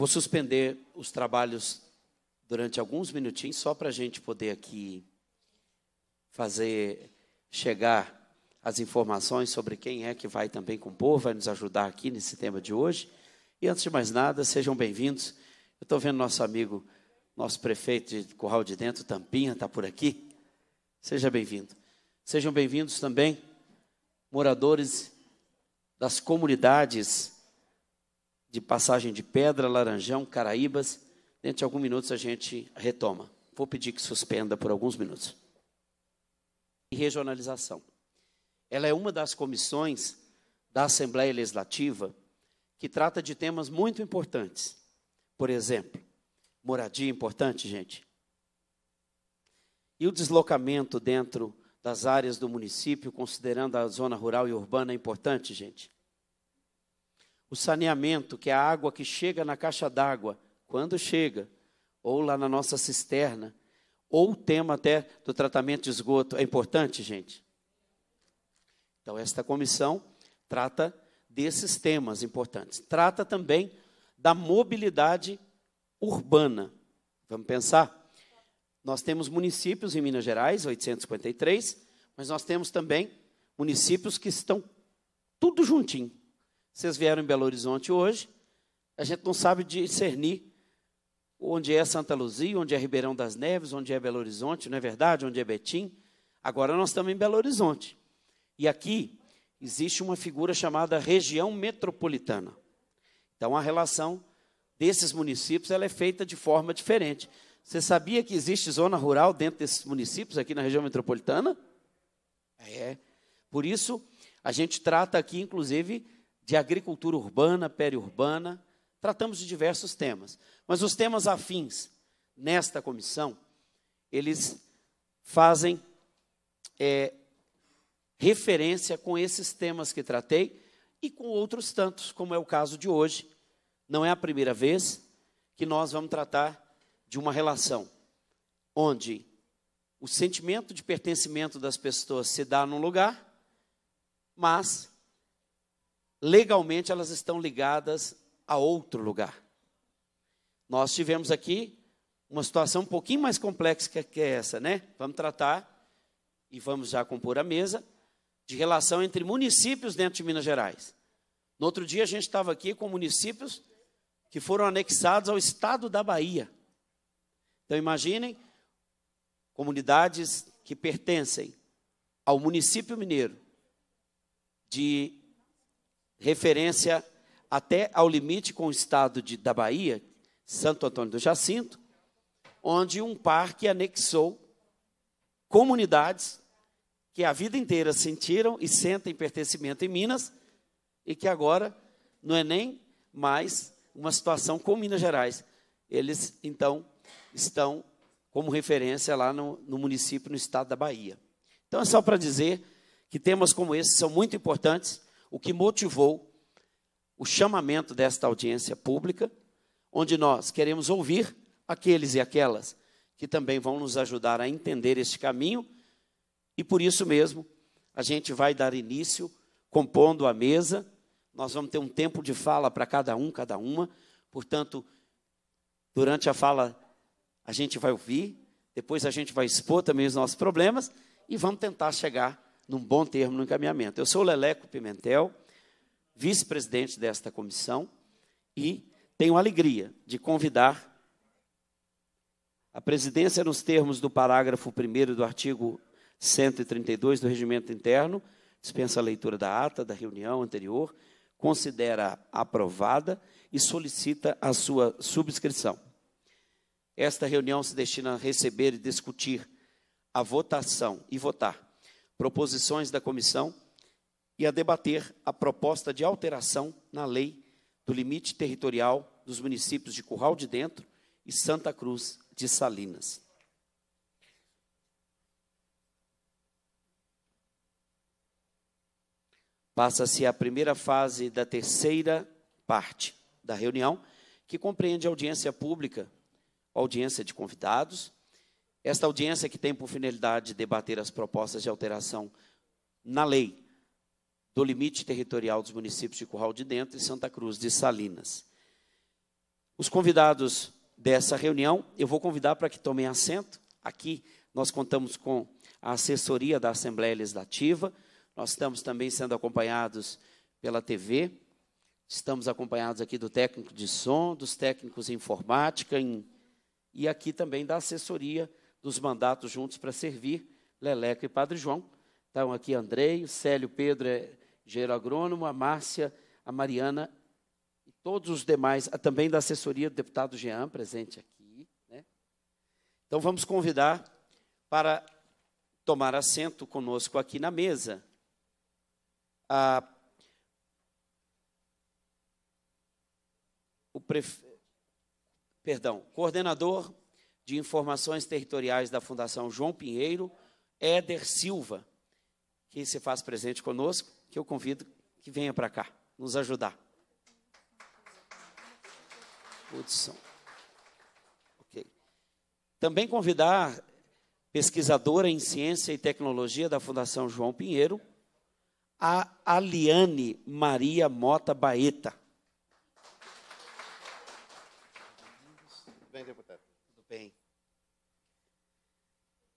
Vou suspender os trabalhos durante alguns minutinhos, só para a gente poder aqui fazer chegar as informações sobre quem é que vai também compor, vai nos ajudar aqui nesse tema de hoje. E antes de mais nada, sejam bem-vindos. Eu estou vendo nosso amigo, nosso prefeito de Curral de Dentro, Tampinha, está por aqui. Seja bem-vindo. Sejam bem-vindos também moradores das comunidades de Passagem de Pedra, Laranjão, Caraíbas. Dentro de alguns minutos a gente retoma. Vou pedir que suspenda por alguns minutos. E regionalização. Ela é uma das comissões da Assembleia Legislativa que trata de temas muito importantes. Por exemplo, moradia importante, gente. E o deslocamento dentro das áreas do município, considerando a zona rural e urbana, é importante, gente o saneamento, que é a água que chega na caixa d'água, quando chega, ou lá na nossa cisterna, ou o tema até do tratamento de esgoto, é importante, gente? Então, esta comissão trata desses temas importantes. Trata também da mobilidade urbana. Vamos pensar? Nós temos municípios em Minas Gerais, 853, mas nós temos também municípios que estão tudo juntinho. Vocês vieram em Belo Horizonte hoje, a gente não sabe discernir onde é Santa Luzia, onde é Ribeirão das Neves, onde é Belo Horizonte, não é verdade? Onde é Betim. Agora nós estamos em Belo Horizonte. E aqui existe uma figura chamada região metropolitana. Então a relação desses municípios ela é feita de forma diferente. Você sabia que existe zona rural dentro desses municípios aqui na região metropolitana? É. Por isso a gente trata aqui, inclusive, de agricultura urbana, periurbana, tratamos de diversos temas. Mas os temas afins nesta comissão, eles fazem é, referência com esses temas que tratei e com outros tantos, como é o caso de hoje. Não é a primeira vez que nós vamos tratar de uma relação onde o sentimento de pertencimento das pessoas se dá num lugar, mas legalmente elas estão ligadas a outro lugar. Nós tivemos aqui uma situação um pouquinho mais complexa que essa, né? Vamos tratar, e vamos já compor a mesa, de relação entre municípios dentro de Minas Gerais. No outro dia a gente estava aqui com municípios que foram anexados ao estado da Bahia. Então imaginem comunidades que pertencem ao município mineiro de referência até ao limite com o estado de, da Bahia, Santo Antônio do Jacinto, onde um parque anexou comunidades que a vida inteira sentiram e sentem pertencimento em Minas e que agora não é nem mais uma situação com Minas Gerais. Eles, então, estão como referência lá no, no município, no estado da Bahia. Então, é só para dizer que temas como esse são muito importantes o que motivou o chamamento desta audiência pública, onde nós queremos ouvir aqueles e aquelas que também vão nos ajudar a entender este caminho, e por isso mesmo a gente vai dar início compondo a mesa. Nós vamos ter um tempo de fala para cada um, cada uma. Portanto, durante a fala a gente vai ouvir, depois a gente vai expor também os nossos problemas e vamos tentar chegar num bom termo no encaminhamento. Eu sou Leleco Pimentel, vice-presidente desta comissão, e tenho a alegria de convidar a presidência, nos termos do parágrafo 1 do artigo 132 do Regimento Interno, dispensa a leitura da ata da reunião anterior, considera aprovada e solicita a sua subscrição. Esta reunião se destina a receber e discutir a votação e votar proposições da comissão e a debater a proposta de alteração na lei do limite territorial dos municípios de Curral de Dentro e Santa Cruz de Salinas. Passa-se a primeira fase da terceira parte da reunião, que compreende audiência pública, audiência de convidados, esta audiência que tem por finalidade debater as propostas de alteração na lei do limite territorial dos municípios de Curral de Dentro e Santa Cruz de Salinas. Os convidados dessa reunião, eu vou convidar para que tomem assento. Aqui nós contamos com a assessoria da Assembleia Legislativa, nós estamos também sendo acompanhados pela TV, estamos acompanhados aqui do técnico de som, dos técnicos em informática em, e aqui também da assessoria dos mandatos juntos para servir, Leleca e Padre João. Estão aqui Andrei, Célio, Pedro, é engenheiro agrônomo, a Márcia, a Mariana e todos os demais, ah, também da assessoria do deputado Jean, presente aqui. Né? Então vamos convidar para tomar assento conosco aqui na mesa a, o prefe, perdão, coordenador de Informações Territoriais da Fundação João Pinheiro, Éder Silva, que se faz presente conosco, que eu convido que venha para cá nos ajudar. Hudson. Okay. Também convidar pesquisadora em ciência e tecnologia da Fundação João Pinheiro, a Aliane Maria Mota Baeta.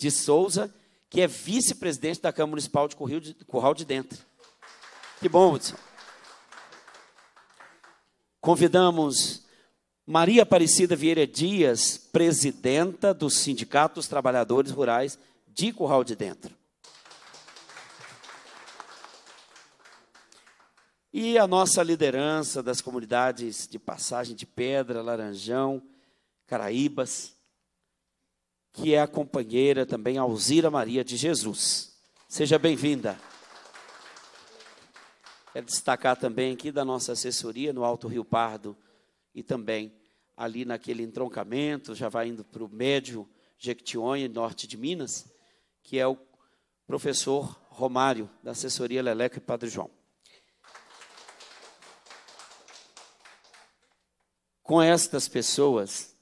de Souza, que é vice-presidente da Câmara Municipal de Curral de, Curral de Dentro. Que bom, Hudson. Convidamos Maria Aparecida Vieira Dias, presidenta do Sindicato dos Trabalhadores Rurais de Curral de Dentro. E a nossa liderança das comunidades de Passagem de Pedra, Laranjão, Caraíbas, que é a companheira também, Alzira Maria de Jesus. Seja bem-vinda. Quero destacar também aqui da nossa assessoria no Alto Rio Pardo e também ali naquele entroncamento, já vai indo para o médio Jequitinhonha, norte de Minas, que é o professor Romário, da assessoria Leleco e Padre João. Com estas pessoas,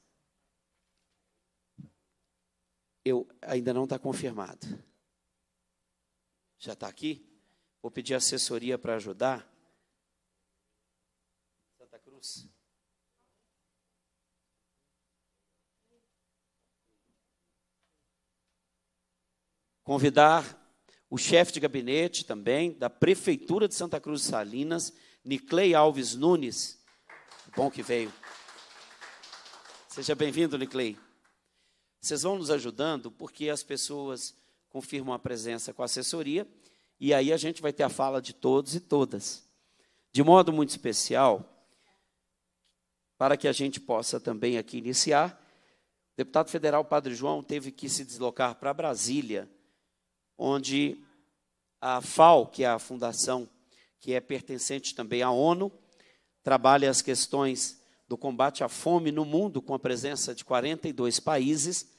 eu ainda não está confirmado. Já está aqui? Vou pedir assessoria para ajudar. Santa Cruz. Convidar o chefe de gabinete também da Prefeitura de Santa Cruz de Salinas, Niclei Alves Nunes. Bom que veio. Seja bem-vindo, Niclei. Vocês vão nos ajudando porque as pessoas confirmam a presença com a assessoria e aí a gente vai ter a fala de todos e todas. De modo muito especial, para que a gente possa também aqui iniciar, o deputado federal Padre João teve que se deslocar para Brasília, onde a FAO, que é a fundação que é pertencente também à ONU, trabalha as questões do combate à fome no mundo com a presença de 42 países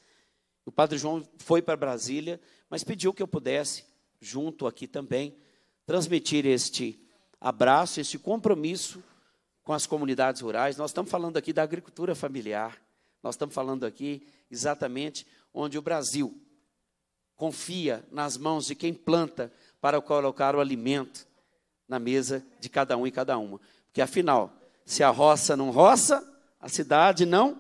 o padre João foi para Brasília, mas pediu que eu pudesse, junto aqui também, transmitir este abraço, este compromisso com as comunidades rurais. Nós estamos falando aqui da agricultura familiar, nós estamos falando aqui exatamente onde o Brasil confia nas mãos de quem planta para colocar o alimento na mesa de cada um e cada uma. Porque afinal, se a roça não roça, a cidade não.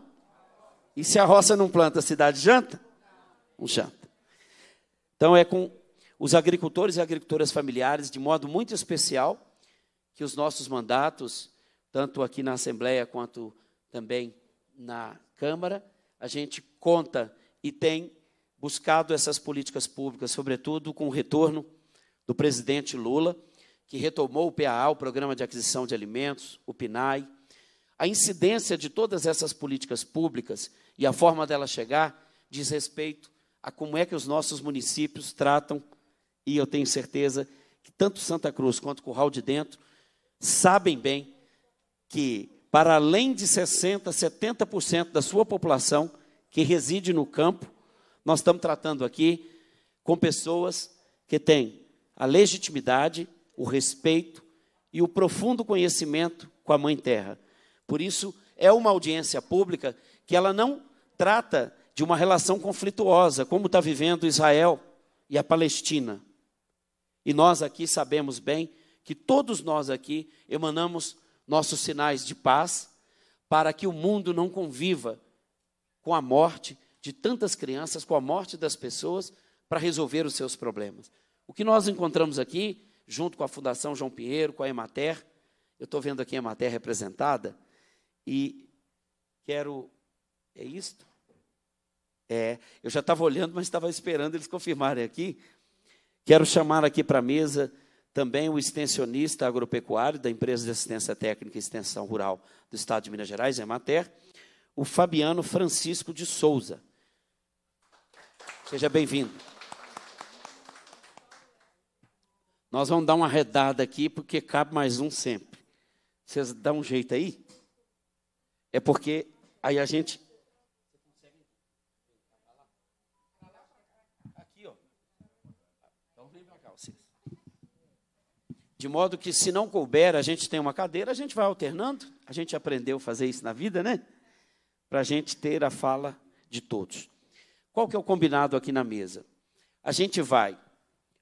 E se a roça não planta, a cidade janta um chato Então é com os agricultores e agricultoras familiares, de modo muito especial, que os nossos mandatos, tanto aqui na Assembleia quanto também na Câmara, a gente conta e tem buscado essas políticas públicas, sobretudo com o retorno do presidente Lula, que retomou o PAA, o Programa de Aquisição de Alimentos, o PNAE. A incidência de todas essas políticas públicas e a forma dela chegar diz respeito a como é que os nossos municípios tratam, e eu tenho certeza que tanto Santa Cruz quanto Curral de Dentro sabem bem que, para além de 60%, 70% da sua população que reside no campo, nós estamos tratando aqui com pessoas que têm a legitimidade, o respeito e o profundo conhecimento com a Mãe Terra. Por isso, é uma audiência pública que ela não trata de uma relação conflituosa, como está vivendo Israel e a Palestina. E nós aqui sabemos bem que todos nós aqui emanamos nossos sinais de paz para que o mundo não conviva com a morte de tantas crianças, com a morte das pessoas, para resolver os seus problemas. O que nós encontramos aqui, junto com a Fundação João Pinheiro, com a Emater, eu estou vendo aqui a Emater representada, e quero. É isto? É, eu já estava olhando, mas estava esperando eles confirmarem aqui. Quero chamar aqui para a mesa também o extensionista agropecuário da empresa de assistência técnica e extensão rural do estado de Minas Gerais, é Emater, o Fabiano Francisco de Souza. Seja bem-vindo. Nós vamos dar uma redada aqui, porque cabe mais um sempre. Vocês dão um jeito aí? É porque aí a gente De modo que, se não couber, a gente tem uma cadeira, a gente vai alternando. A gente aprendeu a fazer isso na vida, né? Para a gente ter a fala de todos. Qual que é o combinado aqui na mesa? A gente vai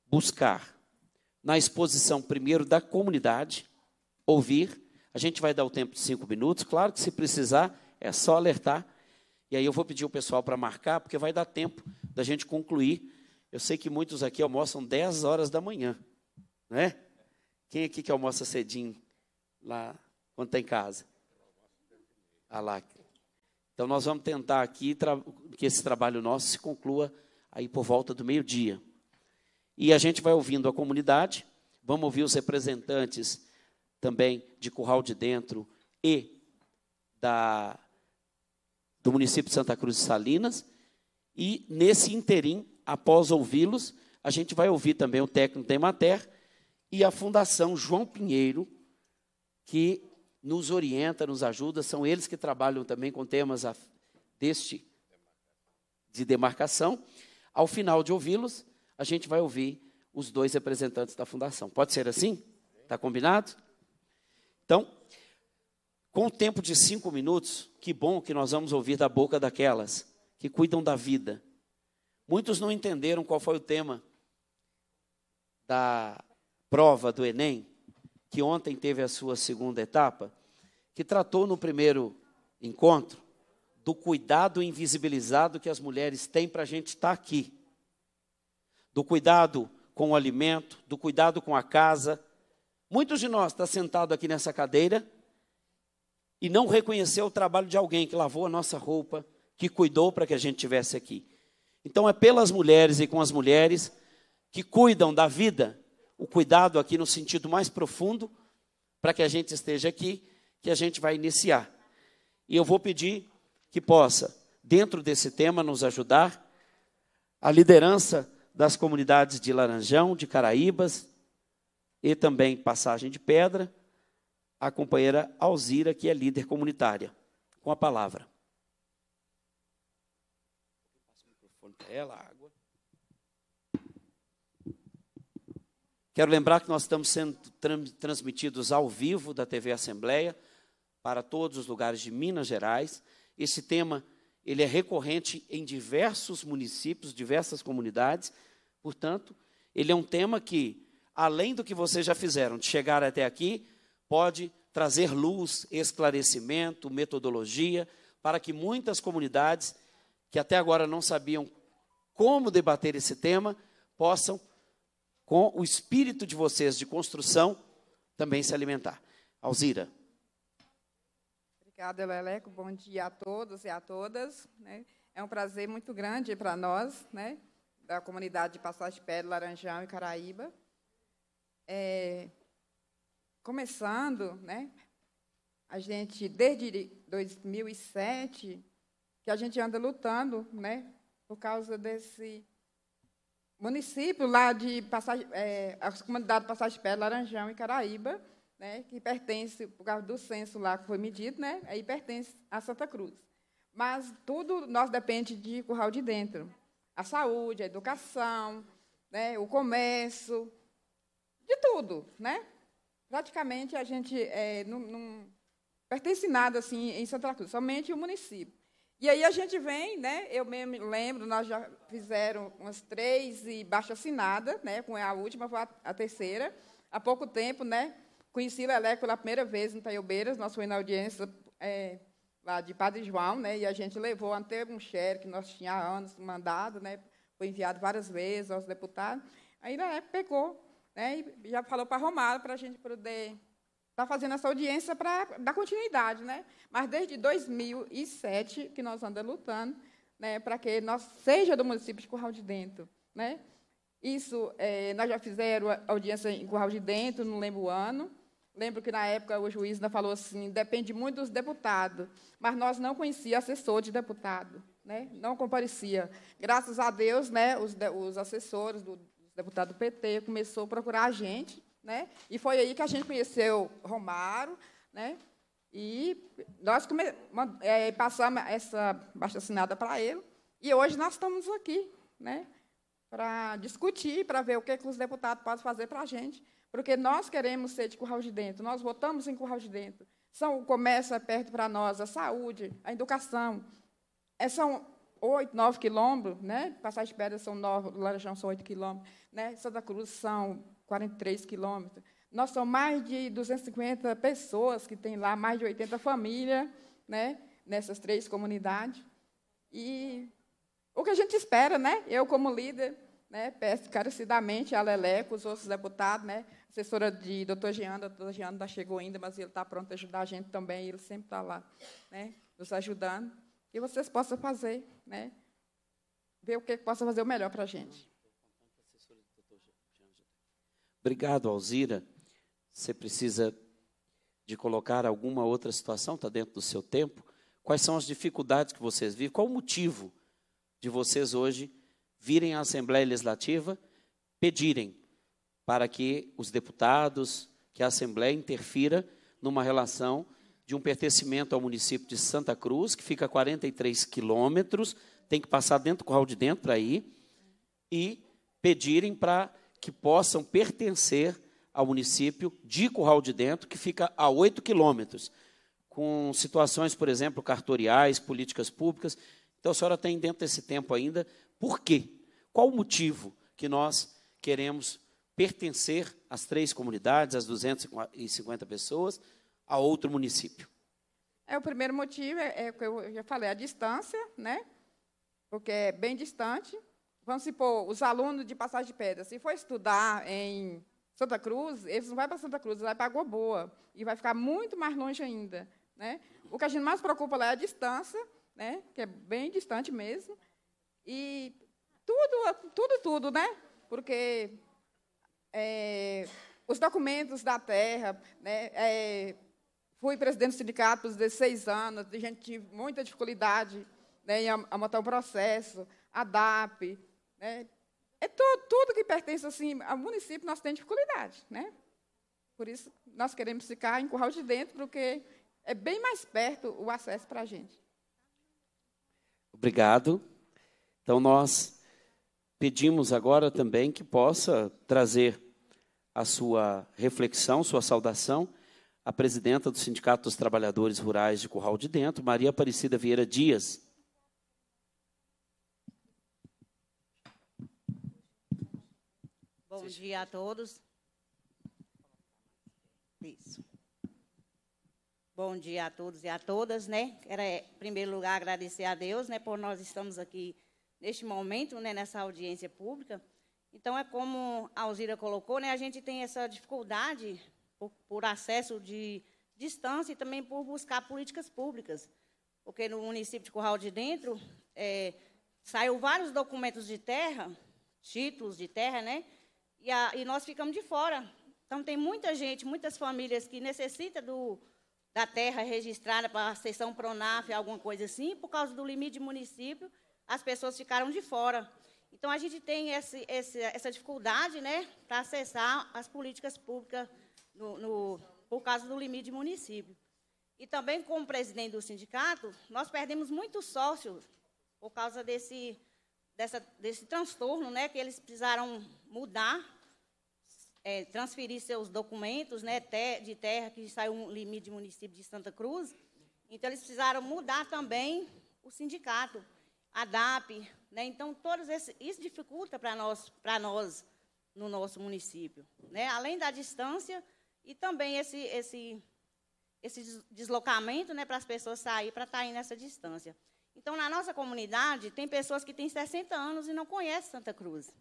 buscar na exposição primeiro da comunidade, ouvir. A gente vai dar o tempo de cinco minutos. Claro que se precisar, é só alertar. E aí eu vou pedir o pessoal para marcar, porque vai dar tempo da gente concluir. Eu sei que muitos aqui almoçam 10 horas da manhã, né? Quem aqui que almoça cedinho lá quando está em casa? Ah lá. Então nós vamos tentar aqui que esse trabalho nosso se conclua aí por volta do meio-dia. E a gente vai ouvindo a comunidade, vamos ouvir os representantes também de Curral de Dentro e da, do município de Santa Cruz de Salinas. E nesse interim, após ouvi-los, a gente vai ouvir também o técnico da Emater e a Fundação João Pinheiro, que nos orienta, nos ajuda, são eles que trabalham também com temas deste de demarcação. Ao final de ouvi-los, a gente vai ouvir os dois representantes da fundação. Pode ser assim? Está combinado? Então, com o tempo de cinco minutos, que bom que nós vamos ouvir da boca daquelas que cuidam da vida. Muitos não entenderam qual foi o tema da prova do Enem, que ontem teve a sua segunda etapa, que tratou no primeiro encontro do cuidado invisibilizado que as mulheres têm para a gente estar tá aqui. Do cuidado com o alimento, do cuidado com a casa. Muitos de nós estão tá sentados aqui nessa cadeira e não reconheceu o trabalho de alguém que lavou a nossa roupa, que cuidou para que a gente estivesse aqui. Então é pelas mulheres e com as mulheres que cuidam da vida o cuidado aqui no sentido mais profundo, para que a gente esteja aqui, que a gente vai iniciar. E eu vou pedir que possa, dentro desse tema, nos ajudar a liderança das comunidades de Laranjão, de Caraíbas e também Passagem de Pedra, a companheira Alzira, que é líder comunitária, com a palavra. Ela, Quero lembrar que nós estamos sendo transmitidos ao vivo da TV Assembleia para todos os lugares de Minas Gerais. Esse tema ele é recorrente em diversos municípios, diversas comunidades. Portanto, ele é um tema que, além do que vocês já fizeram de chegar até aqui, pode trazer luz, esclarecimento, metodologia para que muitas comunidades que até agora não sabiam como debater esse tema possam com o espírito de vocês de construção também se alimentar. Alzira. Obrigada, Leleco. Bom dia a todos e a todas. Né? É um prazer muito grande para nós, né? da comunidade de Passagem Pedro, Laranjão e Caraíba. É, começando, né? a gente, desde 2007, que a gente anda lutando né? por causa desse município lá de é, Passagem, é, a comunidade Passagem Pé, Laranjão e Caraíba, né, que pertence, por causa do censo lá que foi medido, né, aí pertence a Santa Cruz. Mas tudo nós depende de curral de dentro. A saúde, a educação, né, o comércio, de tudo. Né? Praticamente a gente é, não, não pertence nada assim em Santa Cruz, somente o município. E aí a gente vem, né? Eu mesmo lembro, nós já fizeram umas três e baixa assinada, né? Com a última foi a, terceira. Há pouco tempo, né? Conheci Leleco pela primeira vez em Taiobeiras, nós fomos na audiência é, lá de Padre João, né? E a gente levou até um cheiro que nós tinha há anos mandado, né? Foi enviado várias vezes aos deputados. Aí Leleco né, pegou, né? E já falou para Romário para a gente poder está fazendo essa audiência para dar continuidade, né? Mas desde 2007 que nós andamos lutando, né, para que nós seja do município de Curral de Dentro, né? Isso é, nós já fizeram audiência em Curral de Dentro, não lembro o ano. Lembro que na época o juiz ainda falou assim, depende muito dos deputados, mas nós não conhecia assessor de deputado, né? Não comparecia. Graças a Deus, né, os, os assessores do, deputado deputados do PT começou a procurar a gente né? E foi aí que a gente conheceu Romário, né? E nós come... é, passamos essa baixa assinada para ele. E hoje nós estamos aqui, né? Para discutir, para ver o que, é que os deputados podem fazer para a gente. Porque nós queremos ser de curral de dentro, nós votamos em curral de dentro. São, o comércio é perto para nós, a saúde, a educação. É, são oito, nove quilômetros, né? Passagem de pedra são nove, Laranjão são oito quilômetros, né? Santa Cruz são 43 quilômetros. Nós somos mais de 250 pessoas que tem lá, mais de 80 famílias, né, nessas três comunidades. E o que a gente espera, né? Eu, como líder, né, peço carecidamente a Leleco, os outros deputados, né, assessora de doutor Gianda, doutor Gianda não chegou ainda, mas ele está pronto a ajudar a gente também, ele sempre está lá, né, nos ajudando, que vocês possam fazer, né, ver o que, que possa fazer o melhor para a gente. Obrigado, Alzira. Você precisa de colocar alguma outra situação, está dentro do seu tempo. Quais são as dificuldades que vocês vivem? Qual o motivo de vocês hoje virem à Assembleia Legislativa pedirem para que os deputados, que a Assembleia interfira numa relação de um pertencimento ao município de Santa Cruz, que fica a 43 quilômetros, tem que passar dentro do curral de dentro para ir, e pedirem para que possam pertencer ao município de Curral de Dentro, que fica a 8 quilômetros, com situações, por exemplo, cartoriais, políticas públicas. Então, a senhora tem dentro desse tempo ainda. Por quê? Qual o motivo que nós queremos pertencer às três comunidades, às 250 pessoas, a outro município? É o primeiro motivo, é, é o que eu já falei, a distância, né? Porque é bem distante vamos supor, os alunos de Passagem de Pedra, se for estudar em Santa Cruz, eles não vão para Santa Cruz, eles vão para Boa, e vai ficar muito mais longe ainda. Né? O que a gente mais preocupa lá é a distância, né? que é bem distante mesmo, e tudo, tudo, tudo, né? Porque é, os documentos da terra, né? É, fui presidente do sindicato por 16 anos, a gente tive muita dificuldade né, em amontar o um processo, a DAP, né? É tudo, tudo que pertence assim ao município, nós temos dificuldade. Né? Por isso, nós queremos ficar em Curral de Dentro, porque é bem mais perto o acesso para a gente. Obrigado. Então, nós pedimos agora também que possa trazer a sua reflexão, sua saudação, a presidenta do Sindicato dos Trabalhadores Rurais de Curral de Dentro, Maria Aparecida Vieira Dias. Bom Seja dia a todos. Isso. Bom dia a todos e a todas, né? Quero, eh, em primeiro lugar, agradecer a Deus, né, por nós estamos aqui neste momento, né, nessa audiência pública. Então, é como a Alzira colocou, né, a gente tem essa dificuldade por, por acesso de distância e também por buscar políticas públicas. Porque no município de Curral de Dentro, é, saiu vários documentos de terra, títulos de terra, né? e, a, e nós ficamos de fora. Então, tem muita gente, muitas famílias que necessitam do, da terra registrada para a seção Pronaf, alguma coisa assim, por causa do limite de município, as pessoas ficaram de fora. Então, a gente tem esse, esse, essa dificuldade né, para acessar as políticas públicas no, no, por causa do limite de município. E também, como presidente do sindicato, nós perdemos muitos sócios por causa desse, dessa, desse transtorno né, que eles precisaram mudar é, transferir seus documentos né, de terra, que saiu um limite do município de Santa Cruz. Então, eles precisaram mudar também o sindicato, a DAP. Né? Então, todos esses, isso dificulta para nós, nós, no nosso município. Né? Além da distância e também esse, esse, esse deslocamento né, para as pessoas sair para estar tá nessa distância. Então, na nossa comunidade, tem pessoas que têm 60 anos e não conhecem Santa Cruz.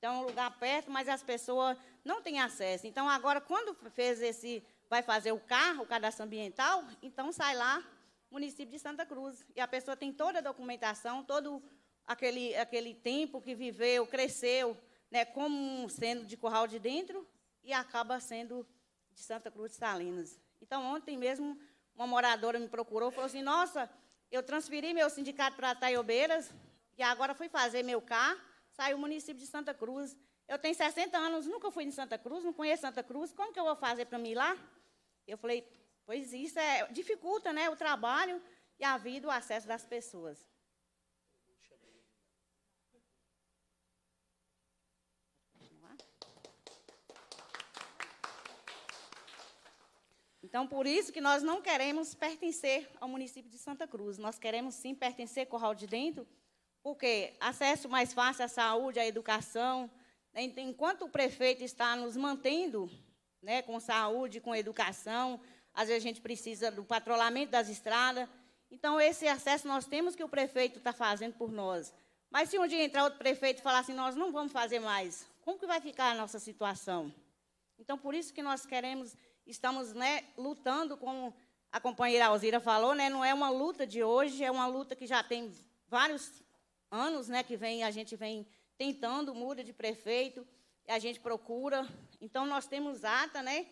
Então, é um lugar perto, mas as pessoas não têm acesso. Então, agora, quando fez esse, vai fazer o carro, o cadastro ambiental, então sai lá, município de Santa Cruz. E a pessoa tem toda a documentação, todo aquele, aquele tempo que viveu, cresceu, né, como sendo de Curral de Dentro, e acaba sendo de Santa Cruz de Salinas. Então, ontem mesmo, uma moradora me procurou e falou assim: Nossa, eu transferi meu sindicato para Taiobeiras e agora fui fazer meu carro saiu o município de Santa Cruz. Eu tenho 60 anos, nunca fui em Santa Cruz, não conheço Santa Cruz, como que eu vou fazer para mim ir lá? Eu falei, pois isso é, dificulta né, o trabalho e a vida, o acesso das pessoas. Então, por isso que nós não queremos pertencer ao município de Santa Cruz. Nós queremos sim pertencer Corral de Dentro, porque acesso mais fácil à saúde, à educação. Né? Então, enquanto o prefeito está nos mantendo né, com saúde, com educação, às vezes a gente precisa do patrulhamento das estradas. Então, esse acesso nós temos que o prefeito está fazendo por nós. Mas se um dia entrar outro prefeito e falar assim, nós não vamos fazer mais, como que vai ficar a nossa situação? Então, por isso que nós queremos, estamos né, lutando, como a companheira Alzira falou, né, não é uma luta de hoje, é uma luta que já tem vários anos né, que vem, a gente vem tentando, muda de prefeito, a gente procura. Então, nós temos ata né,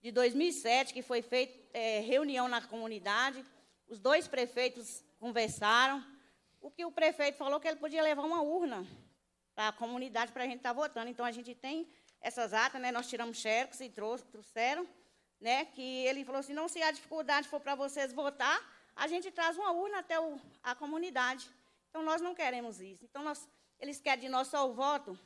de 2007, que foi feita é, reunião na comunidade, os dois prefeitos conversaram, o que o prefeito falou que ele podia levar uma urna para a comunidade para a gente estar tá votando. Então, a gente tem essas atas, né, nós tiramos xerox e trouxeram, né, que ele falou assim, não, se a dificuldade for para vocês votar, a gente traz uma urna até o, a comunidade. Então, nós não queremos isso. Então, nós, eles querem de nós só o voto.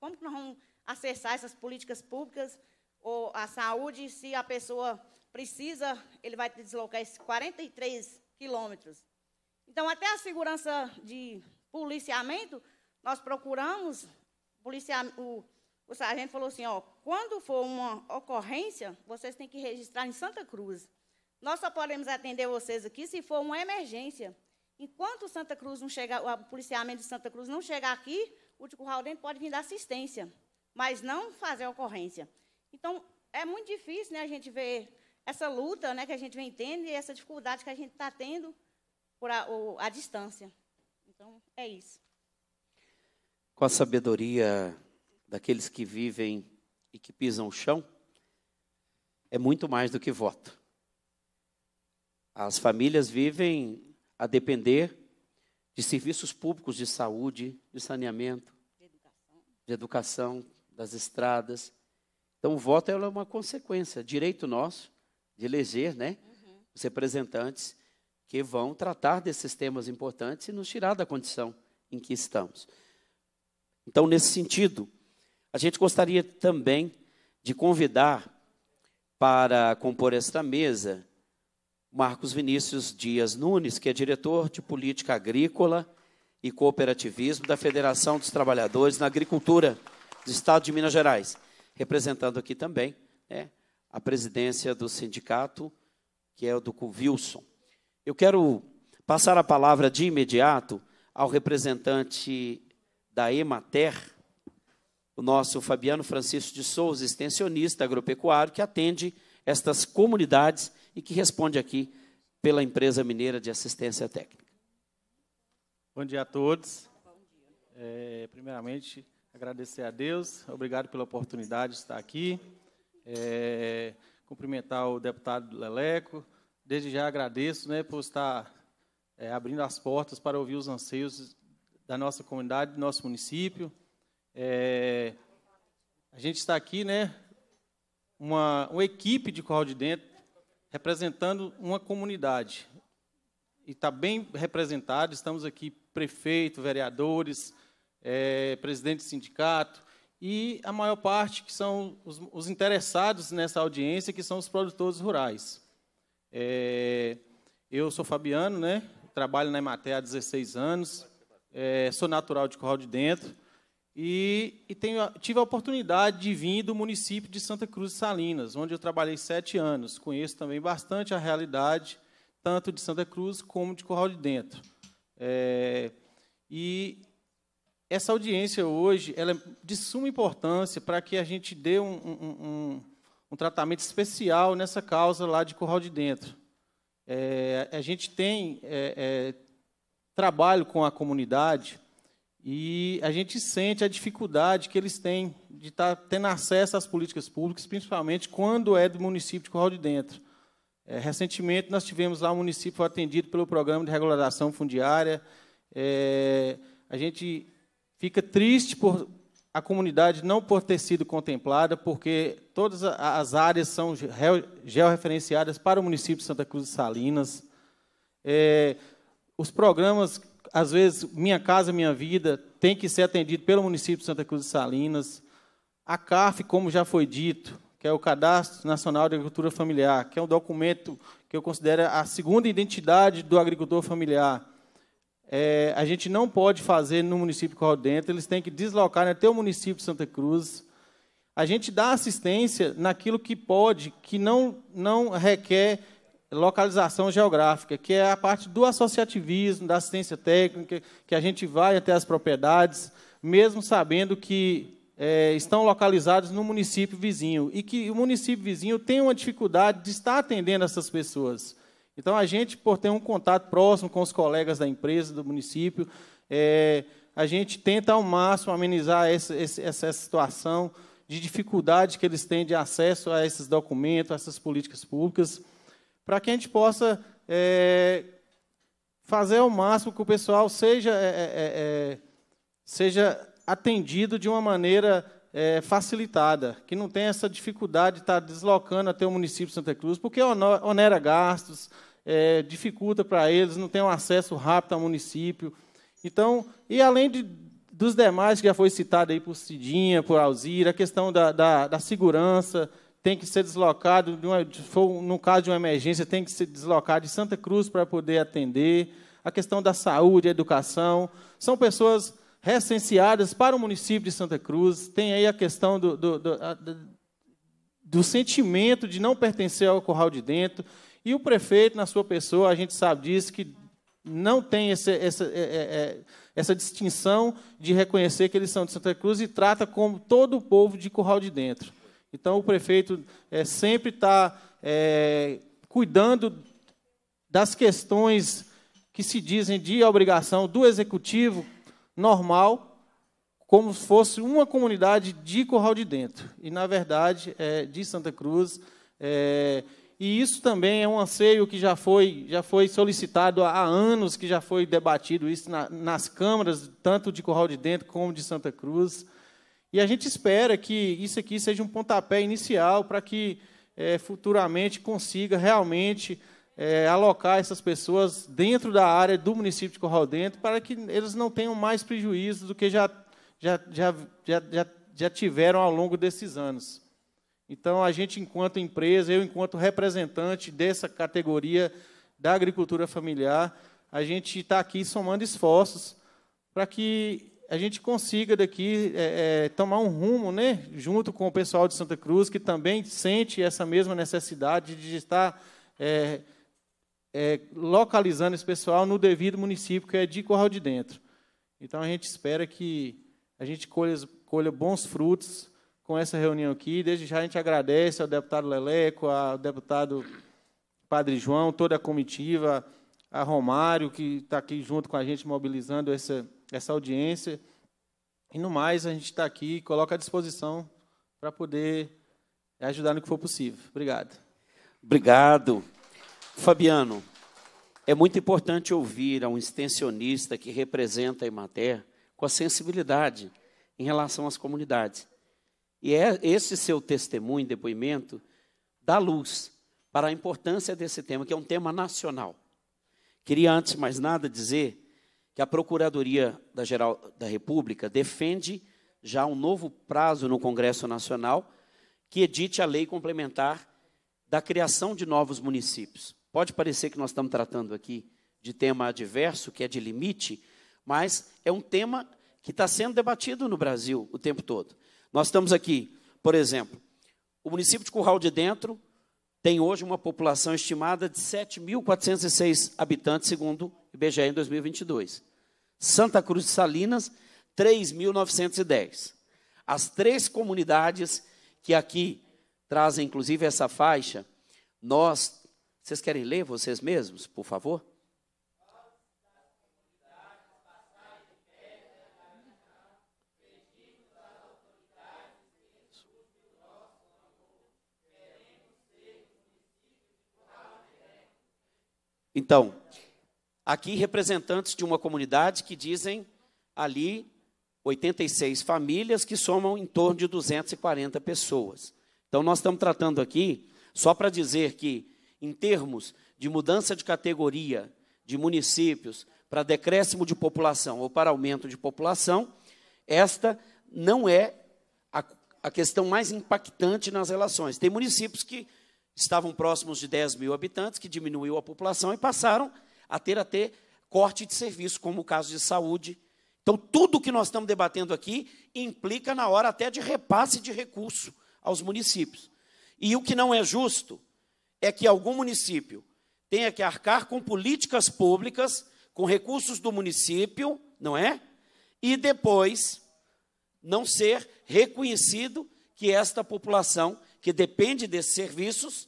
Como que nós vamos acessar essas políticas públicas ou a saúde se a pessoa precisa, ele vai deslocar esses 43 quilômetros. Então, até a segurança de policiamento, nós procuramos, policia, o, o sargento falou assim, ó, quando for uma ocorrência, vocês têm que registrar em Santa Cruz. Nós só podemos atender vocês aqui se for uma emergência. Enquanto Santa Cruz não chega, o policiamento de Santa Cruz não chegar aqui, o de Curral Dentro pode vir dar assistência, mas não fazer a ocorrência. Então, é muito difícil né, a gente ver essa luta né, que a gente vem tendo e essa dificuldade que a gente está tendo por a, o, a distância. Então, é isso. Com a sabedoria daqueles que vivem e que pisam o chão, é muito mais do que voto. As famílias vivem a depender de serviços públicos de saúde, de saneamento, de educação, das estradas. Então, o voto é uma consequência, direito nosso de eleger né, uhum. os representantes que vão tratar desses temas importantes e nos tirar da condição em que estamos. Então, nesse sentido, a gente gostaria também de convidar para compor esta mesa Marcos Vinícius Dias Nunes, que é diretor de Política Agrícola e Cooperativismo da Federação dos Trabalhadores na Agricultura do Estado de Minas Gerais, representando aqui também né, a presidência do sindicato, que é o do Wilson. Eu quero passar a palavra de imediato ao representante da Emater, o nosso Fabiano Francisco de Souza, extensionista agropecuário, que atende estas comunidades e que responde aqui pela empresa mineira de assistência técnica. Bom dia a todos. É, primeiramente, agradecer a Deus, obrigado pela oportunidade de estar aqui. É, cumprimentar o deputado Leleco. Desde já agradeço né, por estar é, abrindo as portas para ouvir os anseios da nossa comunidade, do nosso município. É, a gente está aqui, né? Uma, uma equipe de Corral de Dentro representando uma comunidade. E está bem representado, estamos aqui prefeito, vereadores, é, presidente de sindicato, e a maior parte que são os, os interessados nessa audiência, que são os produtores rurais. É, eu sou Fabiano, né? trabalho na Emater há 16 anos, é, sou natural de Corral de Dentro, e, e tenho, tive a oportunidade de vir do município de Santa Cruz de Salinas, onde eu trabalhei sete anos. Conheço também bastante a realidade, tanto de Santa Cruz como de Corral de Dentro. É, e essa audiência hoje ela é de suma importância para que a gente dê um, um, um, um, tratamento especial nessa causa lá de Corral de Dentro. É, a gente tem é, é trabalho com a comunidade e a gente sente a dificuldade que eles têm de estar tá tendo acesso às políticas públicas, principalmente quando é do município de Corral de Dentro. É, recentemente, nós tivemos lá um município atendido pelo programa de regularização fundiária. É, a gente fica triste por a comunidade não por ter sido contemplada, porque todas as áreas são georreferenciadas para o município de Santa Cruz de Salinas. É, os programas às vezes, Minha Casa Minha Vida tem que ser atendido pelo município de Santa Cruz de Salinas. A CARF, como já foi dito, que é o Cadastro Nacional de Agricultura Familiar, que é um documento que eu considero a segunda identidade do agricultor familiar. É, a gente não pode fazer no município Corral Dentro, eles têm que deslocar né, até o município de Santa Cruz. A gente dá assistência naquilo que pode, que não, não requer localização geográfica, que é a parte do associativismo, da assistência técnica, que a gente vai até as propriedades, mesmo sabendo que é, estão localizados no município vizinho e que o município vizinho tem uma dificuldade de estar atendendo essas pessoas. Então, a gente, por ter um contato próximo com os colegas da empresa, do município, é, a gente tenta ao máximo amenizar essa, essa situação de dificuldade que eles têm de acesso a esses documentos, a essas políticas públicas para que a gente possa é, fazer o máximo que o pessoal seja, é, é, é, é seja atendido de uma maneira é, facilitada, que não tenha essa dificuldade de estar tá deslocando até o município de Santa Cruz, porque onera gastos, dificulta para eles, não tem um acesso rápido ao município. Então, e além de, dos demais que já foi citado aí por Cidinha, por Alzira, a questão da, da, da segurança, tem que ser deslocado, de uma, for, no caso de uma emergência, tem que se deslocar de Santa Cruz para poder atender. A questão da saúde, educação. São pessoas recenseadas para o município de Santa Cruz. Tem aí a questão do, do, do, do sentimento de não pertencer ao Corral de Dentro. E o prefeito, na sua pessoa, a gente sabe disso, que não tem essa, essa, é, é, é, essa distinção de reconhecer que eles são de Santa Cruz e trata como todo o povo de Curral de Dentro. Então, o prefeito é, sempre está é, eh, cuidando das questões que se dizem de obrigação do executivo normal, como se fosse uma comunidade de Corral de Dentro, e, na verdade, é, de Santa Cruz. É, e isso também é um anseio que já foi, já foi solicitado há anos, que já foi debatido isso na, nas câmaras, tanto de Corral de Dentro como de Santa Cruz. E a gente espera que isso aqui seja um pontapé inicial para que é, futuramente consiga realmente é, alocar essas pessoas dentro da área do município de Corral Dentro para que eles não tenham mais prejuízo do que já, já, já, já, já, já tiveram ao longo desses anos. Então, a gente, enquanto empresa, eu, enquanto representante dessa categoria da agricultura familiar, a gente está aqui somando esforços para que a gente consiga daqui é, é, tomar um rumo, né, junto com o pessoal de Santa Cruz, que também sente essa mesma necessidade de estar é, é, localizando esse pessoal no devido município, que é de Corral de Dentro. Então, a gente espera que a gente colha, colha bons frutos com essa reunião aqui. Desde já, a gente agradece ao deputado Leleco, ao deputado Padre João, toda a comitiva, a Romário, que está aqui junto com a gente, mobilizando essa essa audiência. E no mais, a gente está aqui, coloca à disposição para poder ajudar no que for possível. Obrigado. Obrigado. Fabiano, é muito importante ouvir a um extensionista que representa a Imater com a sensibilidade em relação às comunidades. E é esse seu testemunho, depoimento, dá luz para a importância desse tema, que é um tema nacional. Queria, antes de mais nada, dizer que a Procuradoria da Geral da República defende já um novo prazo no Congresso Nacional que edite a lei complementar da criação de novos municípios. Pode parecer que nós estamos tratando aqui de tema adverso, que é de limite, mas é um tema que está sendo debatido no Brasil o tempo todo. Nós estamos aqui, por exemplo, o município de Curral de Dentro tem hoje uma população estimada de 7.406 habitantes, segundo o IBGE em 2022. Santa Cruz de Salinas, 3.910. As três comunidades que aqui trazem, inclusive, essa faixa, nós. Vocês querem ler vocês mesmos, por favor? Então, aqui representantes de uma comunidade que dizem ali 86 famílias que somam em torno de 240 pessoas. Então, nós estamos tratando aqui, só para dizer que, em termos de mudança de categoria de municípios para decréscimo de população ou para aumento de população, esta não é a, a questão mais impactante nas relações. Tem municípios que estavam próximos de 10 mil habitantes, que diminuiu a população e passaram a ter até corte de serviço, como o caso de saúde. Então, tudo que nós estamos debatendo aqui implica, na hora até, de repasse de recurso aos municípios. E o que não é justo é que algum município tenha que arcar com políticas públicas, com recursos do município, não é? E depois não ser reconhecido que esta população que depende desses serviços,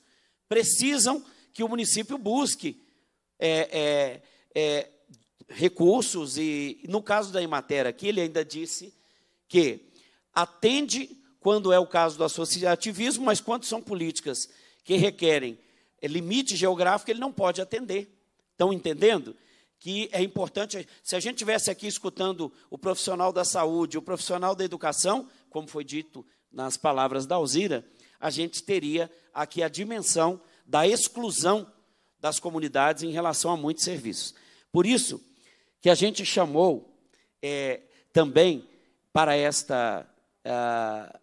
precisam que o município busque é, é, é, recursos. E, no caso da Imatera aqui, ele ainda disse que atende quando é o caso do associativismo, mas quando são políticas que requerem é, limite geográfico, ele não pode atender. Estão entendendo? Que é importante. Se a gente tivesse aqui escutando o profissional da saúde, o profissional da educação, como foi dito nas palavras da Alzira, a gente teria aqui a dimensão da exclusão das comunidades em relação a muitos serviços. Por isso que a gente chamou é, também para esta ah,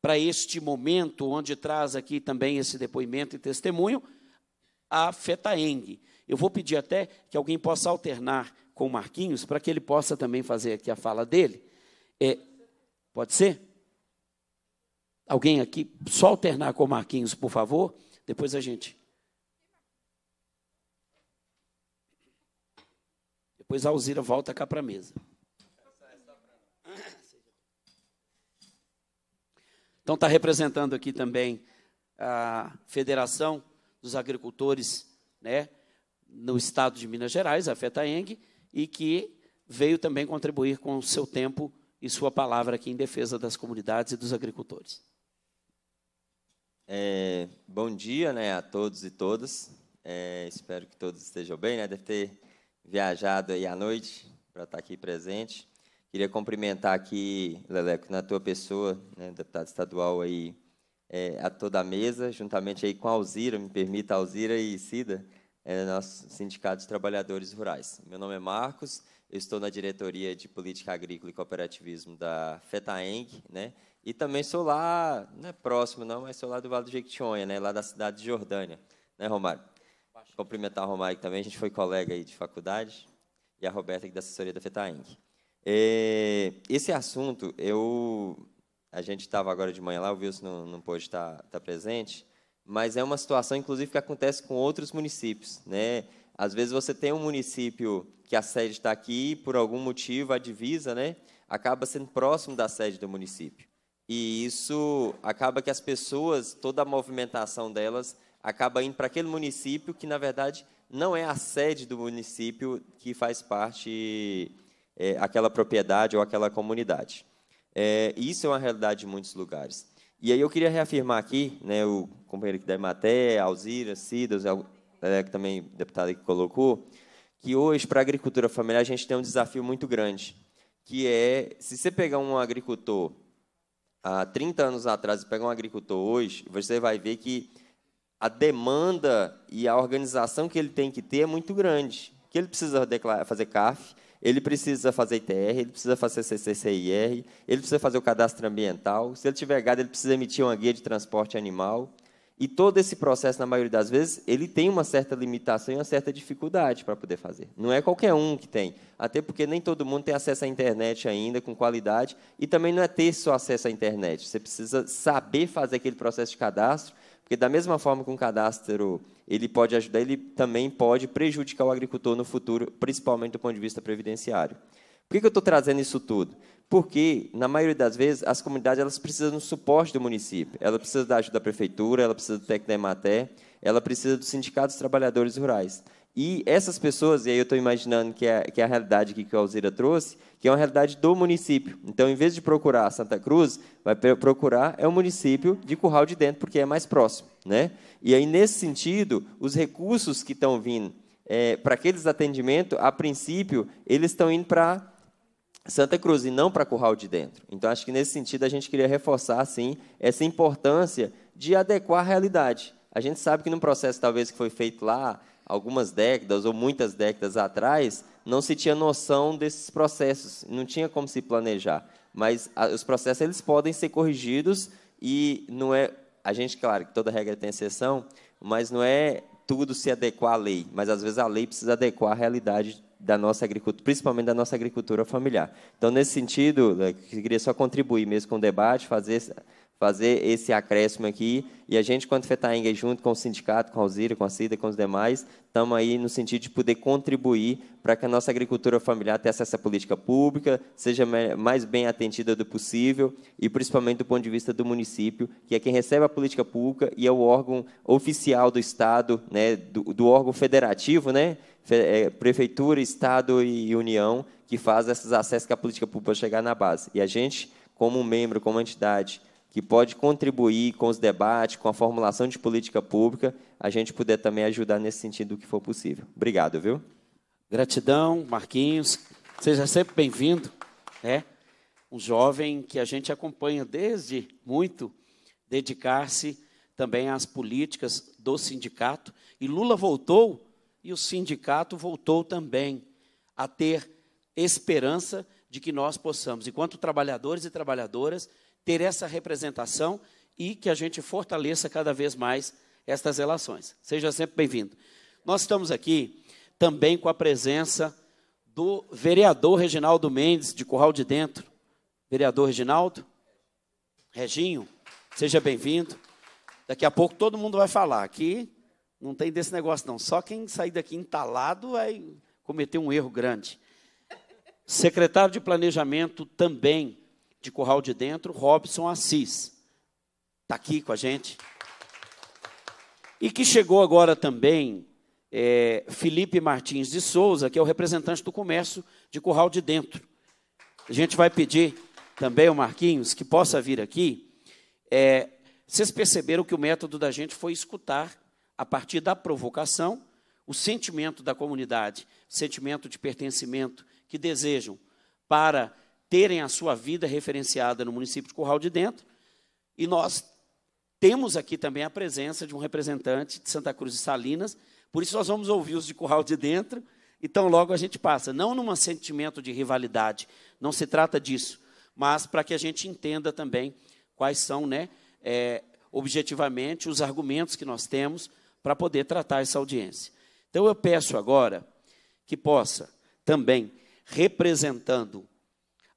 para este momento onde traz aqui também esse depoimento e testemunho a Fetaeng. Eu vou pedir até que alguém possa alternar com o Marquinhos para que ele possa também fazer aqui a fala dele. É, pode ser? Alguém aqui, só alternar com o Marquinhos, por favor. Depois a gente. Depois a Alzira volta cá para a mesa. Então está representando aqui também a Federação dos Agricultores né, no estado de Minas Gerais, a FETAENG, e que veio também contribuir com o seu tempo e sua palavra aqui em defesa das comunidades e dos agricultores. É, bom dia né, a todos e todas. É, espero que todos estejam bem. Né? Deve ter viajado aí à noite para estar tá aqui presente. Queria cumprimentar aqui, Leleco, na tua pessoa, né, deputado estadual aí, é, a toda a mesa, juntamente aí com a Alzira, me permita, Alzira e Cida, é, nosso Sindicato de Trabalhadores Rurais. Meu nome é Marcos, eu estou na Diretoria de Política Agrícola e Cooperativismo da FETAENG, né, e também sou lá, não é próximo não, mas sou lá do Vale do Jequitinhonha, né? lá da cidade de Jordânia. Né, Romário? Baixo. Cumprimentar o Romário também, a gente foi colega aí de faculdade, e a Roberta aqui da assessoria da FETAING. esse assunto, eu, a gente estava agora de manhã lá, o Wilson não, não pôde estar, tá, tá presente, mas é uma situação, inclusive, que acontece com outros municípios. Né? Às vezes você tem um município que a sede está aqui, por algum motivo a divisa né, acaba sendo próximo da sede do município. E isso acaba que as pessoas, toda a movimentação delas, acaba indo para aquele município que, na verdade, não é a sede do município que faz parte é, aquela propriedade ou aquela comunidade. É, isso é uma realidade em muitos lugares. E aí eu queria reafirmar aqui, né, o companheiro que da Imaté, Alzira, Cidas, é, que também deputado que colocou, que hoje, para a agricultura familiar, a gente tem um desafio muito grande, que é, se você pegar um agricultor há 30 anos atrás e pega um agricultor hoje, você vai ver que a demanda e a organização que ele tem que ter é muito grande. Que ele precisa declarar, fazer CAF, ele precisa fazer ITR, ele precisa fazer CCCIR, ele precisa fazer o cadastro ambiental. Se ele tiver gado, ele precisa emitir uma guia de transporte animal. E todo esse processo, na maioria das vezes, ele tem uma certa limitação e uma certa dificuldade para poder fazer. Não é qualquer um que tem. Até porque nem todo mundo tem acesso à internet ainda com qualidade. E também não é ter só acesso à internet. Você precisa saber fazer aquele processo de cadastro, porque da mesma forma que um cadastro ele pode ajudar, ele também pode prejudicar o agricultor no futuro, principalmente do ponto de vista previdenciário. Por que, que eu estou trazendo isso tudo? porque na maioria das vezes as comunidades elas precisam do suporte do município, ela precisa da ajuda da prefeitura, ela precisa do Tecnematé, ela precisa do sindicato dos trabalhadores rurais. E essas pessoas, e aí eu estou imaginando que é, que é a realidade que, o a Alzira trouxe, que é uma realidade do município. Então, em vez de procurar Santa Cruz, vai procurar é o município de Curral de Dentro, porque é mais próximo. Né? E aí, nesse sentido, os recursos que estão vindo é, para aqueles atendimentos, a princípio, eles estão indo para Santa Cruz e não para Curral de Dentro. Então, acho que nesse sentido a gente queria reforçar, sim, essa importância de adequar a realidade. A gente sabe que num processo talvez que foi feito lá algumas décadas ou muitas décadas atrás, não se tinha noção desses processos, não tinha como se planejar. Mas a, os processos eles podem ser corrigidos e não é a gente, claro, que toda regra tem exceção, mas não é tudo se adequar à lei, mas às vezes a lei precisa adequar à realidade da nossa agricultura, principalmente da nossa agricultura familiar. Então, nesse sentido, né, queria só contribuir mesmo com o debate, fazer fazer esse acréscimo aqui. E a gente, quando Fetaenga, junto com o sindicato, com a Alzira, com a Cida, com os demais, estamos aí no sentido de poder contribuir para que a nossa agricultura familiar tenha acesso à política pública, seja mais bem atendida do possível e, principalmente, do ponto de vista do município, que é quem recebe a política pública e é o órgão oficial do Estado, né, do, do órgão federativo, né, é, prefeitura, Estado e União, que faz esses acessos que a política pública chegar na base. E a gente, como membro, como entidade, que pode contribuir com os debates, com a formulação de política pública, a gente puder também ajudar nesse sentido o que for possível. Obrigado, viu? Gratidão, Marquinhos. Seja sempre bem-vindo. É um jovem que a gente acompanha desde muito dedicar-se também às políticas do sindicato. E Lula voltou e o sindicato voltou também a ter esperança de que nós possamos, enquanto trabalhadores e trabalhadoras, ter essa representação e que a gente fortaleça cada vez mais estas relações. Seja sempre bem-vindo. Nós estamos aqui também com a presença do vereador Reginaldo Mendes, de Curral de Dentro. Vereador Reginaldo, Reginho, seja bem-vindo. Daqui a pouco todo mundo vai falar. Aqui não tem desse negócio, não. Só quem sair daqui entalado vai cometer um erro grande. Secretário de Planejamento também de Curral de Dentro, Robson Assis. Está aqui com a gente. E que chegou agora também é, Felipe Martins de Souza, que é o representante do comércio de Curral de Dentro. A gente vai pedir também ao Marquinhos que possa vir aqui. É, vocês perceberam que o método da gente foi escutar, a partir da provocação, o sentimento da comunidade, sentimento de pertencimento que desejam para terem a sua vida referenciada no município de Curral de Dentro, e nós temos aqui também a presença de um representante de Santa Cruz de Salinas, por isso nós vamos ouvir os de Curral de Dentro, então logo a gente passa, não num sentimento de rivalidade, não se trata disso, mas para que a gente entenda também quais são, né, é, objetivamente, os argumentos que nós temos para poder tratar essa audiência. Então eu peço agora que possa também, representando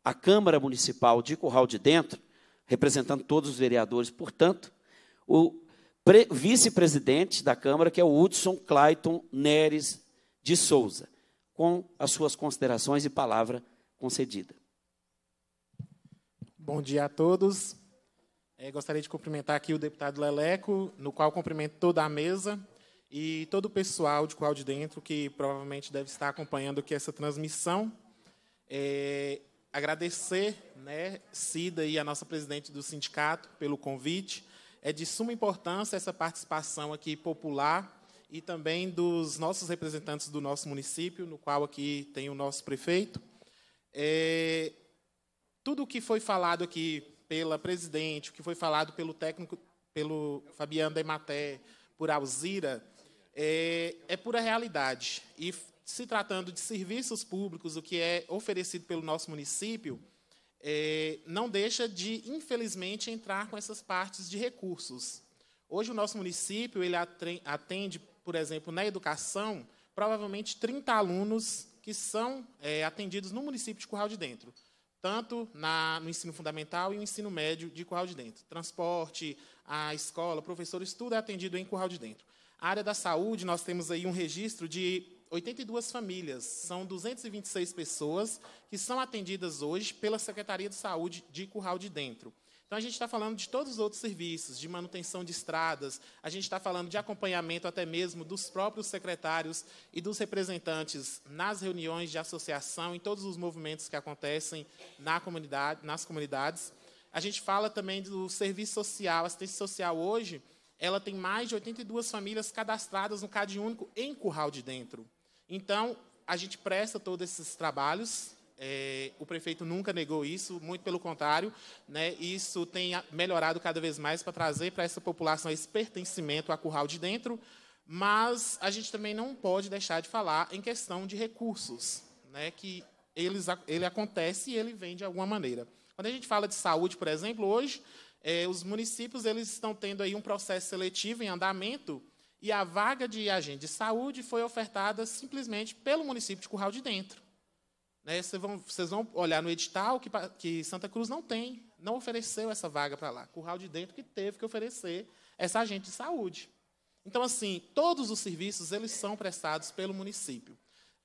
a Câmara Municipal de Curral de Dentro, representando todos os vereadores, portanto, o vice-presidente da Câmara, que é o Hudson Clayton Neres de Souza, com as suas considerações e palavra concedida. Bom dia a todos. É, gostaria de cumprimentar aqui o deputado Leleco, no qual cumprimento toda a mesa e todo o pessoal de qual de dentro que provavelmente deve estar acompanhando aqui essa transmissão. É, agradecer, né, Cida e a nossa presidente do sindicato pelo convite. É de suma importância essa participação aqui popular e também dos nossos representantes do nosso município, no qual aqui tem o nosso prefeito. É, tudo o que foi falado aqui pela presidente, o que foi falado pelo técnico, pelo Fabiano Dematé, por Alzira, é, é pura realidade. E se tratando de serviços públicos, o que é oferecido pelo nosso município, é, não deixa de, infelizmente, entrar com essas partes de recursos. Hoje, o nosso município ele atende, por exemplo, na educação, provavelmente 30 alunos que são é, atendidos no município de Curral de Dentro, tanto na, no ensino fundamental e no ensino médio de Curral de Dentro. Transporte, a escola, professores, tudo é atendido em Curral de Dentro. A área da saúde, nós temos aí um registro de 82 famílias, são 226 pessoas que são atendidas hoje pela Secretaria de Saúde de Curral de Dentro. Então, a gente está falando de todos os outros serviços, de manutenção de estradas, a gente está falando de acompanhamento até mesmo dos próprios secretários e dos representantes nas reuniões de associação, em todos os movimentos que acontecem na comunidade, nas comunidades. A gente fala também do serviço social, assistência social hoje, ela tem mais de 82 famílias cadastradas no CadÚnico em Curral de Dentro. Então, a gente presta todos esses trabalhos. É, o prefeito nunca negou isso, muito pelo contrário, né, isso tem melhorado cada vez mais para trazer para essa população esse pertencimento a Curral de Dentro, mas a gente também não pode deixar de falar em questão de recursos, né, que eles, ele acontece e ele vem de alguma maneira. Quando a gente fala de saúde, por exemplo, hoje, é, os municípios eles estão tendo aí um processo seletivo em andamento e a vaga de agente de saúde foi ofertada simplesmente pelo município de Curral de Dentro. Né, vocês, vão, vocês vão olhar no edital que, que Santa Cruz não tem, não ofereceu essa vaga para lá. Curral de Dentro que teve que oferecer essa agente de saúde. Então, assim, todos os serviços eles são prestados pelo município,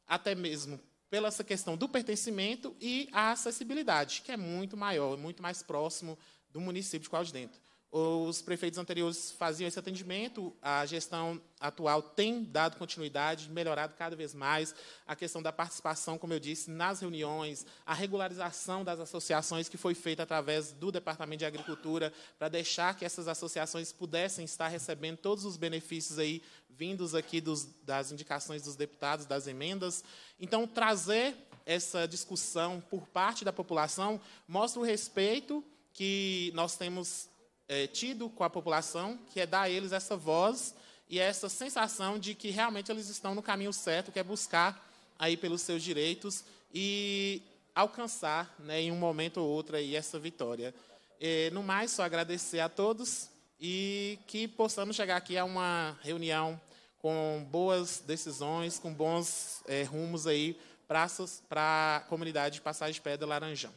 até mesmo pela essa questão do pertencimento e a acessibilidade, que é muito maior, muito mais próximo do município de Curral de Dentro. Os prefeitos anteriores faziam esse atendimento, a gestão atual tem dado continuidade, melhorado cada vez mais a questão da participação, como eu disse, nas reuniões, a regularização das associações que foi feita através do Departamento de Agricultura para deixar que essas associações pudessem estar recebendo todos os benefícios aí vindos aqui dos, das indicações dos deputados, das emendas. Então, trazer essa discussão por parte da população mostra o respeito que nós temos é, tido com a população, que é dar a eles essa voz e essa sensação de que realmente eles estão no caminho certo, que é buscar aí pelos seus direitos e alcançar, né, em um momento ou outro, aí, essa vitória. E, é, no mais, só agradecer a todos e que possamos chegar aqui a uma reunião com boas decisões, com bons é, rumos aí para a comunidade de Passagem de Pedra Laranjão.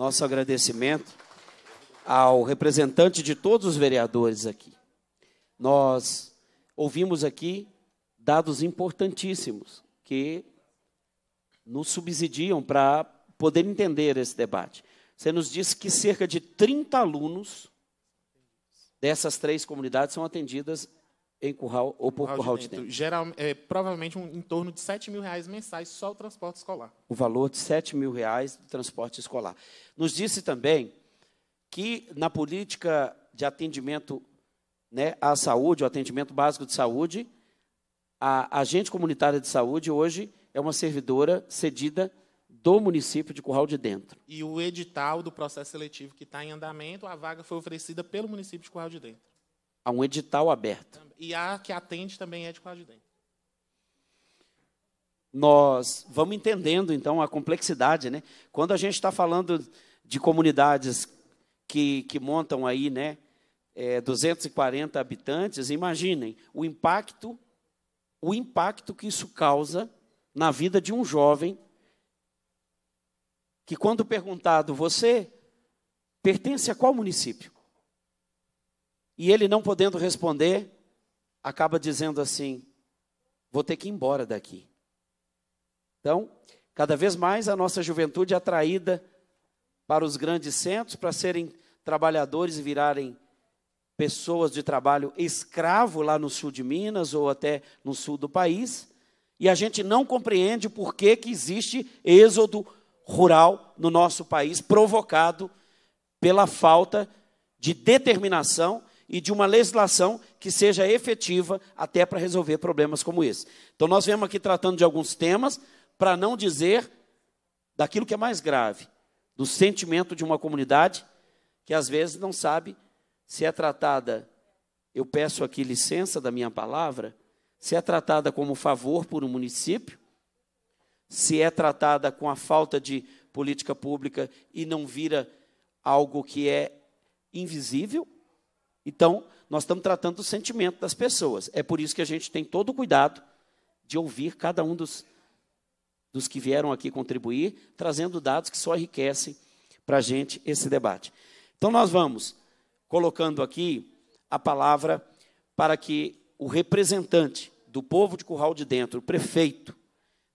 nosso agradecimento ao representante de todos os vereadores aqui. Nós ouvimos aqui dados importantíssimos que nos subsidiam para poder entender esse debate. Você nos disse que cerca de 30 alunos dessas três comunidades são atendidas em curral ou por curral, de, de dentro. Geral, é, provavelmente um, em torno de 7 mil reais mensais só o transporte escolar. O valor de 7 mil reais do transporte escolar. Nos disse também que na política de atendimento né, à saúde, o atendimento básico de saúde, a agente comunitária de saúde hoje é uma servidora cedida do município de Curral de Dentro. E o edital do processo seletivo que está em andamento, a vaga foi oferecida pelo município de Curral de Dentro. Há um edital aberto. Também e a que atende também é de coadjuvante. Nós vamos entendendo, então, a complexidade, né? Quando a gente está falando de comunidades que, que montam aí, né, é, 240 habitantes, imaginem o impacto, o impacto que isso causa na vida de um jovem que, quando perguntado, você pertence a qual município? E ele não podendo responder, acaba dizendo assim: vou ter que ir embora daqui. Então, cada vez mais a nossa juventude é atraída para os grandes centros para serem trabalhadores e virarem pessoas de trabalho escravo lá no sul de Minas ou até no sul do país, e a gente não compreende por que, que existe êxodo rural no nosso país provocado pela falta de determinação e de uma legislação que seja efetiva até para resolver problemas como esse. Então, nós vemos aqui tratando de alguns temas, para não dizer daquilo que é mais grave, do sentimento de uma comunidade que às vezes não sabe se é tratada, eu peço aqui licença da minha palavra, se é tratada como favor por um município, se é tratada com a falta de política pública e não vira algo que é invisível, então, nós estamos tratando do sentimento das pessoas. É por isso que a gente tem todo o cuidado de ouvir cada um dos, dos que vieram aqui contribuir, trazendo dados que só enriquecem para a gente esse debate. Então, nós vamos colocando aqui a palavra para que o representante do povo de Curral de Dentro, o prefeito,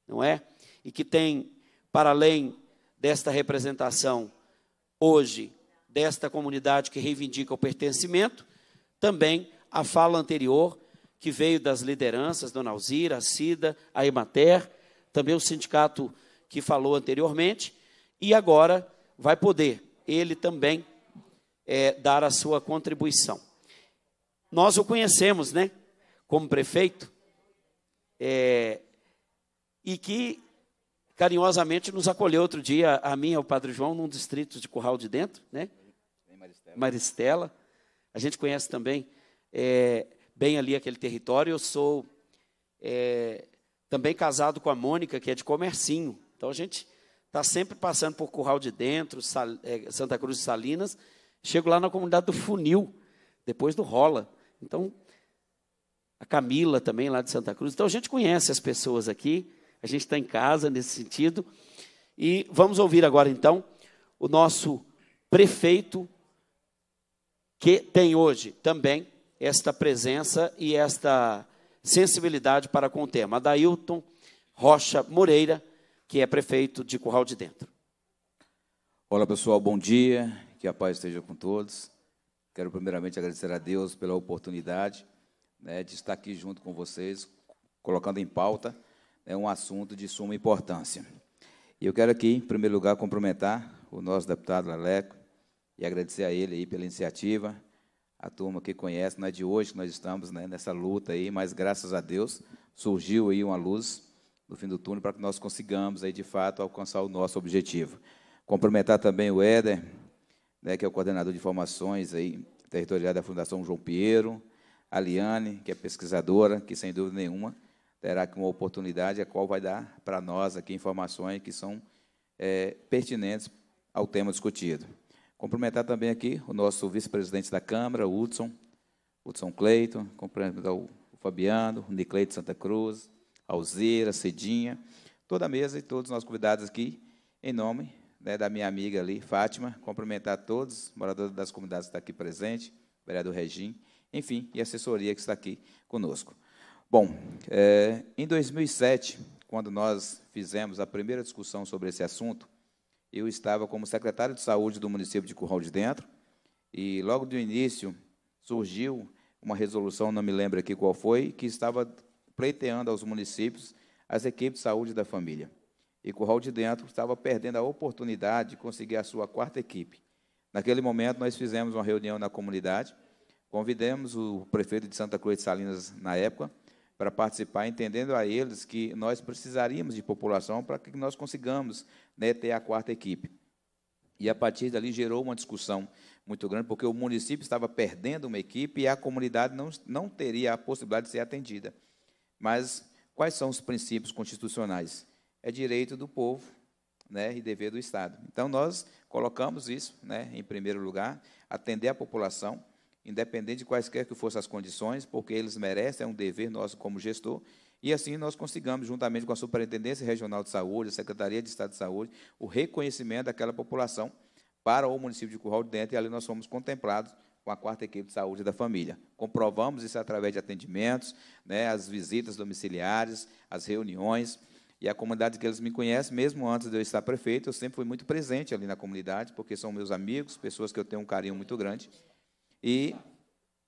não é? E que tem, para além desta representação, hoje, desta comunidade que reivindica o pertencimento, também a fala anterior, que veio das lideranças, Dona Alzira, a Cida, a Emater, também o sindicato que falou anteriormente, e agora vai poder ele também é, dar a sua contribuição. Nós o conhecemos, né, como prefeito, é, e que carinhosamente nos acolheu outro dia, a mim e ao Padre João, num distrito de Curral de Dentro, né, Maristela. A gente conhece também é, bem ali aquele território. Eu sou é, também casado com a Mônica, que é de Comercinho. Então a gente está sempre passando por Curral de Dentro, Sal, é, Santa Cruz de Salinas. Chego lá na comunidade do Funil, depois do Rola. Então, a Camila também lá de Santa Cruz. Então a gente conhece as pessoas aqui, a gente está em casa nesse sentido. E vamos ouvir agora então o nosso prefeito que tem hoje também esta presença e esta sensibilidade para com o tema. Adailton Rocha Moreira, que é prefeito de Curral de Dentro. Olá, pessoal, bom dia. Que a paz esteja com todos. Quero primeiramente agradecer a Deus pela oportunidade né, de estar aqui junto com vocês, colocando em pauta né, um assunto de suma importância. E eu quero aqui, em primeiro lugar, cumprimentar o nosso deputado Aleco e agradecer a ele aí pela iniciativa. A turma que conhece, não é de hoje que nós estamos né, nessa luta aí, mas graças a Deus surgiu aí uma luz no fim do túnel para que nós consigamos aí de fato alcançar o nosso objetivo. Cumprimentar também o Éder, né, que é o coordenador de formações aí territorial da Fundação João Pinheiro, a Liane, que é pesquisadora, que sem dúvida nenhuma terá aqui uma oportunidade a qual vai dar para nós aqui informações que são é, pertinentes ao tema discutido. Cumprimentar também aqui o nosso vice-presidente da Câmara, Hudson, Hudson Cleiton, cumprimentar o Fabiano, o Nicleito Santa Cruz, Alzeira, Cedinha, toda a mesa e todos os nossos convidados aqui, em nome né, da minha amiga ali, Fátima, cumprimentar todos, moradores das comunidades que estão aqui presentes, vereador Regim, enfim, e assessoria que está aqui conosco. Bom, é, em 2007, quando nós fizemos a primeira discussão sobre esse assunto, eu estava como secretário de saúde do município de Curral de Dentro, e logo do início surgiu uma resolução, não me lembro aqui qual foi, que estava pleiteando aos municípios as equipes de saúde da família. E Curral de Dentro estava perdendo a oportunidade de conseguir a sua quarta equipe. Naquele momento, nós fizemos uma reunião na comunidade, convidamos o prefeito de Santa Cruz de Salinas, na época, para participar, entendendo a eles que nós precisaríamos de população para que nós consigamos né, ter a quarta equipe. E a partir dali gerou uma discussão muito grande, porque o município estava perdendo uma equipe e a comunidade não, não teria a possibilidade de ser atendida. Mas quais são os princípios constitucionais? É direito do povo né, e dever do Estado. Então, nós colocamos isso né, em primeiro lugar, atender a população independente de quaisquer que fossem as condições, porque eles merecem, é um dever nosso como gestor, e assim nós consigamos, juntamente com a Superintendência Regional de Saúde, a Secretaria de Estado de Saúde, o reconhecimento daquela população para o município de Curral de Dentro, e ali nós fomos contemplados com a quarta equipe de saúde da família. Comprovamos isso através de atendimentos, né, as visitas domiciliares, as reuniões, e a comunidade que eles me conhecem, mesmo antes de eu estar prefeito, eu sempre fui muito presente ali na comunidade, porque são meus amigos, pessoas que eu tenho um carinho muito grande. E,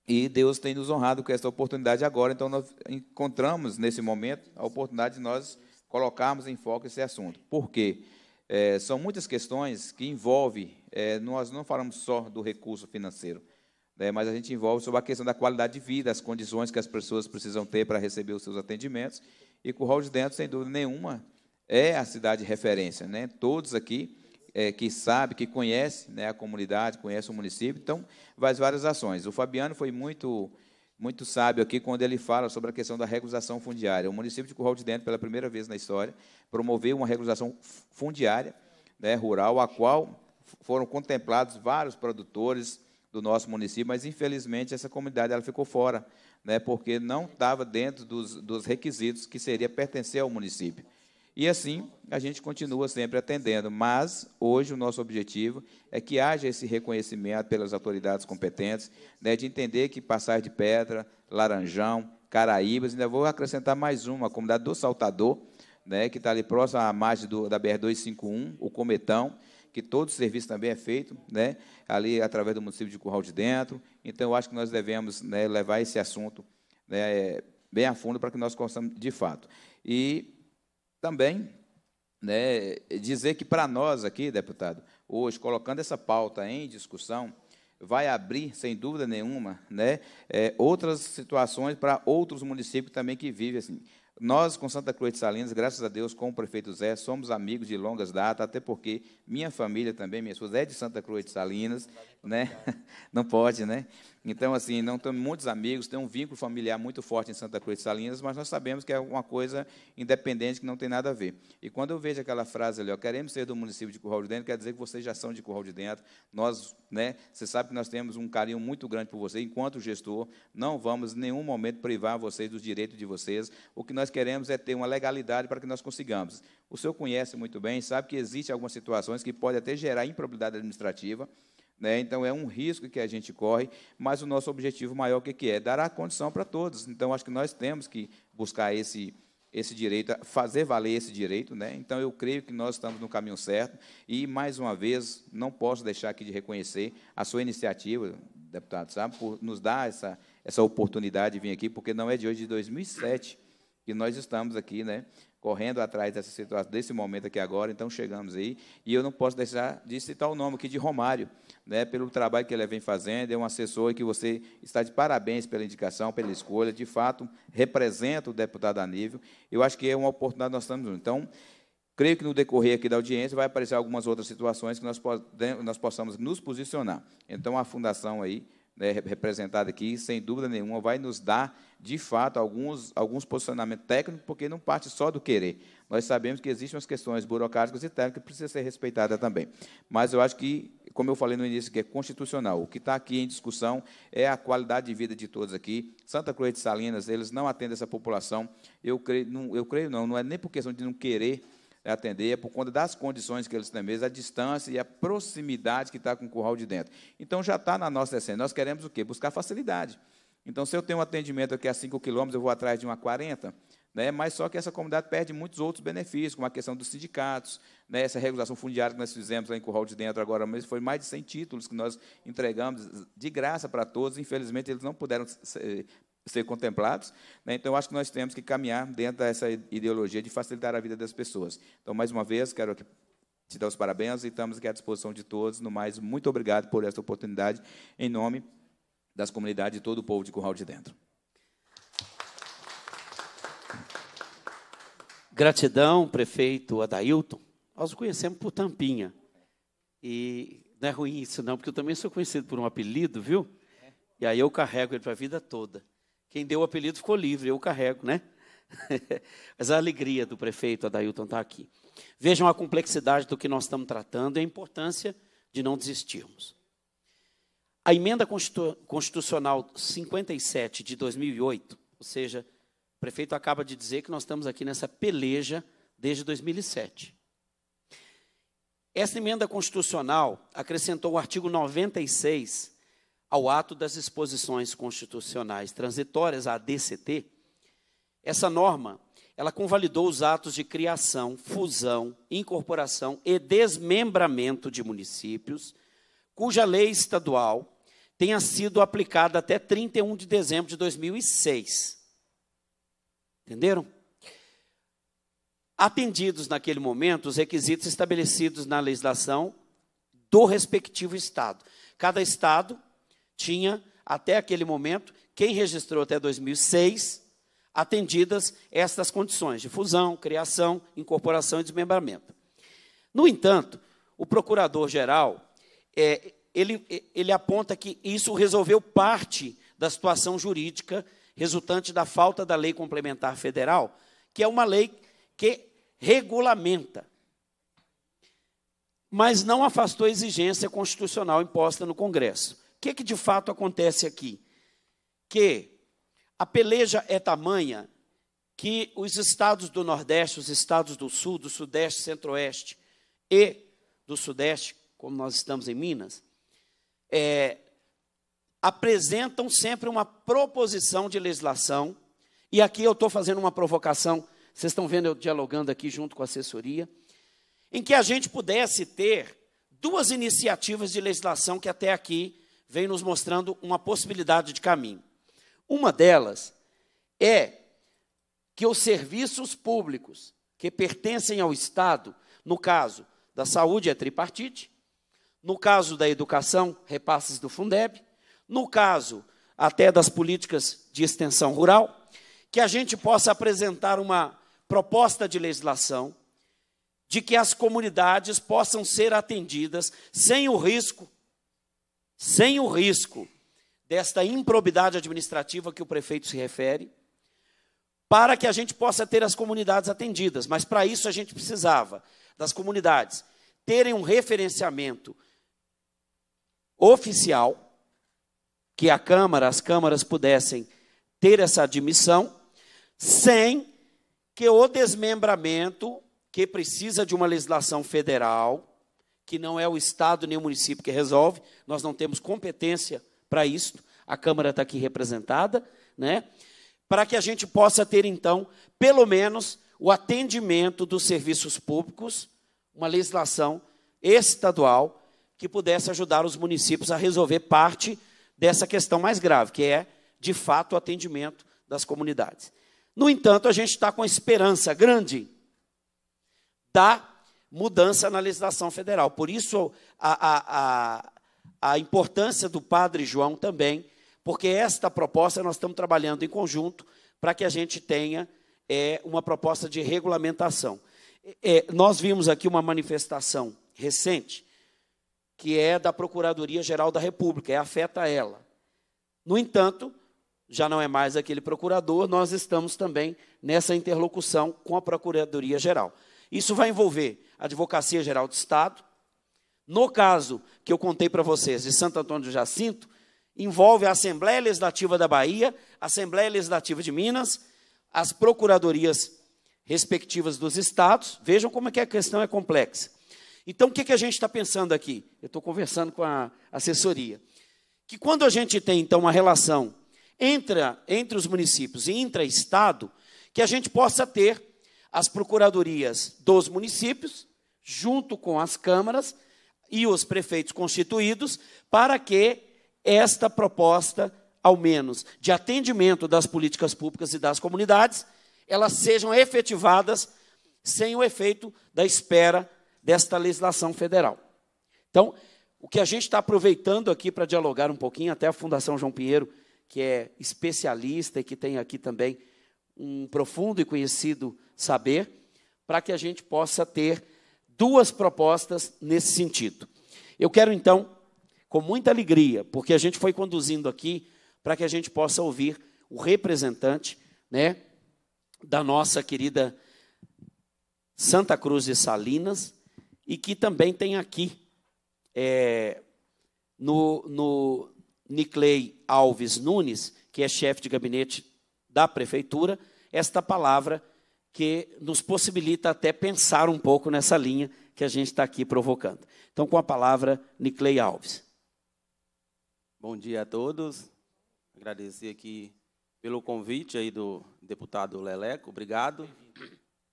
e Deus tem nos honrado com essa oportunidade agora, então nós encontramos nesse momento a oportunidade de nós colocarmos em foco esse assunto. Por quê? É, são muitas questões que envolvem, é, nós não falamos só do recurso financeiro, né, mas a gente envolve sobre a questão da qualidade de vida, as condições que as pessoas precisam ter para receber os seus atendimentos. E Curral de Dentro, sem dúvida nenhuma, é a cidade de referência. Né? Todos aqui é, que sabe, que conhece né, a comunidade, conhece o município, então faz várias ações. O Fabiano foi muito muito sábio aqui quando ele fala sobre a questão da regularização fundiária. O município de Curral de Dentro, pela primeira vez na história, promoveu uma regularização fundiária né, rural, a qual foram contemplados vários produtores do nosso município, mas infelizmente essa comunidade ela ficou fora, né, porque não estava dentro dos, dos requisitos que seria pertencer ao município. E assim a gente continua sempre atendendo, mas hoje o nosso objetivo é que haja esse reconhecimento pelas autoridades competentes, né, de entender que Passar de Pedra, Laranjão, Caraíbas, ainda vou acrescentar mais uma, a comunidade do Saltador, né, que está ali próximo à margem do, da BR-251, o Cometão, que todo o serviço também é feito, né, ali através do município de Curral de Dentro. Então, eu acho que nós devemos né, levar esse assunto né, é, bem a fundo para que nós possamos, de fato. E também né, dizer que para nós aqui, deputado, hoje, colocando essa pauta em discussão, vai abrir, sem dúvida nenhuma, né, é, outras situações para outros municípios também que vivem assim. Nós, com Santa Cruz de Salinas, graças a Deus, com o prefeito Zé, somos amigos de longas datas, até porque minha família também, minha esposa é de Santa Cruz de Salinas, né? Não pode, né? Então, assim, não temos muitos amigos, tem um vínculo familiar muito forte em Santa Cruz de Salinas, mas nós sabemos que é uma coisa independente que não tem nada a ver. E quando eu vejo aquela frase ali, ó, queremos ser do município de Curral de Dentro, quer dizer que vocês já são de Curral de Dentro. Nós, né, você sabe que nós temos um carinho muito grande por você, enquanto gestor, não vamos em nenhum momento privar vocês dos direitos de vocês. O que nós queremos é ter uma legalidade para que nós consigamos. O senhor conhece muito bem, sabe que existe algumas situações que pode até gerar improbidade administrativa, né? Então, é um risco que a gente corre, mas o nosso objetivo maior, o que, que é? Dar a condição para todos. Então, acho que nós temos que buscar esse, esse direito, fazer valer esse direito. Né? Então, eu creio que nós estamos no caminho certo. E, mais uma vez, não posso deixar aqui de reconhecer a sua iniciativa, deputado, sabe, por nos dar essa, essa oportunidade de vir aqui, porque não é de hoje, é de 2007, que nós estamos aqui né, correndo atrás dessa situação, desse momento aqui agora, então chegamos aí, e eu não posso deixar de citar o nome aqui de Romário, né, pelo trabalho que ele vem fazendo, é um assessor que você está de parabéns pela indicação, pela escolha, de fato, representa o deputado a nível, eu acho que é uma oportunidade nós estamos juntos. Então, creio que no decorrer aqui da audiência vai aparecer algumas outras situações que nós, né, nós possamos nos posicionar. Então, a fundação aí, né, representada aqui, sem dúvida nenhuma, vai nos dar, de fato, alguns, alguns posicionamentos técnicos, porque não parte só do querer. Nós sabemos que existem as questões burocráticas e técnicas que precisam ser respeitadas também. Mas eu acho que, como eu falei no início, que é constitucional. O que está aqui em discussão é a qualidade de vida de todos aqui. Santa Cruz de Salinas, eles não atendem essa população. Eu creio, não, eu creio não, não é nem por questão de não querer né, atender, é por conta das condições que eles têm mesmo, a distância e a proximidade que está com o curral de dentro. Então já está na nossa essência. Nós queremos o quê? Buscar facilidade. Então, se eu tenho um atendimento aqui a 5 quilômetros, eu vou atrás de uma 40, né? mas só que essa comunidade perde muitos outros benefícios, como a questão dos sindicatos, né? essa regulação fundiária que nós fizemos lá em Curral de Dentro agora mesmo, foi mais de 100 títulos que nós entregamos de graça para todos, infelizmente eles não puderam ser contemplados. Né? Então, acho que nós temos que caminhar dentro dessa ideologia de facilitar a vida das pessoas. Então, mais uma vez, quero te dar os parabéns e estamos aqui à disposição de todos. No mais, muito obrigado por esta oportunidade, em nome das comunidades e todo o povo de Curral de Dentro. Gratidão, prefeito Adailton. Nós o conhecemos por Tampinha. E não é ruim isso, não, porque eu também sou conhecido por um apelido, viu? É. E aí eu carrego ele para a vida toda. Quem deu o apelido ficou livre, eu carrego, né? Mas a alegria do prefeito Adailton está aqui. Vejam a complexidade do que nós estamos tratando e a importância de não desistirmos. A emenda constitucional 57 de 2008, ou seja, o prefeito acaba de dizer que nós estamos aqui nessa peleja desde 2007. Essa emenda constitucional acrescentou o artigo 96 ao ato das disposições constitucionais transitórias, a DCT, essa norma, ela convalidou os atos de criação, fusão, incorporação e desmembramento de municípios, cuja lei estadual tenha sido aplicada até 31 de dezembro de 2006. Entenderam? Atendidos naquele momento os requisitos estabelecidos na legislação do respectivo estado. Cada estado tinha, até aquele momento, quem registrou até 2006, atendidas estas condições de fusão, criação, incorporação e desmembramento. No entanto, o procurador-geral, é, ele, ele aponta que isso resolveu parte da situação jurídica resultante da falta da lei complementar federal, que é uma lei que regulamenta, mas não afastou a exigência constitucional imposta no Congresso que, que de fato acontece aqui? Que a peleja é tamanha que os estados do Nordeste, os estados do Sul, do Sudeste, Centro-Oeste e do Sudeste, como nós estamos em Minas, é, apresentam sempre uma proposição de legislação. E aqui eu estou fazendo uma provocação, vocês estão vendo eu dialogando aqui junto com a assessoria, em que a gente pudesse ter duas iniciativas de legislação que até aqui vem nos mostrando uma possibilidade de caminho. Uma delas é que os serviços públicos que pertencem ao Estado, no caso da saúde é tripartite, no caso da educação, repasses do Fundeb, no caso até das políticas de extensão rural, que a gente possa apresentar uma proposta de legislação de que as comunidades possam ser atendidas sem o risco sem o risco desta improbidade administrativa que o prefeito se refere, para que a gente possa ter as comunidades atendidas. Mas para isso a gente precisava das comunidades terem um referenciamento oficial, que a Câmara, as câmaras pudessem ter essa admissão, sem que o desmembramento, que precisa de uma legislação federal, que não é o Estado nem o município que resolve, nós não temos competência para isso, a Câmara está aqui representada, né? para que a gente possa ter, então, pelo menos o atendimento dos serviços públicos, uma legislação estadual que pudesse ajudar os municípios a resolver parte dessa questão mais grave, que é, de fato, o atendimento das comunidades. No entanto, a gente está com a esperança grande da mudança na legislação federal. Por isso, a, a, a, a importância do padre João também, porque esta proposta nós estamos trabalhando em conjunto para que a gente tenha é, uma proposta de regulamentação. É, nós vimos aqui uma manifestação recente, que é da Procuradoria-Geral da República, e é afeta ela. No entanto, já não é mais aquele procurador, nós estamos também nessa interlocução com a Procuradoria-Geral. Isso vai envolver a Advocacia Geral do Estado. No caso que eu contei para vocês de Santo Antônio do Jacinto, envolve a Assembleia Legislativa da Bahia, a Assembleia Legislativa de Minas, as procuradorias respectivas dos estados. Vejam como é que a questão é complexa. Então, o que, que a gente está pensando aqui? Eu estou conversando com a assessoria. Que quando a gente tem, então, uma relação entre, entre os municípios e intra-estado, que a gente possa ter as procuradorias dos municípios, junto com as câmaras e os prefeitos constituídos, para que esta proposta, ao menos, de atendimento das políticas públicas e das comunidades, elas sejam efetivadas sem o efeito da espera desta legislação federal. Então, o que a gente está aproveitando aqui para dialogar um pouquinho, até a Fundação João Pinheiro, que é especialista e que tem aqui também um profundo e conhecido saber, para que a gente possa ter duas propostas nesse sentido. Eu quero então, com muita alegria, porque a gente foi conduzindo aqui para que a gente possa ouvir o representante, né, da nossa querida Santa Cruz de Salinas e que também tem aqui é, no, no Niclei Alves Nunes, que é chefe de gabinete da prefeitura, esta palavra que nos possibilita até pensar um pouco nessa linha que a gente está aqui provocando. Então, com a palavra, Niclei Alves. Bom dia a todos. Agradecer aqui pelo convite aí do deputado Leleco. Obrigado.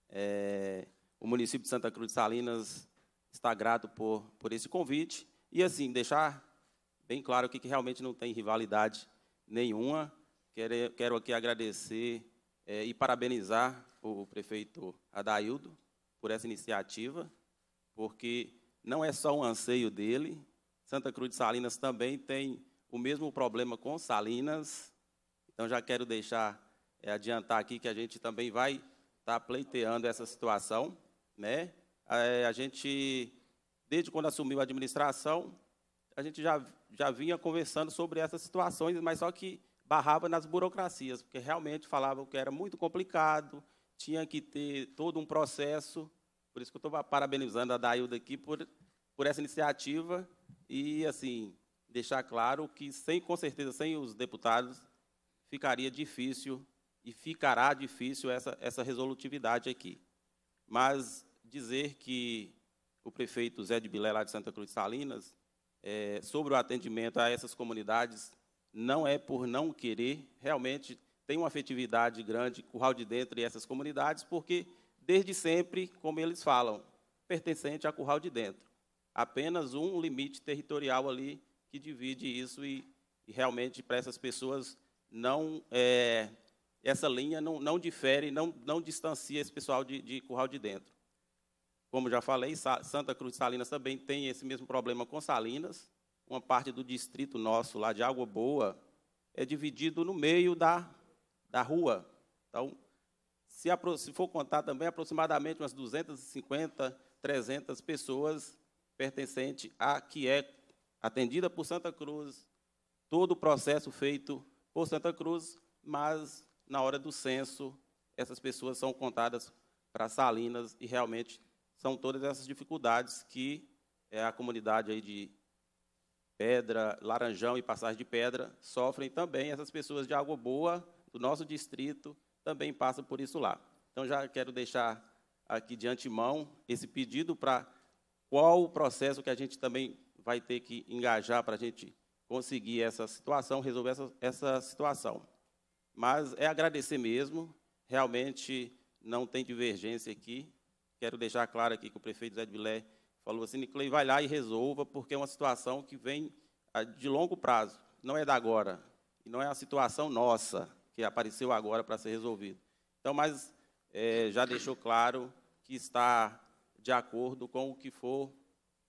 É, o município de Santa Cruz de Salinas está grato por, por esse convite. E, assim, deixar bem claro aqui que realmente não tem rivalidade nenhuma. Quero, quero aqui agradecer é, e parabenizar o prefeito Adaildo por essa iniciativa, porque não é só um anseio dele, Santa Cruz de Salinas também tem o mesmo problema com Salinas, então já quero deixar é, adiantar aqui que a gente também vai estar tá pleiteando essa situação, né? É, a gente, desde quando assumiu a administração, a gente já, já vinha conversando sobre essas situações, mas só que barrava nas burocracias, porque realmente falavam que era muito complicado, tinha que ter todo um processo. Por isso que eu estou parabenizando a Dailda aqui por, por essa iniciativa e, assim, deixar claro que, sem, com certeza, sem os deputados, ficaria difícil e ficará difícil essa, essa resolutividade aqui. Mas dizer que o prefeito Zé de Bilé, lá de Santa Cruz de Salinas, é, sobre o atendimento a essas comunidades não é por não querer, realmente tem uma afetividade grande, curral de dentro e essas comunidades, porque desde sempre, como eles falam, pertencente a curral de dentro. Apenas um limite territorial ali que divide isso e, e realmente para essas pessoas não é, essa linha não, não difere, não, não distancia esse pessoal de, de curral de dentro. Como já falei, Santa Cruz de Salinas também tem esse mesmo problema com Salinas, uma parte do distrito nosso lá de Água Boa é dividido no meio da, da rua. Então, se, se for contar também, aproximadamente umas 250, 300 pessoas pertencente a que é atendida por Santa Cruz, todo o processo feito por Santa Cruz, mas na hora do censo essas pessoas são contadas para Salinas e realmente são todas essas dificuldades que é, a comunidade aí de Pedra, Laranjão e Passagem de Pedra, sofrem também. Essas pessoas de Água Boa, do nosso distrito, também passam por isso lá. Então, já quero deixar aqui de antemão esse pedido para qual o processo que a gente também vai ter que engajar para a gente conseguir essa situação, resolver essa, essa situação. Mas é agradecer mesmo, realmente não tem divergência aqui. Quero deixar claro aqui que o prefeito Zé de Vilé Falou assim, Niclei, vai lá e resolva, porque é uma situação que vem ah, de longo prazo, não é da agora. E não é a situação nossa que apareceu agora para ser resolvida. Então, mas é, já deixou claro que está de acordo com o que for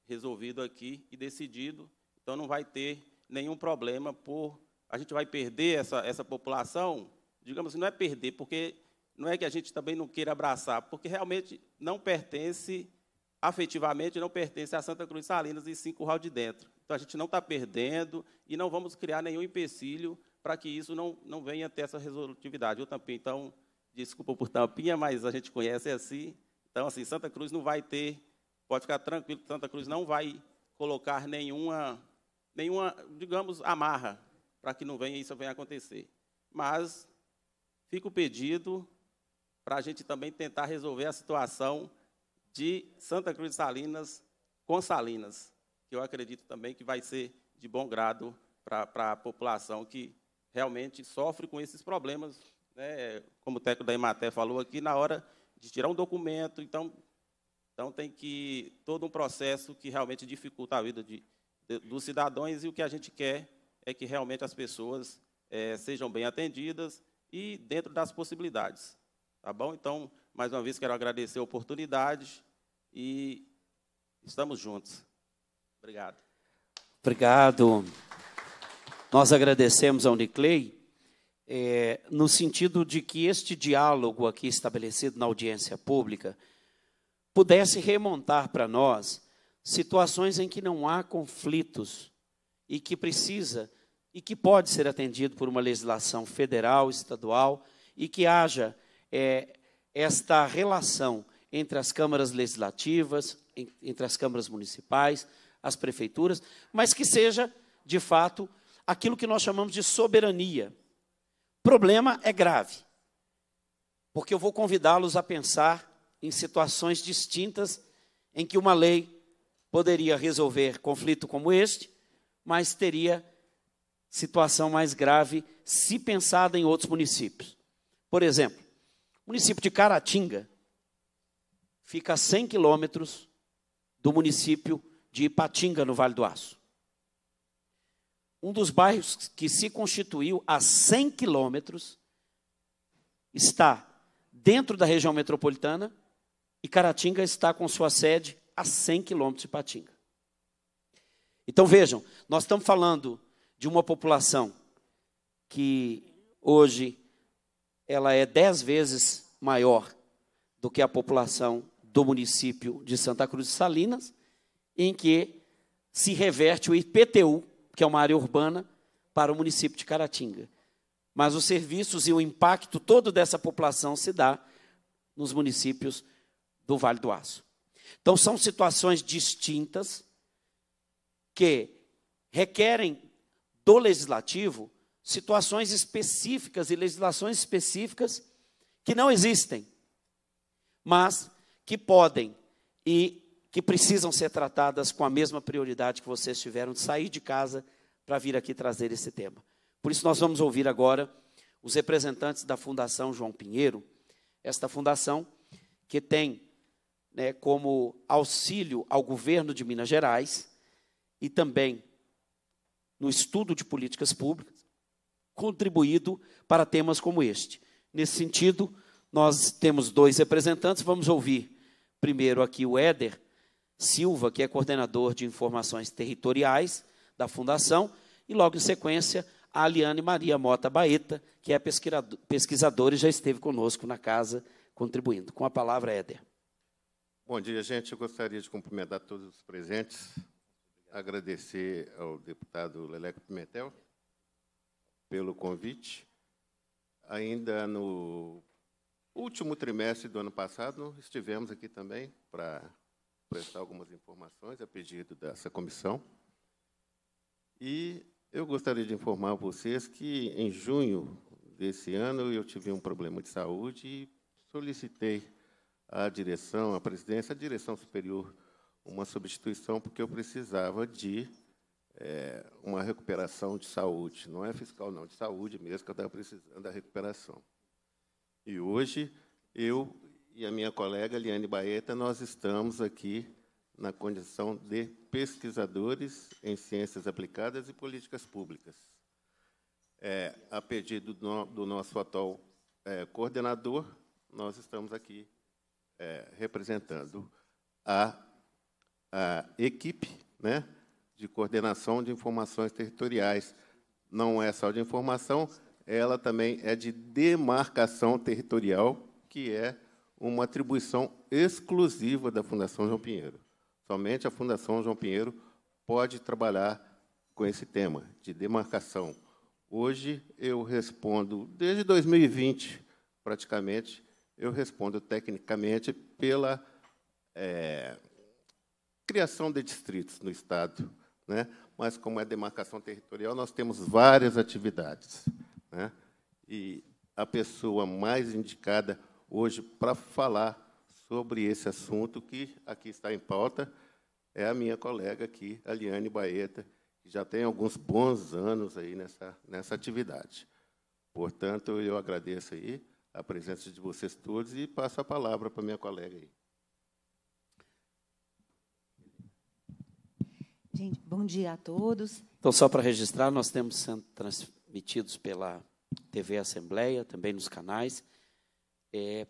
resolvido aqui e decidido. Então, não vai ter nenhum problema por... A gente vai perder essa, essa população? Digamos assim, não é perder, porque não é que a gente também não queira abraçar, porque realmente não pertence afetivamente não pertence a Santa Cruz Salinas e cinco Curral de Dentro. Então, a gente não está perdendo e não vamos criar nenhum empecilho para que isso não, não venha ter essa resolutividade. Eu tampinha, então, desculpa por tampinha, mas a gente conhece assim. Então, assim, Santa Cruz não vai ter, pode ficar tranquilo, Santa Cruz não vai colocar nenhuma, nenhuma digamos, amarra para que não venha isso venha acontecer. Mas fica o pedido para a gente também tentar resolver a situação de Santa Cruz de Salinas com Salinas, que eu acredito também que vai ser de bom grado para a população que realmente sofre com esses problemas, né? como o técnico da Imaté falou aqui, na hora de tirar um documento, então, então tem que todo um processo que realmente dificulta a vida de, de, dos cidadãos e o que a gente quer é que realmente as pessoas é, sejam bem atendidas e dentro das possibilidades, tá bom? Então, mais uma vez quero agradecer a oportunidade e estamos juntos. Obrigado. Obrigado. Nós agradecemos ao Niclei, eh, é, no sentido de que este diálogo aqui estabelecido na audiência pública pudesse remontar para nós situações em que não há conflitos e que precisa e que pode ser atendido por uma legislação federal, estadual e que haja é, esta relação entre as câmaras legislativas, entre as câmaras municipais, as prefeituras, mas que seja, de fato, aquilo que nós chamamos de soberania. O problema é grave, porque eu vou convidá-los a pensar em situações distintas em que uma lei poderia resolver conflito como este, mas teria situação mais grave se pensada em outros municípios. Por exemplo, o município de Caratinga fica a 100 quilômetros do município de Ipatinga, no Vale do Aço. Um dos bairros que se constituiu a 100 quilômetros está dentro da região metropolitana e Caratinga está com sua sede a 100 quilômetros de Ipatinga. Então vejam, nós estamos falando de uma população que hoje ela é 10 vezes maior do que a população do município de Santa Cruz de Salinas, em que se reverte o IPTU, que é uma área urbana, para o município de Caratinga. Mas os serviços e o impacto todo dessa população se dá nos municípios do Vale do Aço. Então, são situações distintas que requerem do legislativo situações específicas e legislações específicas que não existem, mas que podem e que precisam ser tratadas com a mesma prioridade que vocês tiveram de sair de casa para vir aqui trazer esse tema. Por isso, nós vamos ouvir agora os representantes da Fundação João Pinheiro, esta fundação que tem né, como auxílio ao governo de Minas Gerais e também no estudo de políticas públicas, contribuído para temas como este. Nesse sentido, nós temos dois representantes, vamos ouvir primeiro aqui o Éder Silva, que é coordenador de informações territoriais da Fundação, e logo em sequência a Aliane Maria Mota Baeta, que é pesquisadora e já esteve conosco na casa contribuindo. Com a palavra, Éder. Bom dia, gente. Eu gostaria de cumprimentar todos os presentes, agradecer ao deputado Leleco Pimentel pelo convite. Ainda no Último trimestre do ano passado, estivemos aqui também para prestar algumas informações a pedido dessa comissão. E eu gostaria de informar vocês que em junho desse ano eu tive um problema de saúde e solicitei à direção, à presidência, à direção superior, uma substituição, porque eu precisava de é, uma recuperação de saúde. Não é fiscal, não, de saúde mesmo, que eu estava precisando da recuperação. E hoje, eu e a minha colega Liane Baeta, nós estamos aqui na condição de pesquisadores em ciências aplicadas e políticas públicas. É, a pedido do, do nosso atual é, coordenador, nós estamos aqui é, representando a, a equipe né, de coordenação de informações territoriais. Não é só de informação, ela também é de demarcação territorial, que é uma atribuição exclusiva da Fundação João Pinheiro. Somente a Fundação João Pinheiro pode trabalhar com esse tema de demarcação. Hoje eu respondo, desde 2020, praticamente, eu respondo tecnicamente pela é, criação de distritos no Estado. Né? Mas, como é demarcação territorial, nós temos várias atividades. Né? E a pessoa mais indicada hoje para falar sobre esse assunto que aqui está em pauta é a minha colega aqui, Aliane Baeta, que já tem alguns bons anos aí nessa, nessa atividade. Portanto, eu agradeço aí a presença de vocês todos e passo a palavra para minha colega aí. Gente, bom dia a todos. Então, só para registrar, nós temos transmitidos pela TV Assembleia, também nos canais. É,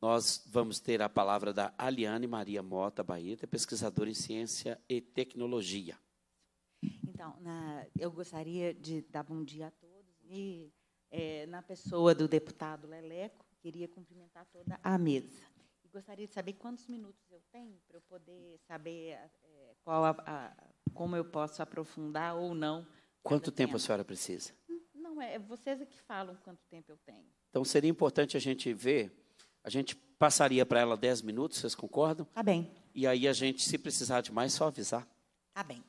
nós vamos ter a palavra da Aliane Maria Mota Baeta, é pesquisadora em ciência e tecnologia. Então, na, eu gostaria de dar bom dia a todos e, é, na pessoa do deputado Leleco, queria cumprimentar toda a mesa. E gostaria de saber quantos minutos eu tenho para eu poder saber é, qual a, a, como eu posso aprofundar ou não. Quanto tempo a senhora precisa? não, é, é vocês é que falam quanto tempo eu tenho. Então seria importante a gente ver, a gente passaria para ela 10 minutos, vocês concordam? Tá bem. E aí a gente, se precisar de mais, só avisar. Tá bem.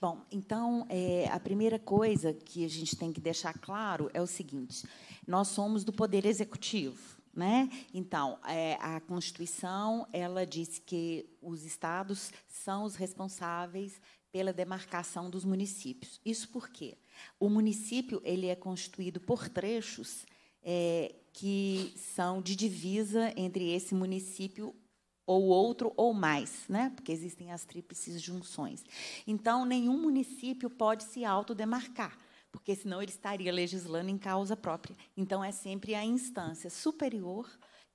Bom, então, é, a primeira coisa que a gente tem que deixar claro é o seguinte: nós somos do Poder Executivo. Né? Então, é, a Constituição ela diz que os estados são os responsáveis pela demarcação dos municípios. Isso por quê? O município ele é constituído por trechos é, que são de divisa entre esse município ou outro ou mais, né? Porque existem as tríplices junções. Então, nenhum município pode se autodemarcar, porque senão ele estaria legislando em causa própria. Então, é sempre a instância superior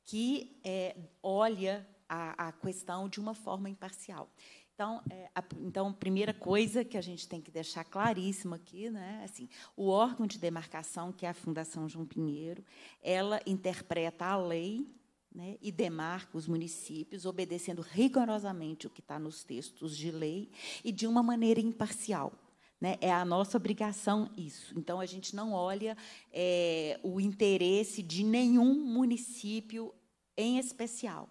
que é, olha a, a questão de uma forma imparcial. Então, é, a, então, primeira coisa que a gente tem que deixar claríssima aqui, né, é assim, o órgão de demarcação, que é a Fundação João Pinheiro, ela interpreta a lei né, e demarca os municípios, obedecendo rigorosamente o que está nos textos de lei e de uma maneira imparcial. Né, é a nossa obrigação isso. Então, a gente não olha é, o interesse de nenhum município em especial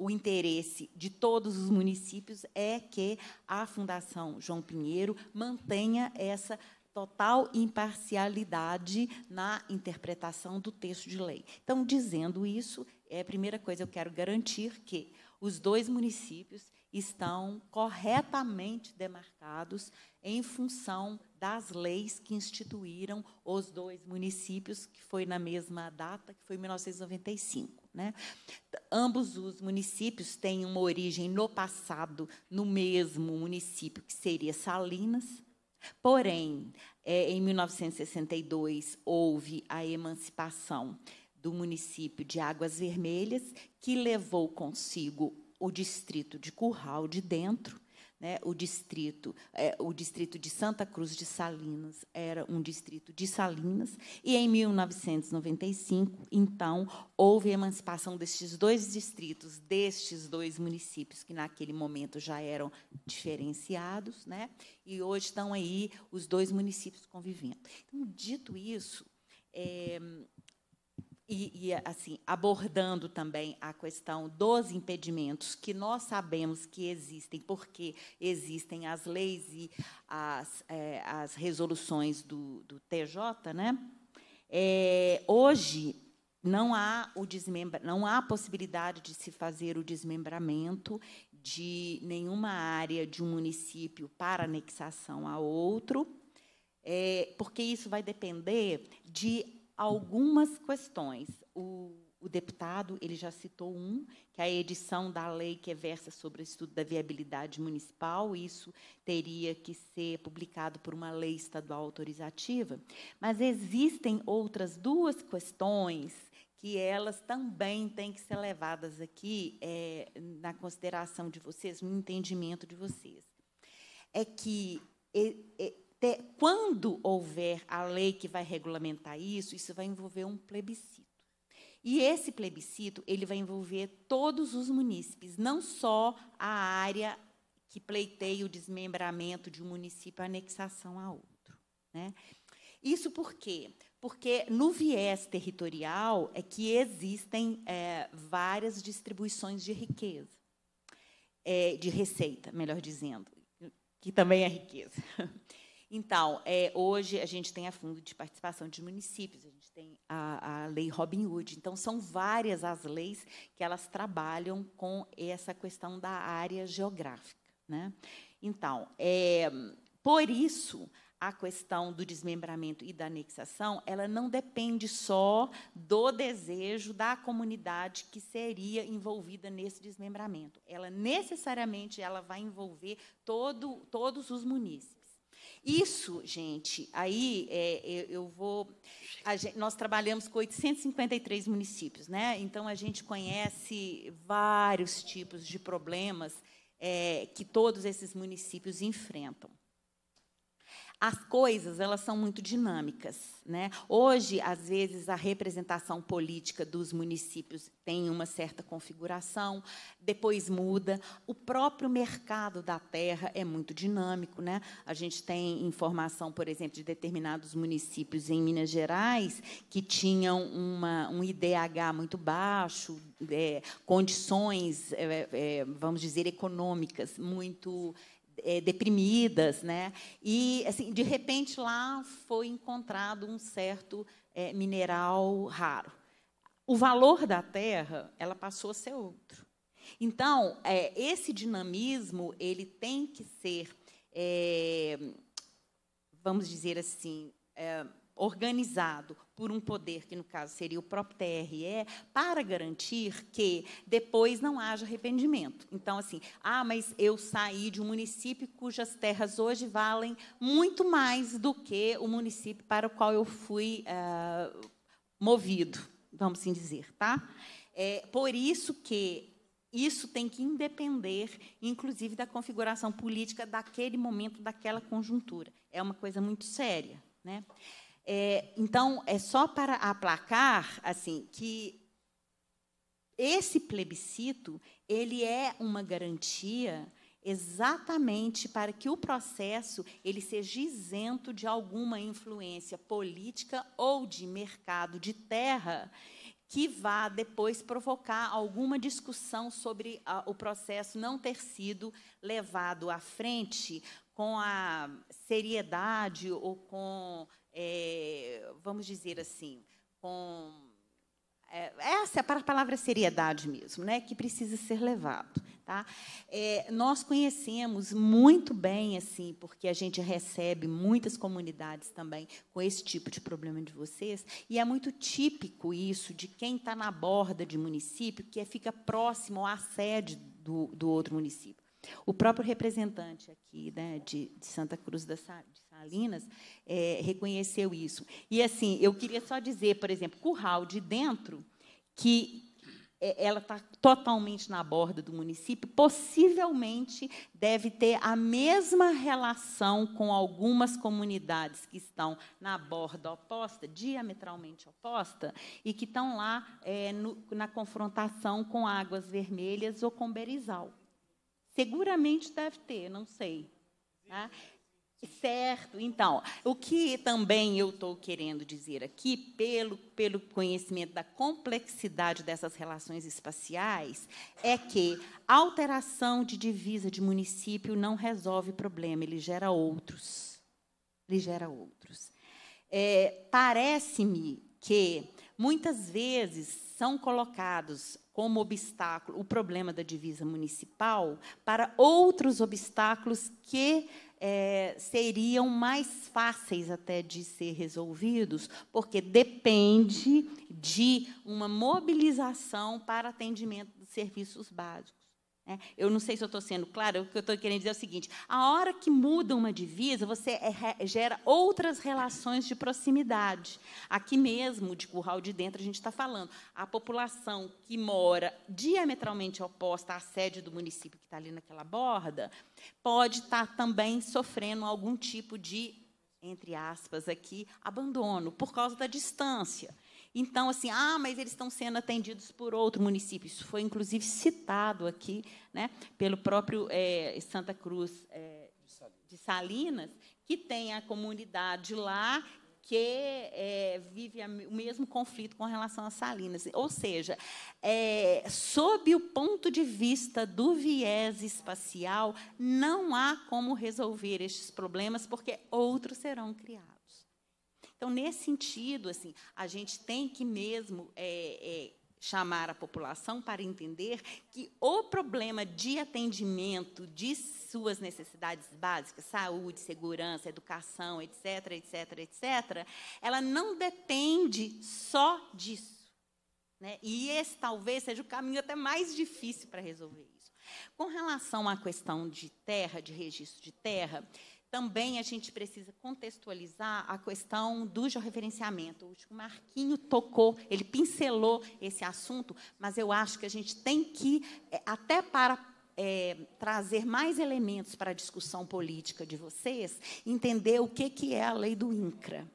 o interesse de todos os municípios é que a Fundação João Pinheiro mantenha essa total imparcialidade na interpretação do texto de lei. Então, dizendo isso, é a primeira coisa eu quero garantir que os dois municípios estão corretamente demarcados em função das leis que instituíram os dois municípios, que foi na mesma data, que foi 1995. Né? Ambos os municípios têm uma origem no passado, no mesmo município que seria Salinas. Porém, é, em 1962, houve a emancipação do município de Águas Vermelhas, que levou consigo o distrito de Curral de Dentro, né, o distrito, é, o distrito de Santa Cruz de Salinas era um distrito de Salinas e em 1995, então, houve a emancipação destes dois distritos, destes dois municípios que naquele momento já eram diferenciados, né? E hoje estão aí os dois municípios convivendo. Então, dito isso, é, e, e, assim abordando também a questão dos impedimentos que nós sabemos que existem porque existem as leis e as, é, as resoluções do, do TJ, né? É, hoje não há o desmembra, não há possibilidade de se fazer o desmembramento de nenhuma área de um município para anexação a outro, é, porque isso vai depender de algumas questões. O, o deputado ele já citou um, que é a edição da lei que é versa sobre o estudo da viabilidade municipal, isso teria que ser publicado por uma lei estadual autorizativa. Mas existem outras duas questões que elas também têm que ser levadas aqui é, na consideração de vocês, no entendimento de vocês. É que até quando houver a lei que vai regulamentar isso, isso vai envolver um plebiscito. E esse plebiscito, ele vai envolver todos os munícipes, não só a área que pleiteia o desmembramento de um município, a anexação a outro. Né? Isso por quê? Porque no viés territorial é que existem é, várias distribuições de riqueza, é, de receita, melhor dizendo, que também é riqueza. Então, é, hoje a gente tem a fundo de participação de municípios, a gente tem a, a, lei Robin Hood. Então, são várias as leis que elas trabalham com essa questão da área geográfica. Né? Então, é, por isso, a questão do desmembramento e da anexação, ela não depende só do desejo da comunidade que seria envolvida nesse desmembramento. Ela necessariamente ela vai envolver todo, todos os munícipes. Isso, gente, aí é, eu vou. Gente, nós trabalhamos com 853 municípios, né? Então a gente conhece vários tipos de problemas é, que todos esses municípios enfrentam as coisas elas são muito dinâmicas. Né? Hoje, às vezes, a representação política dos municípios tem uma certa configuração, depois muda. O próprio mercado da terra é muito dinâmico. Né? A gente tem informação, por exemplo, de determinados municípios em Minas Gerais que tinham uma, um IDH muito baixo, é, condições, é, é, vamos dizer, econômicas muito é, deprimidas, né? E assim, de repente lá foi encontrado um certo é, mineral raro. O valor da terra, ela passou a ser outro. Então, é, esse dinamismo ele tem que ser, é, vamos dizer assim, é, organizado por um poder, que no caso seria o próprio TRE, para garantir que depois não haja arrependimento. Então, assim, ah, mas eu saí de um município cujas terras hoje valem muito mais do que o município para o qual eu fui ah, movido, vamos assim dizer, tá? É, por isso que isso tem que independer, inclusive, da configuração política daquele momento, daquela conjuntura. É uma coisa muito séria, né? É, então, é só para aplacar assim que esse plebiscito ele é uma garantia exatamente para que o processo ele seja isento de alguma influência política ou de mercado de terra que vá depois provocar alguma discussão sobre a, o processo não ter sido levado à frente com a seriedade ou com é, vamos dizer assim, com é, essa é a palavra seriedade mesmo, né, que precisa ser levado, tá? É, nós conhecemos muito bem assim, porque a gente recebe muitas comunidades também com esse tipo de problema de vocês, e é muito típico isso de quem está na borda de município, que é, fica próximo à sede do, do outro município. O próprio representante aqui, né, de, de Santa Cruz da de Salinas é, reconheceu isso. E assim, eu queria só dizer, por exemplo, curral de dentro, que é, ela está totalmente na borda do município, possivelmente deve ter a mesma relação com algumas comunidades que estão na borda oposta, diametralmente oposta, e que estão lá é, no, na confrontação com águas vermelhas ou com berizal. Seguramente deve ter, não sei. Tá? Certo, então, o que também eu estou querendo dizer aqui, pelo, pelo conhecimento da complexidade dessas relações espaciais, é que alteração de divisa de município não resolve o problema, ele gera outros. Ele gera outros. É, Parece-me que muitas vezes são colocados como obstáculo o problema da divisa municipal para outros obstáculos que é, seriam mais fáceis até de ser resolvidos, porque depende de uma mobilização para atendimento de serviços básicos. Né? Eu não sei se eu estou sendo claro, o que eu estou querendo dizer é o seguinte: a hora que muda uma divisa, você é gera outras relações de proximidade. Aqui mesmo, de curral de dentro, a gente está falando. A população que mora diametralmente oposta à sede do município que está ali naquela borda pode estar tá também sofrendo algum tipo de entre aspas aqui, abandono por causa da distância. Então, assim, ah, mas eles estão sendo atendidos por outro município. Isso foi, inclusive, citado aqui né, pelo próprio é, Santa Cruz é, de Salinas, que tem a comunidade lá que é, vive o mesmo conflito com relação a Salinas. Ou seja, é, sob o ponto de vista do viés espacial, não há como resolver estes problemas, porque outros serão criados. Então, nesse sentido, assim, a gente tem que mesmo é, é, chamar a população para entender que o problema de atendimento de suas necessidades básicas, saúde, segurança, educação, etc., etc., etc., ela não depende só disso. Né? E esse talvez seja o caminho até mais difícil para resolver isso. Com relação à questão de terra, de registro de terra, também a gente precisa contextualizar a questão do georreferenciamento. O Marquinho tocou, ele pincelou esse assunto, mas eu acho que a gente tem que, é, até para é, trazer mais elementos para a discussão política de vocês, entender o que, que é a lei do INCRA.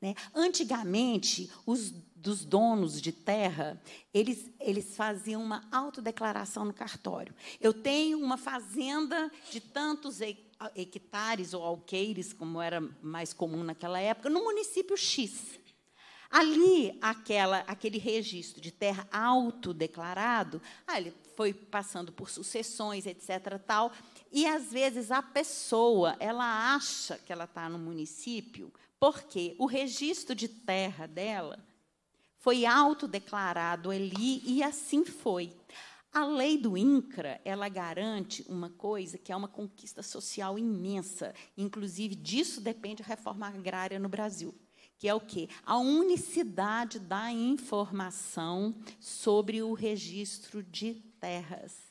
Né? Antigamente, os dos donos de terra, eles, eles faziam uma autodeclaração no cartório. Eu tenho uma fazenda de tantos hectares hectares ou alqueires, como era mais comum naquela época, no município X. Ali, aquela, aquele registro de terra autodeclarado, ah, ele foi passando por sucessões, etc. Tal, e, às vezes, a pessoa ela acha que ela está no município porque o registro de terra dela foi autodeclarado ali e assim foi. A lei do INCRA, ela garante uma coisa que é uma conquista social imensa, inclusive disso depende a reforma agrária no Brasil, que é o quê? A unicidade da informação sobre o registro de terras.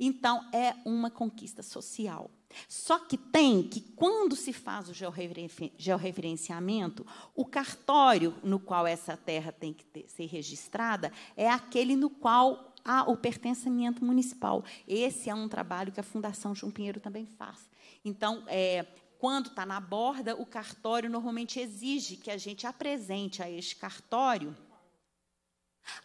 Então, é uma conquista social. Só que tem que, quando se faz o georreferenciamento, o cartório no qual essa terra tem que ter, ser registrada é aquele no qual ah, o pertencimento municipal. Esse é um trabalho que a Fundação João Pinheiro também faz. Então, é, quando está na borda, o cartório normalmente exige que a gente apresente a este cartório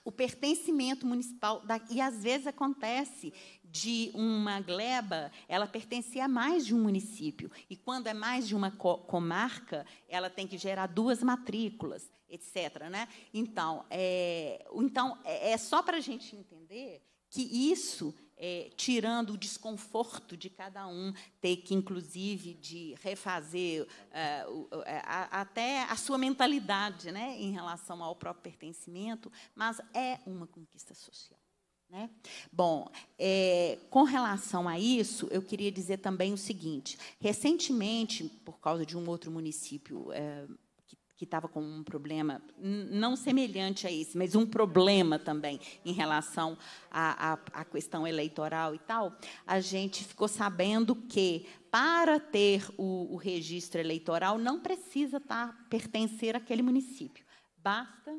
o pertencimento municipal, da, e às vezes acontece de uma gleba, ela pertencer a mais de um município. E quando é mais de uma co comarca, ela tem que gerar duas matrículas, etc. Né? Então, é, então, é, é só para a gente entender que isso é, tirando o desconforto de cada um, ter que, inclusive, de refazer uh, uh, uh, até a sua mentalidade né, em relação ao próprio pertencimento, mas é uma conquista social. Né? Bom, é, com relação a isso, eu queria dizer também o seguinte: recentemente, por causa de um outro município é, que estava com um problema não semelhante a esse, mas um problema também em relação à, à, questão eleitoral e tal, a gente ficou sabendo que para ter o, o registro eleitoral não precisa tá, pertencer àquele município, basta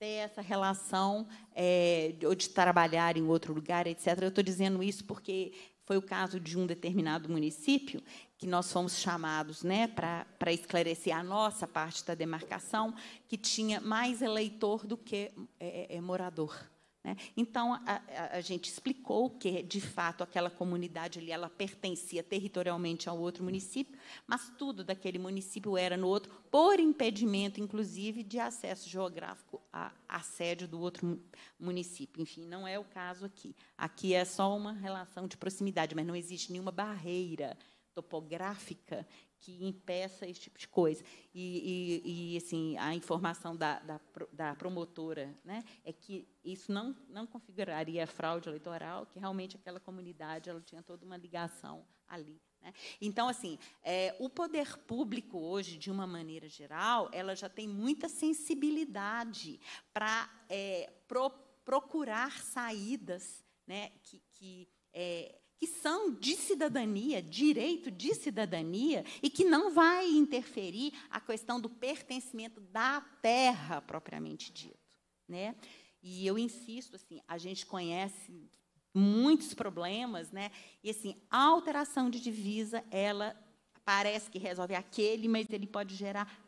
ter essa relação é, ou de trabalhar em outro lugar, etc. Eu estou dizendo isso porque foi o caso de um determinado município que nós fomos chamados né, para esclarecer a nossa parte da demarcação, que tinha mais eleitor do que é, é, é morador. Né? Então, a, a, a, gente explicou que, de fato, aquela comunidade ali ela pertencia territorialmente ao outro município, mas tudo daquele município era no outro, por impedimento, inclusive, de acesso geográfico à, à sede do outro município. Enfim, não é o caso aqui. Aqui é só uma relação de proximidade, mas não existe nenhuma barreira topográfica que impeça esse tipo de coisa. E, e, e assim, a informação da, da, da, promotora né, é que isso não, não configuraria fraude eleitoral, que realmente aquela comunidade ela tinha toda uma ligação ali. Né? Então, assim, é, o poder público hoje, de uma maneira geral, ela já tem muita sensibilidade para é, pro, procurar saídas né, que, que é, que são de cidadania, direito de cidadania, e que não vai interferir a questão do pertencimento da terra propriamente dito, né? E eu insisto assim, a gente conhece muitos problemas, né? E assim, a alteração de divisa, ela parece que resolve aquele, mas ele pode gerar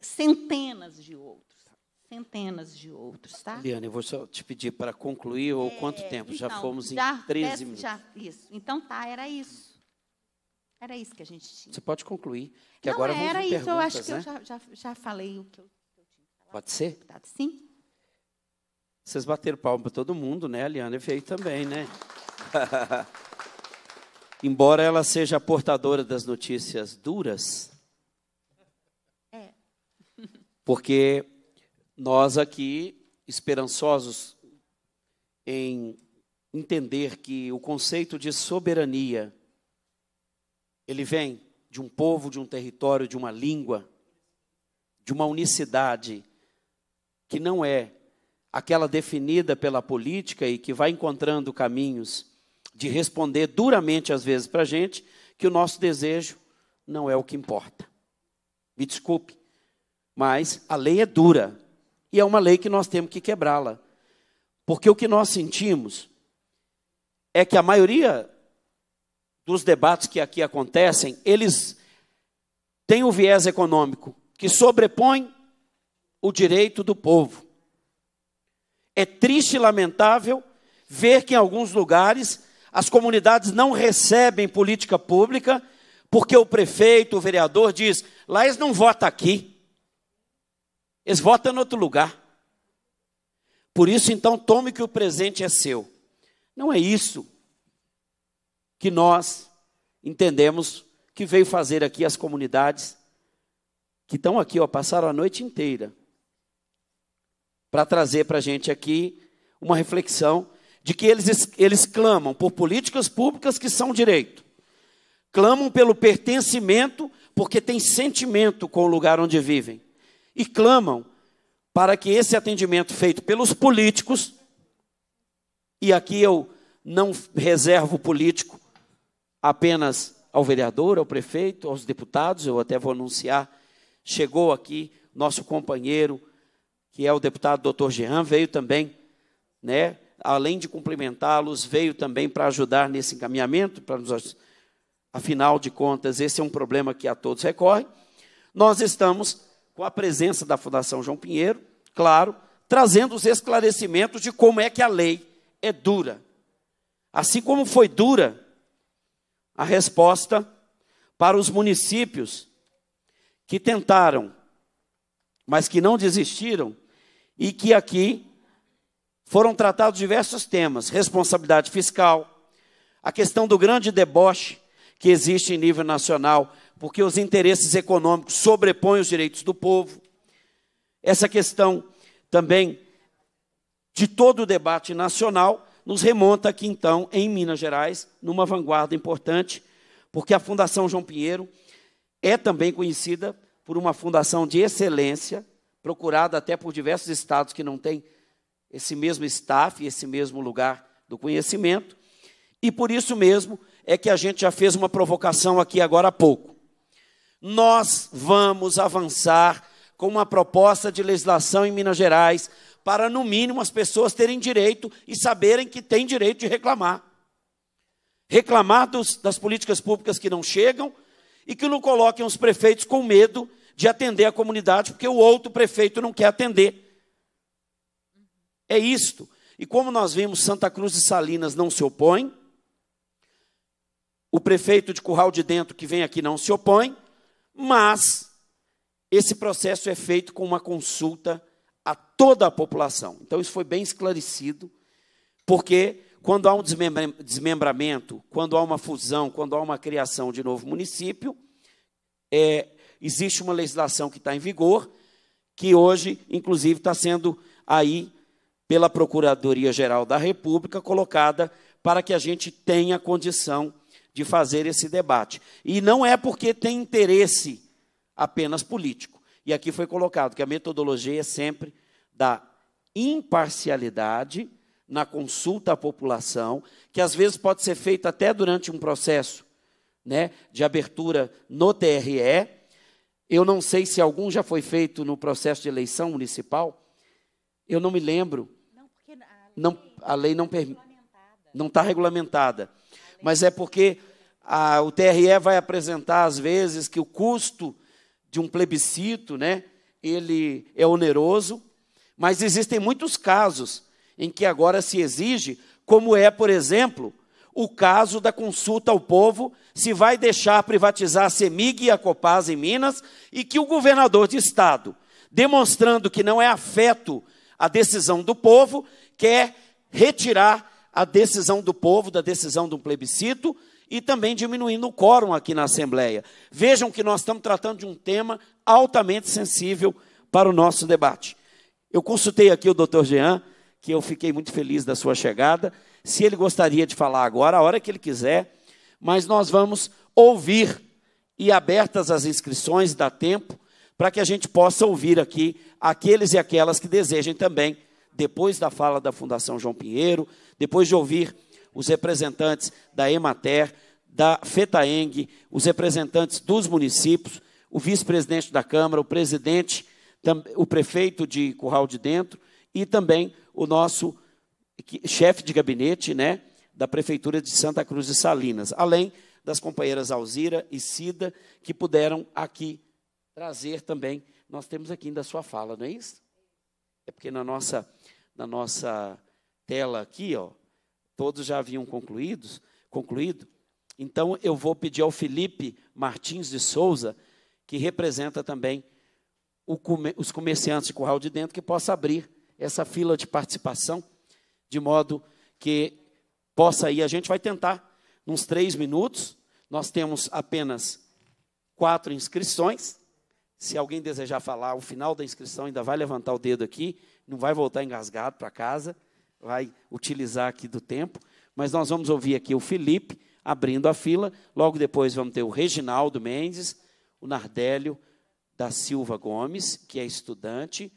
centenas de outros centenas de outros, tá? Liane, eu vou só te pedir para concluir ou é, quanto tempo? Então, já fomos já, em 13 peço, minutos. Já, isso. Então tá, era isso. Era isso que a gente tinha. Você pode concluir, que Não, agora era isso, eu acho que né? eu já, já, já falei o que eu, eu tinha falado. Pode ser? Sim. Vocês bateram palma para todo mundo, né? A Liane veio também, né? Embora ela seja a portadora das notícias duras, é. porque nós aqui, esperançosos em entender que o conceito de soberania ele vem de um povo, de um território, de uma língua, de uma unicidade que não é aquela definida pela política e que vai encontrando caminhos de responder duramente às vezes para a gente que o nosso desejo não é o que importa. Me desculpe, mas a lei é dura e é uma lei que nós temos que quebrá-la. Porque o que nós sentimos é que a maioria dos debates que aqui acontecem, eles têm o um viés econômico que sobrepõe o direito do povo. É triste e lamentável ver que em alguns lugares as comunidades não recebem política pública porque o prefeito, o vereador diz: lá eles não votam aqui. Eles votam em outro lugar. Por isso, então, tome que o presente é seu. Não é isso que nós entendemos que veio fazer aqui as comunidades que estão aqui, ó, passaram a noite inteira para trazer para a gente aqui uma reflexão de que eles, eles clamam por políticas públicas que são direito, clamam pelo pertencimento, porque têm sentimento com o lugar onde vivem, e clamam para que esse atendimento feito pelos políticos, e aqui eu não reservo político apenas ao vereador, ao prefeito, aos deputados, eu até vou anunciar, chegou aqui nosso companheiro, que é o deputado doutor Jean, veio também, né, além de cumprimentá-los, veio também para ajudar nesse encaminhamento, para nos afinal de contas, esse é um problema que a todos recorre. Nós estamos com a presença da Fundação João Pinheiro, claro, trazendo os esclarecimentos de como é que a lei é dura. Assim como foi dura a resposta para os municípios que tentaram, mas que não desistiram, e que aqui foram tratados diversos temas: responsabilidade fiscal, a questão do grande deboche que existe em nível nacional porque os interesses econômicos sobrepõem os direitos do povo. Essa questão também de todo o debate nacional nos remonta aqui então em Minas Gerais, numa vanguarda importante, porque a Fundação João Pinheiro é também conhecida por uma fundação de excelência, procurada até por diversos estados que não têm esse mesmo staff, esse mesmo lugar do conhecimento. E por isso mesmo é que a gente já fez uma provocação aqui agora há pouco nós vamos avançar com uma proposta de legislação em Minas Gerais para, no mínimo, as pessoas terem direito e saberem que têm direito de reclamar. Reclamar dos, das políticas públicas que não chegam e que não coloquem os prefeitos com medo de atender a comunidade, porque o outro prefeito não quer atender. É isto. E como nós vimos, Santa Cruz e Salinas não se opõem, o prefeito de Curral de Dentro que vem aqui não se opõe, mas esse processo é feito com uma consulta a toda a população. Então, isso foi bem esclarecido, porque quando há um desmembramento, quando há uma fusão, quando há uma criação de novo município, é, existe uma legislação que está em vigor, que hoje, inclusive, está sendo aí pela Procuradoria-Geral da República colocada para que a gente tenha condição de fazer esse debate. E não é porque tem interesse apenas político. E aqui foi colocado que a metodologia é sempre da imparcialidade na consulta à população, que às vezes pode ser feita até durante um processo né, de abertura no TRE. Eu não sei se algum já foi feito no processo de eleição municipal. Eu não me lembro. Não, porque a lei, não, a lei não permite. É não está regulamentada mas é porque a, o TRE vai apresentar às vezes que o custo de um plebiscito, né, ele é oneroso, mas existem muitos casos em que agora se exige, como é, por exemplo, o caso da consulta ao povo se vai deixar privatizar a Semig e a Copasa em Minas e que o governador de estado, demonstrando que não é afeto à decisão do povo, quer retirar a decisão do povo, da decisão de um plebiscito, e também diminuindo o quórum aqui na Assembleia. Vejam que nós estamos tratando de um tema altamente sensível para o nosso debate. Eu consultei aqui o doutor Jean, que eu fiquei muito feliz da sua chegada, se ele gostaria de falar agora, a hora que ele quiser, mas nós vamos ouvir, e abertas as inscrições, dá tempo, para que a gente possa ouvir aqui aqueles e aquelas que desejem também depois da fala da Fundação João Pinheiro, depois de ouvir os representantes da Emater, da FETAENG, os representantes dos municípios, o vice-presidente da Câmara, o presidente, o prefeito de Curral de Dentro e também o nosso chefe de gabinete, né, da Prefeitura de Santa Cruz de Salinas, além das companheiras Alzira e Cida, que puderam aqui trazer também. Nós temos aqui ainda a sua fala, não é isso? É porque na nossa, na nossa tela aqui, ó, todos já haviam concluídos, concluído. Então eu vou pedir ao Felipe Martins de Souza, que representa também os comerciantes de Curral de Dentro que possa abrir essa fila de participação, de modo que possa ir. A gente vai tentar, nos três minutos, nós temos apenas quatro inscrições, se alguém desejar falar, o final da inscrição ainda vai levantar o dedo aqui, não vai voltar engasgado para casa, vai utilizar aqui do tempo. Mas nós vamos ouvir aqui o Felipe abrindo a fila. Logo depois vamos ter o Reginaldo Mendes, o Nardélio da Silva Gomes, que é estudante.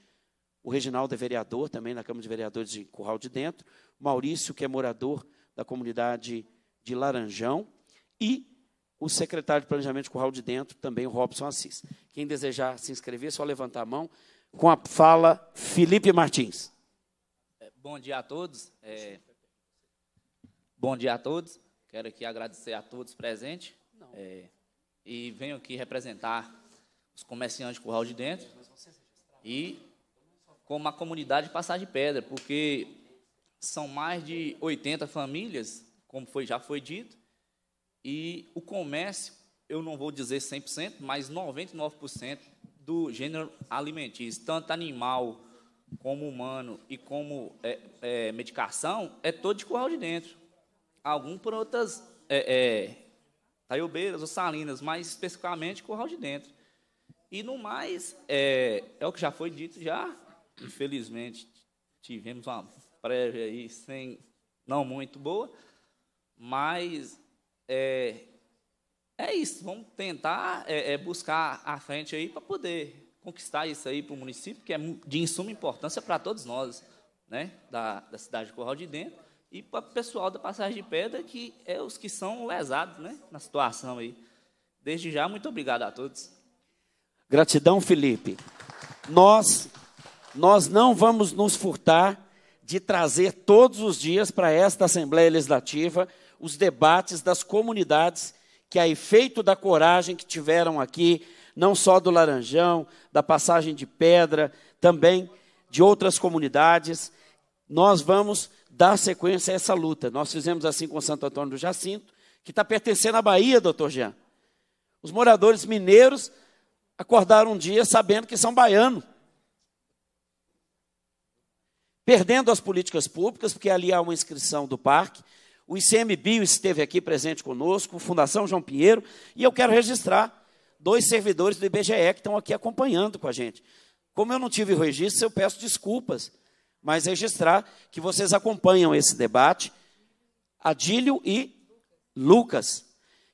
O Reginaldo é vereador também na Câmara de Vereadores de Curral de Dentro. Maurício, que é morador da comunidade de Laranjão. E o secretário de Planejamento de Curral de Dentro, também o Robson Assis. Quem desejar se inscrever, é só levantar a mão. Com a fala, Felipe Martins. É, bom dia a todos. É, bom dia a todos. Quero aqui agradecer a todos presentes. É, e venho aqui representar os comerciantes de Curral de Dentro e como a comunidade Passar de Pedra, porque são mais de 80 famílias, como foi, já foi dito, e o comércio, eu não vou dizer 100%, mas 99% do gênero alimentício, tanto animal como humano e como é, é, medicação, é todo de curral de dentro. Algum por outras é, é, taiobeiras ou salinas, mas especificamente curral de dentro. E no mais, é, é o que já foi dito já, infelizmente, tivemos uma prévia aí sem, não muito boa, mas é, é isso, vamos tentar é, é buscar à frente aí para poder conquistar isso aí para o município, que é de insuma importância para todos nós, né, da, da cidade de Corral de Dentro, e para o pessoal da Passagem de Pedra, que é os que são lesados né, na situação aí. Desde já, muito obrigado a todos. Gratidão, Felipe. Nós, nós não vamos nos furtar de trazer todos os dias para esta Assembleia Legislativa os debates das comunidades que, a efeito da coragem que tiveram aqui, não só do Laranjão, da Passagem de Pedra, também de outras comunidades, nós vamos dar sequência a essa luta. Nós fizemos assim com Santo Antônio do Jacinto, que está pertencendo à Bahia, doutor Jean. Os moradores mineiros acordaram um dia sabendo que são baianos. Perdendo as políticas públicas, porque ali há uma inscrição do parque, o ICMBio esteve aqui presente conosco, Fundação João Pinheiro, e eu quero registrar dois servidores do IBGE que estão aqui acompanhando com a gente. Como eu não tive o registro, eu peço desculpas, mas registrar que vocês acompanham esse debate, Adílio e Lucas,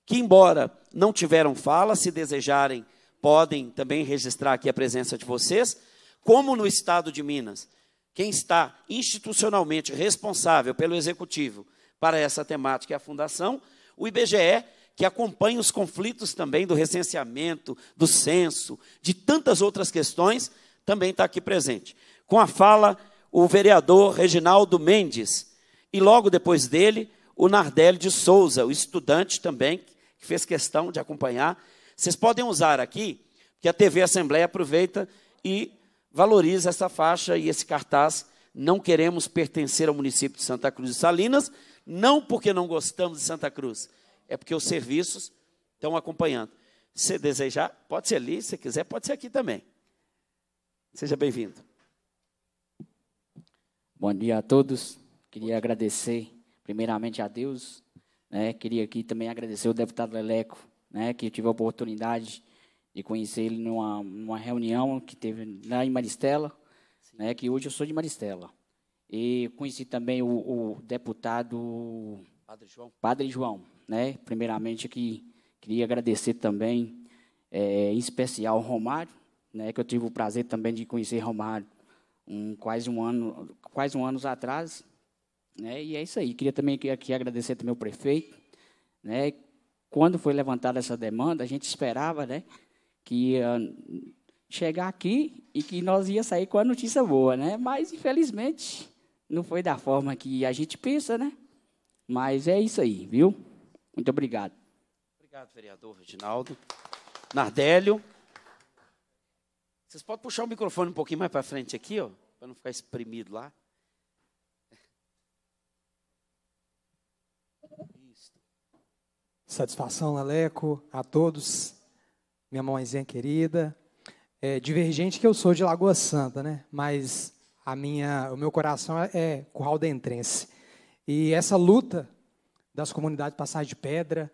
que embora não tiveram fala, se desejarem, podem também registrar aqui a presença de vocês, como no estado de Minas, quem está institucionalmente responsável pelo executivo para essa temática é a Fundação, o IBGE, que acompanha os conflitos também do recenseamento, do censo, de tantas outras questões, também está aqui presente. Com a fala, o vereador Reginaldo Mendes, e logo depois dele, o Nardelli de Souza, o estudante também, que fez questão de acompanhar. Vocês podem usar aqui, que a TV Assembleia aproveita e valoriza essa faixa e esse cartaz. Não queremos pertencer ao município de Santa Cruz de Salinas, não porque não gostamos de Santa Cruz, é porque os serviços estão acompanhando. Se desejar, pode ser ali, se quiser, pode ser aqui também. Seja bem-vindo. Bom dia a todos. Queria agradecer, primeiramente, a Deus. Né? Queria aqui também agradecer o deputado Leleco, né? que eu tive a oportunidade de conhecer ele numa, numa reunião que teve lá em Maristela, né? que hoje eu sou de Maristela. E conheci também o, o deputado Padre João. Padre João, né? Primeiramente aqui queria agradecer também, é, em especial Romário, né? Que eu tive o prazer também de conhecer Romário um, quase um ano, quase um anos atrás, né? E é isso aí. Queria também aqui agradecer também o prefeito, né? Quando foi levantada essa demanda, a gente esperava, né? Que ia ah, chegar aqui e que nós ia sair com a notícia boa, né? Mas infelizmente não foi da forma que a gente pensa, né? Mas é isso aí, viu? Muito obrigado. Obrigado, vereador Reginaldo. Nardélio. Vocês podem puxar o microfone um pouquinho mais para frente aqui, ó, para não ficar espremido lá. Satisfação, Laleco, a todos, minha mãezinha querida. É, divergente que eu sou de Lagoa Santa, né? Mas a minha, o meu coração é, é curral dentrense. E essa luta das comunidades Passagem de Pedra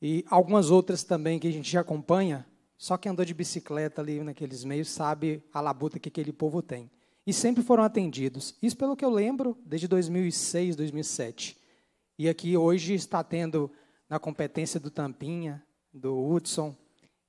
e algumas outras também que a gente já acompanha, só quem andou de bicicleta ali naqueles meios sabe a labuta que aquele povo tem. E sempre foram atendidos. Isso pelo que eu lembro, desde 2006, 2007. E aqui hoje está tendo na competência do Tampinha, do Hudson,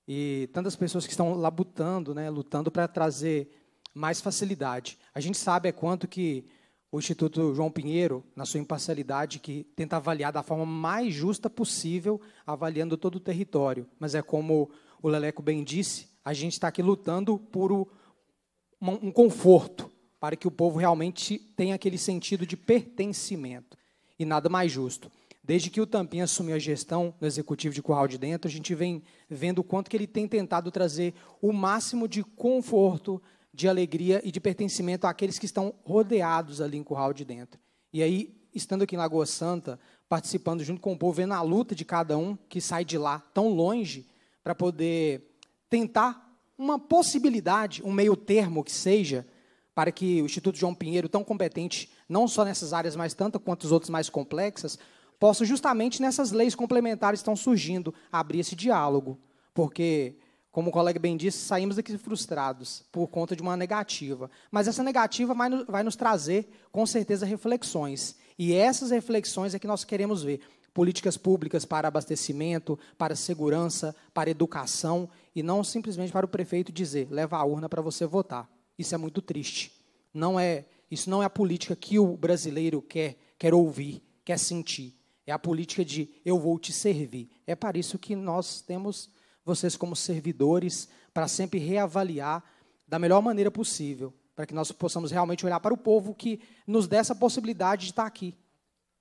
e tantas pessoas que estão labutando, né, lutando para trazer mais facilidade. A gente sabe é quanto que o Instituto João Pinheiro, na sua imparcialidade, que tenta avaliar da forma mais justa possível, avaliando todo o território. Mas é como o Leleco bem disse, a gente está aqui lutando por um, conforto, para que o povo realmente tenha aquele sentido de pertencimento. E nada mais justo. Desde que o Tampinha assumiu a gestão do executivo de Curral de Dentro, a gente vem vendo o quanto que ele tem tentado trazer o máximo de conforto, de alegria e de pertencimento àqueles que estão rodeados ali em Curral de Dentro. E aí, estando aqui em Lagoa Santa, participando junto com o povo, vendo a luta de cada um que sai de lá tão longe para poder tentar uma possibilidade, um meio termo que seja, para que o Instituto João Pinheiro, tão competente, não só nessas áreas, mas tanto quanto as outras mais complexas, possa justamente nessas leis complementares que estão surgindo, abrir esse diálogo. Porque como o colega bem disse, saímos daqui frustrados por conta de uma negativa. Mas essa negativa vai, vai nos trazer, com certeza, reflexões. E essas reflexões é que nós queremos ver. Políticas públicas para abastecimento, para segurança, para educação, e não simplesmente para o prefeito dizer: leva a urna para você votar. Isso é muito triste. Não é, isso não é a política que o brasileiro quer, quer ouvir, quer sentir. É a política de eu vou te servir. É para isso que nós temos vocês como servidores para sempre reavaliar da melhor maneira possível, para que nós possamos realmente olhar para o povo que nos dê essa possibilidade de estar tá aqui,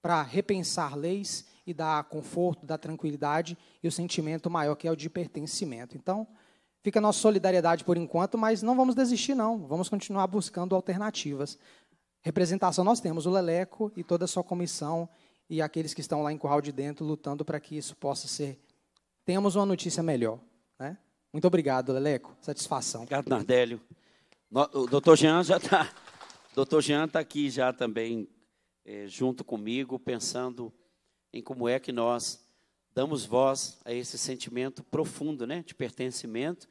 para repensar leis e dar conforto, dar tranquilidade e o sentimento maior que é o de pertencimento. Então, fica a nossa solidariedade por enquanto, mas não vamos desistir não, vamos continuar buscando alternativas. Representação nós temos, o Leleco e toda a sua comissão e aqueles que estão lá em Curral de Dentro lutando para que isso possa ser temos uma notícia melhor. Né? Muito obrigado, Leleco. Satisfação. Obrigado, Nardélio. O doutor Jean já está. Doutor Jean está aqui já também, é, junto comigo, pensando em como é que nós damos voz a esse sentimento profundo né, de pertencimento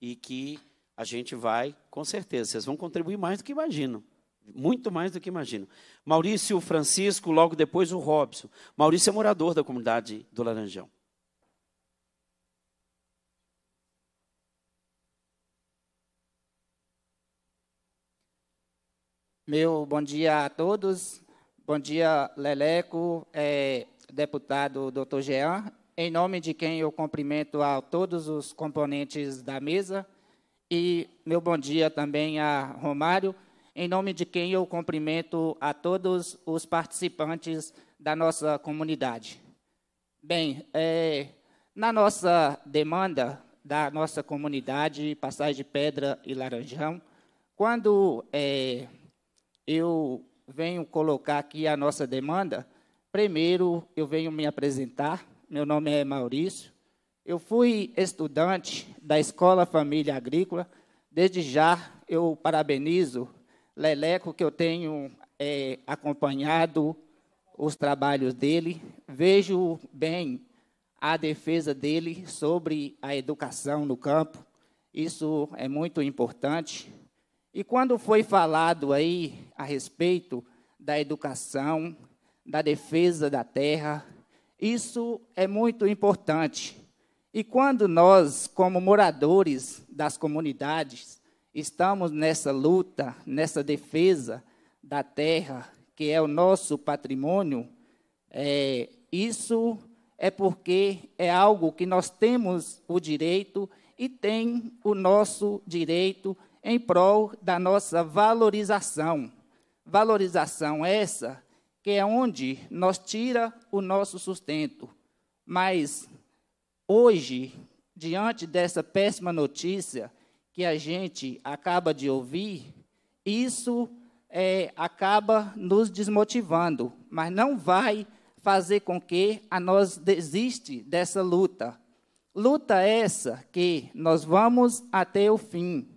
e que a gente vai, com certeza, vocês vão contribuir mais do que imagino, Muito mais do que imagino. Maurício Francisco, logo depois o Robson. Maurício é morador da comunidade do Laranjão. Meu bom dia a todos. Bom dia, Leleco, é, deputado doutor Jean. Em nome de quem eu cumprimento a todos os componentes da mesa. E meu bom dia também a Romário, em nome de quem eu cumprimento a todos os participantes da nossa comunidade. Bem, é, na nossa demanda da nossa comunidade, Passagem de Pedra e Laranjão, quando é, eu venho colocar aqui a nossa demanda. Primeiro, eu venho me apresentar. Meu nome é Maurício. Eu fui estudante da Escola Família Agrícola. Desde já, eu parabenizo Leleco, que eu tenho é, acompanhado os trabalhos dele. Vejo bem a defesa dele sobre a educação no campo. Isso é muito importante. E quando foi falado aí a respeito da educação, da defesa da terra, isso é muito importante. E quando nós, como moradores das comunidades, estamos nessa luta, nessa defesa da terra, que é o nosso patrimônio, é, isso é porque é algo que nós temos o direito e tem o nosso direito em prol da nossa valorização. Valorização essa que é onde nós tira o nosso sustento. Mas hoje, diante dessa péssima notícia que a gente acaba de ouvir, isso é, acaba nos desmotivando, mas não vai fazer com que a nós desiste dessa luta. Luta essa que nós vamos até o fim.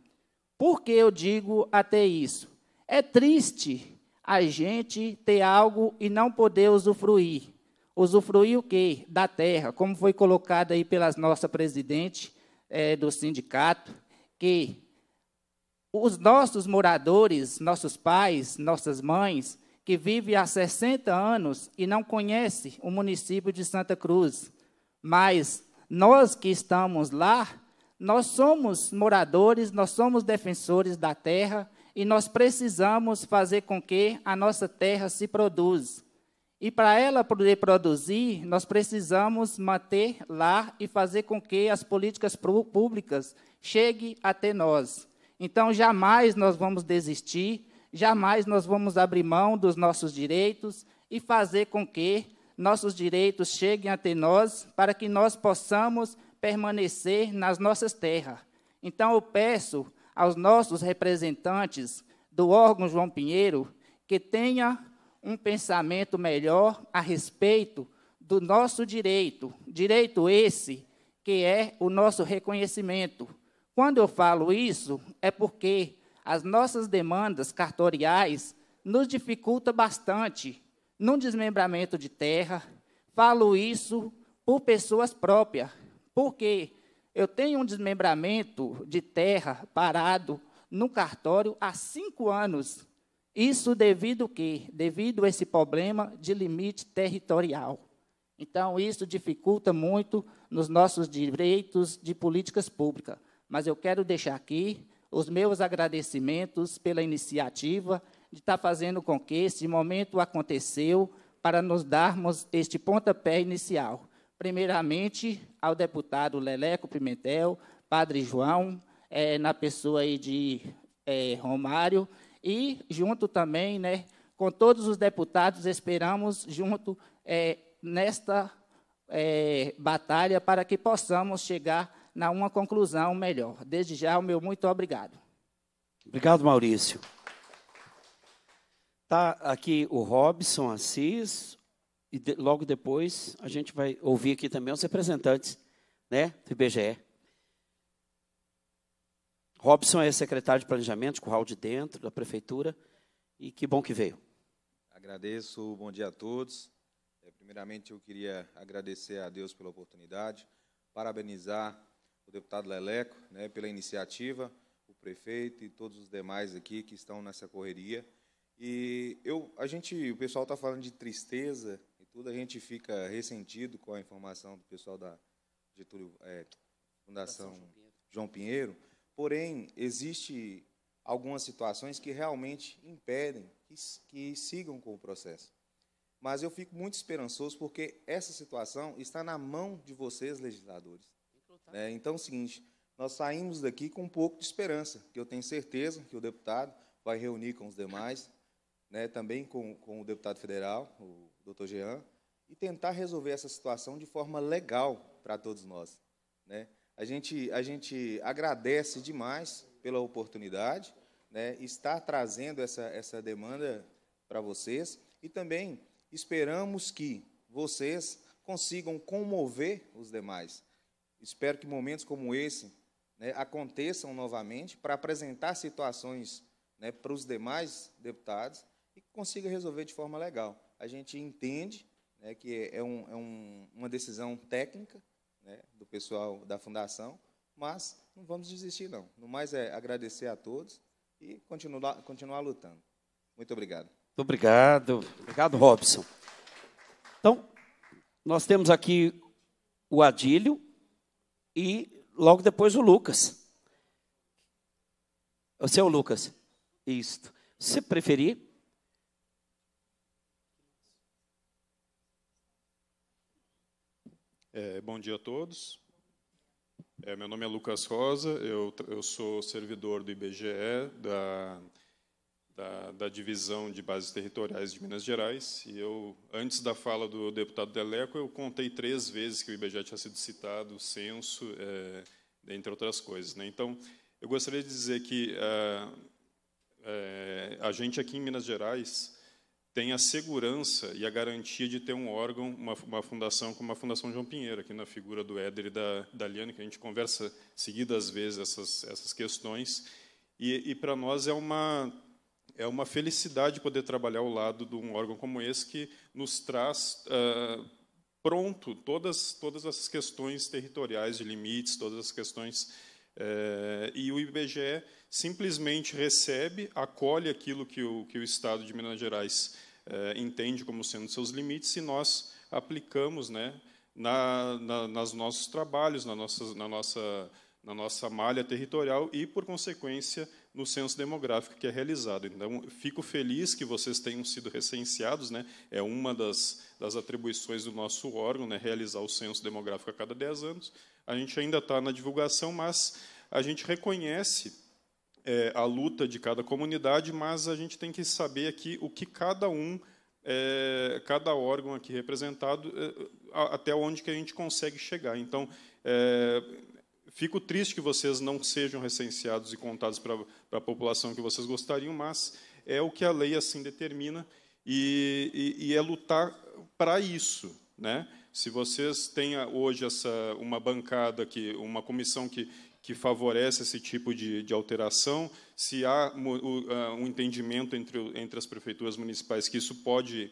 Por que eu digo até isso? É triste a gente ter algo e não poder usufruir. Usufruir o quê? Da terra, como foi colocado aí pela nossa presidente é, do sindicato, que os nossos moradores, nossos pais, nossas mães, que vivem há 60 anos e não conhece o município de Santa Cruz, mas nós que estamos lá nós somos moradores, nós somos defensores da terra e nós precisamos fazer com que a nossa terra se produza. E para ela poder produzir, nós precisamos manter lá e fazer com que as políticas públicas cheguem até nós. Então, jamais nós vamos desistir, jamais nós vamos abrir mão dos nossos direitos e fazer com que nossos direitos cheguem até nós para que nós possamos permanecer nas nossas terras. Então eu peço aos nossos representantes do órgão João Pinheiro que tenha um pensamento melhor a respeito do nosso direito, direito esse que é o nosso reconhecimento. Quando eu falo isso, é porque as nossas demandas cartoriais nos dificulta bastante no desmembramento de terra. Falo isso por pessoas próprias porque eu tenho um desmembramento de terra parado no cartório há cinco anos. Isso devido o quê? Devido a esse problema de limite territorial. Então, isso dificulta muito nos nossos direitos de políticas públicas. Mas eu quero deixar aqui os meus agradecimentos pela iniciativa de estar fazendo com que esse momento aconteceu para nos darmos este pontapé inicial primeiramente ao deputado Leleco Pimentel, Padre João, é, na pessoa aí de é, Romário, e junto também né, com todos os deputados, esperamos junto é, nesta é, batalha para que possamos chegar a uma conclusão melhor. Desde já, o meu muito obrigado. Obrigado, Maurício. Está aqui o Robson Assis, e de, logo depois a gente vai ouvir aqui também os representantes né, do IBGE. Robson é secretário de Planejamento, Curral de Dentro, da Prefeitura, e que bom que veio. Agradeço, bom dia a todos. É, primeiramente, eu queria agradecer a Deus pela oportunidade, parabenizar o deputado Leleco né, pela iniciativa, o prefeito e todos os demais aqui que estão nessa correria. E eu, a gente, o pessoal está falando de tristeza, tudo, a gente fica ressentido com a informação do pessoal da Getúlio, é, Fundação João Pinheiro. João Pinheiro. Porém, existe algumas situações que realmente impedem que, que sigam com o processo. Mas eu fico muito esperançoso porque essa situação está na mão de vocês, legisladores. É, então, é o seguinte, nós saímos daqui com um pouco de esperança, que eu tenho certeza que o deputado vai reunir com os demais, né, também com, com o deputado federal, o doutor Jean, e tentar resolver essa situação de forma legal para todos nós. Né? A, gente, a gente agradece demais pela oportunidade, né, estar trazendo essa, essa demanda para vocês e também esperamos que vocês consigam comover os demais. Espero que momentos como esse né, aconteçam novamente para apresentar situações né, para os demais deputados consiga resolver de forma legal. A gente entende né, que é, é, um, é um, uma decisão técnica né, do pessoal da fundação, mas não vamos desistir, não. No mais é agradecer a todos e continuar, continuar lutando. Muito obrigado. Muito obrigado. Obrigado, Robson. Então, nós temos aqui o Adílio e logo depois o Lucas. É o seu Lucas. Isto. Se preferir, É, bom dia a todos. É, meu nome é Lucas Rosa, eu, eu sou servidor do IBGE, da, da, da, Divisão de Bases Territoriais de Minas Gerais, e eu, antes da fala do deputado Deleco, eu contei três vezes que o IBGE tinha sido citado, o censo, é, entre outras coisas. Né? Então, eu gostaria de dizer que é, é, a gente aqui em Minas Gerais tem a segurança e a garantia de ter um órgão, uma, uma fundação como a Fundação João Pinheiro, aqui na figura do Éder e da, da Liane, que a gente conversa seguidas vezes essas, essas questões, e, e para nós é uma, é uma felicidade poder trabalhar ao lado de um órgão como esse que nos traz uh, pronto todas, todas essas questões territoriais de limites, todas as questões... Uh, e o IBGE simplesmente recebe, acolhe aquilo que o, que o Estado de Minas Gerais eh, entende como sendo seus limites e nós aplicamos né, na, na, nas nossos trabalhos, na nossa, na, nossa, na nossa malha territorial e, por consequência, no censo demográfico que é realizado. Então, fico feliz que vocês tenham sido recenseados, né? é uma das, das atribuições do nosso órgão, né? realizar o censo demográfico a cada 10 anos. A gente ainda está na divulgação, mas a gente reconhece é, a luta de cada comunidade, mas a gente tem que saber aqui o que cada um, é, cada órgão aqui representado, é, até onde que a gente consegue chegar. Então, é, fico triste que vocês não sejam recenseados e contados para a população que vocês gostariam, mas é o que a lei assim determina e, e, e é lutar para isso, né? Se vocês têm hoje essa uma bancada que uma comissão que, que favorece esse tipo de, de alteração, se há ah, um entendimento entre, entre as prefeituras municipais que isso pode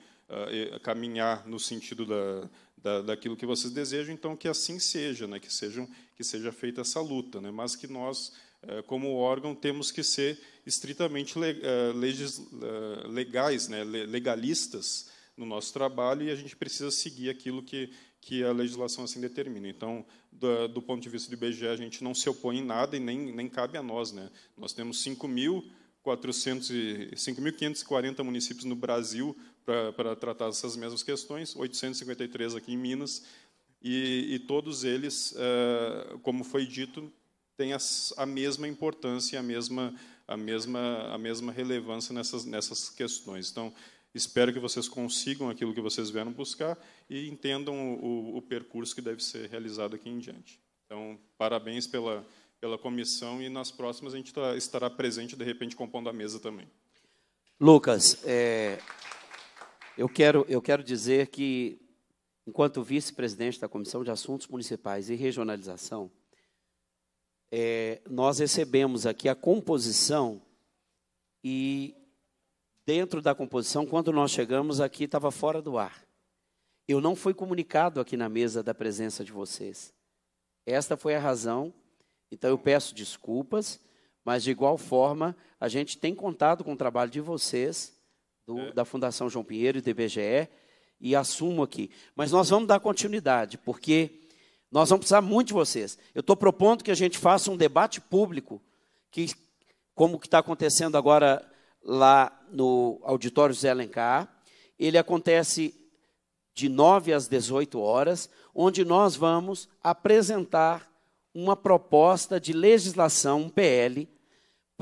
uh, caminhar no sentido da, da, daquilo que vocês desejam, então que assim seja, né, que, sejam, que seja feita essa luta, né, mas que nós, uh, como órgão, temos que ser estritamente le, uh, legais, né, legalistas no nosso trabalho e a gente precisa seguir aquilo que que a legislação assim determina. Então, do, do, ponto de vista do IBGE, a gente não se opõe em nada e nem, nem cabe a nós. Né? Nós temos 5.540 municípios no Brasil para tratar essas mesmas questões, 853 aqui em Minas, e, e todos eles, uh, como foi dito, têm as, a mesma importância, a mesma, a mesma, a mesma relevância nessas, nessas questões. Então, Espero que vocês consigam aquilo que vocês vieram buscar e entendam o, o, o percurso que deve ser realizado aqui em diante. Então, parabéns pela, pela comissão e nas próximas a gente tá, estará presente, de repente, compondo a mesa também. Lucas, é, eu, quero, eu quero dizer que, enquanto vice-presidente da Comissão de Assuntos Municipais e Regionalização, é, nós recebemos aqui a composição e dentro da composição, quando nós chegamos aqui, estava fora do ar. Eu não fui comunicado aqui na mesa da presença de vocês. Esta foi a razão. Então eu peço desculpas, mas de igual forma, a gente tem contado com o trabalho de vocês, do, é. da Fundação João Pinheiro e do IBGE, e assumo aqui. Mas nós vamos dar continuidade, porque nós vamos precisar muito de vocês. Eu estou propondo que a gente faça um debate público, que, como que está acontecendo agora lá no auditório Zé Alencar. Ele acontece de 9 às 18 horas, onde nós vamos apresentar uma proposta de legislação, um PL,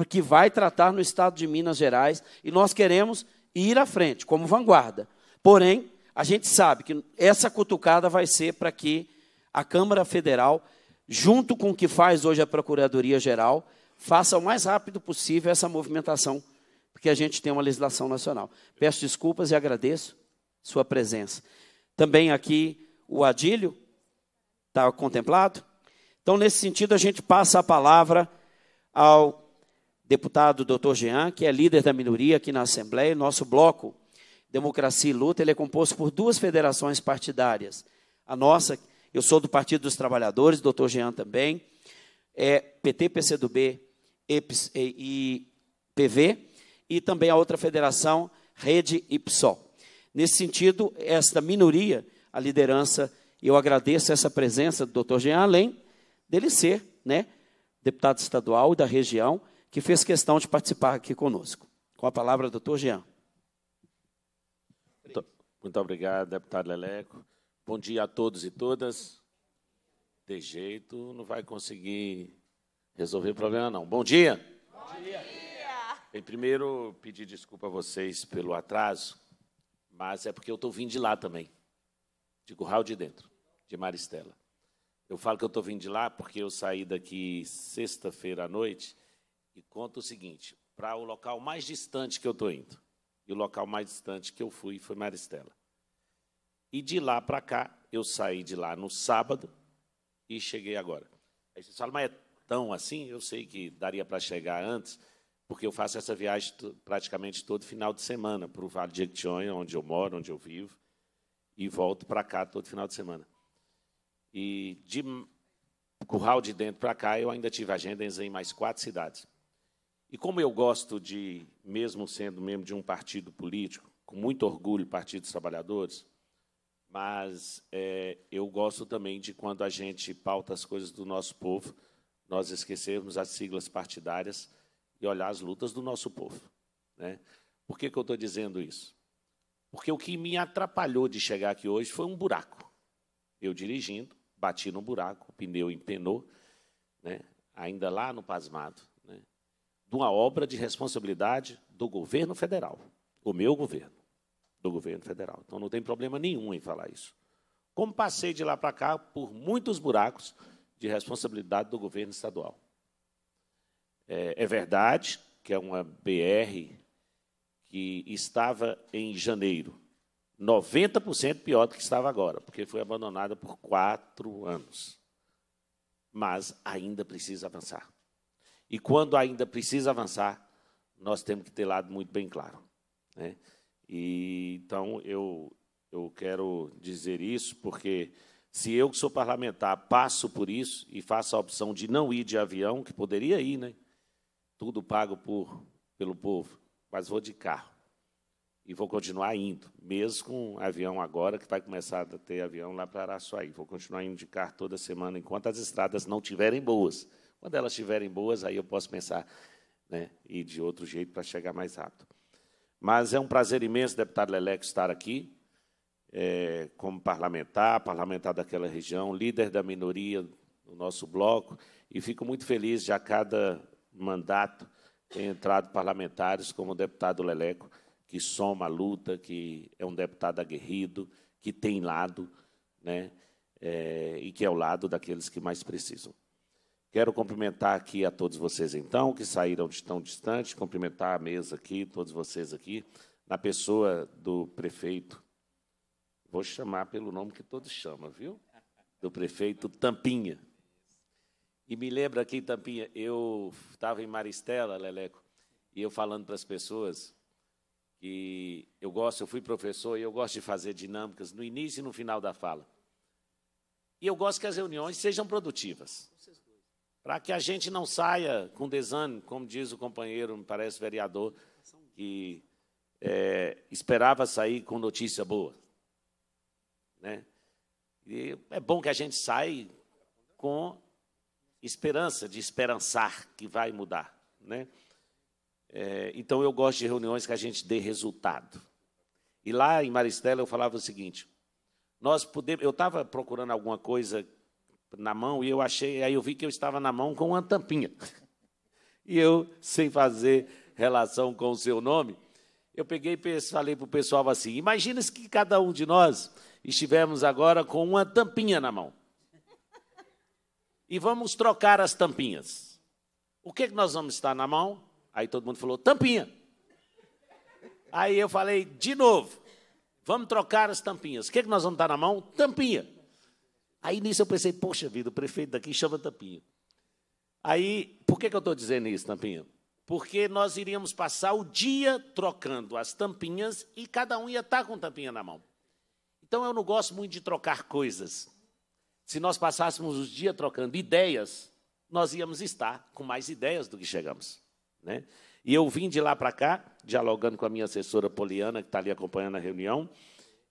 que vai tratar no estado de Minas Gerais, e nós queremos ir à frente, como vanguarda. Porém, a gente sabe que essa cutucada vai ser para que a Câmara Federal, junto com o que faz hoje a Procuradoria Geral, faça o mais rápido possível essa movimentação porque a gente tem uma legislação nacional. Peço desculpas e agradeço sua presença. Também aqui o adílio está contemplado. Então, nesse sentido, a gente passa a palavra ao deputado Dr. Jean, que é líder da minoria aqui na Assembleia. Nosso bloco Democracia e Luta ele é composto por duas federações partidárias. A nossa, eu sou do Partido dos Trabalhadores, Dr. Jean também, é PT, PCdoB e PV e também a outra federação, Rede Ipsol. Nesse sentido, esta minoria, a liderança, eu agradeço essa presença do Dr. Jean, além dele ser né, deputado estadual e da região, que fez questão de participar aqui conosco. Com a palavra, doutor Jean. Muito, muito obrigado, deputado Leleco. Bom dia a todos e todas. De jeito, não vai conseguir resolver o problema, não. Bom dia. Bom dia. Bem, primeiro pedir desculpa a vocês pelo atraso, mas é porque eu estou vindo de lá também, de Curral de Dentro, de Maristela. Eu falo que eu estou vindo de lá porque eu saí daqui sexta-feira à noite e conto o seguinte: para o local mais distante que eu estou indo, e o local mais distante que eu fui foi Maristela. E de lá para cá, eu saí de lá no sábado e cheguei agora. Aí você fala mas é tão assim? Eu sei que daria para chegar antes porque eu faço essa viagem praticamente todo final de semana para o Vale de Jequitinhonha, onde eu moro, onde eu vivo, e volto para cá todo final de semana. E de curral de dentro para cá, eu ainda tive agendas em mais quatro cidades. E como eu gosto de, mesmo sendo membro de um partido político, com muito orgulho, Partido dos Trabalhadores, mas é, eu gosto também de quando a gente pauta as coisas do nosso povo, nós esquecermos as siglas partidárias e olhar as lutas do nosso povo. Né? Por que, que eu estou dizendo isso? Porque o que me atrapalhou de chegar aqui hoje foi um buraco. Eu dirigindo, bati num buraco, o pneu empenou, né? ainda lá no pasmado, né? de uma obra de responsabilidade do governo federal, o meu governo, do governo federal. Então não tem problema nenhum em falar isso. Como passei de lá para cá por muitos buracos de responsabilidade do governo estadual. É, é verdade que é uma BR que estava em janeiro 90% pior do que estava agora, porque foi abandonada por quatro anos. Mas ainda precisa avançar. E quando ainda precisa avançar, nós temos que ter lado muito bem claro. Né? E, então, eu, eu quero dizer isso porque se eu, que sou parlamentar, passo por isso e faço a opção de não ir de avião, que poderia ir, né? tudo pago por, pelo povo, mas vou de carro. E vou continuar indo, mesmo com avião agora, que vai começar a ter avião lá para Araçuaí. Vou continuar indo de carro toda semana, enquanto as estradas não tiverem boas. Quando elas estiverem boas, aí eu posso pensar né, e de outro jeito para chegar mais rápido. Mas é um prazer imenso, deputado Leleco, estar aqui é, como parlamentar, parlamentar daquela região, líder da minoria do nosso bloco, e fico muito feliz de a cada mandato, tem entrado parlamentares como o deputado Leleco, que soma a luta, que é um deputado aguerrido, que tem lado, né, é, e que é o lado daqueles que mais precisam. Quero cumprimentar aqui a todos vocês, então, que saíram de tão distante, cumprimentar a mesa aqui, todos vocês aqui, na pessoa do prefeito, vou chamar pelo nome que todos chamam, viu? Do prefeito Tampinha. E me lembra aqui em Tampinha, eu estava em Maristela, Leleco, e eu falando para as pessoas que eu gosto, eu fui professor e eu gosto de fazer dinâmicas no início e no final da fala. E eu gosto que as reuniões sejam produtivas. Para que a gente não saia com desânimo, como diz o companheiro, me parece vereador, que é, esperava sair com notícia boa. Né? E é bom que a gente saia com esperança, de esperançar que vai mudar. Né? É, então, eu gosto de reuniões que a gente dê resultado. E lá em Maristela eu falava o seguinte: nós podemos. Eu estava procurando alguma coisa na mão e eu achei, aí eu vi que eu estava na mão com uma tampinha. E eu, sem fazer relação com o seu nome, eu peguei e falei para o pessoal assim: imagina se que cada um de nós estivemos agora com uma tampinha na mão e vamos trocar as tampinhas. O que, é que nós vamos estar na mão? Aí todo mundo falou, tampinha. Aí eu falei, de novo, vamos trocar as tampinhas. O que, é que nós vamos estar na mão? Tampinha. Aí nisso eu pensei, poxa vida, o prefeito daqui chama tampinha. Aí, por que, que eu estou dizendo isso, tampinha? Porque nós iríamos passar o dia trocando as tampinhas e cada um ia estar tá com tampinha na mão. Então eu não gosto muito de trocar coisas. Se nós passássemos os dias trocando ideias, nós íamos estar com mais ideias do que chegamos. Né? E eu vim de lá para cá, dialogando com a minha assessora Poliana, que está ali acompanhando a reunião,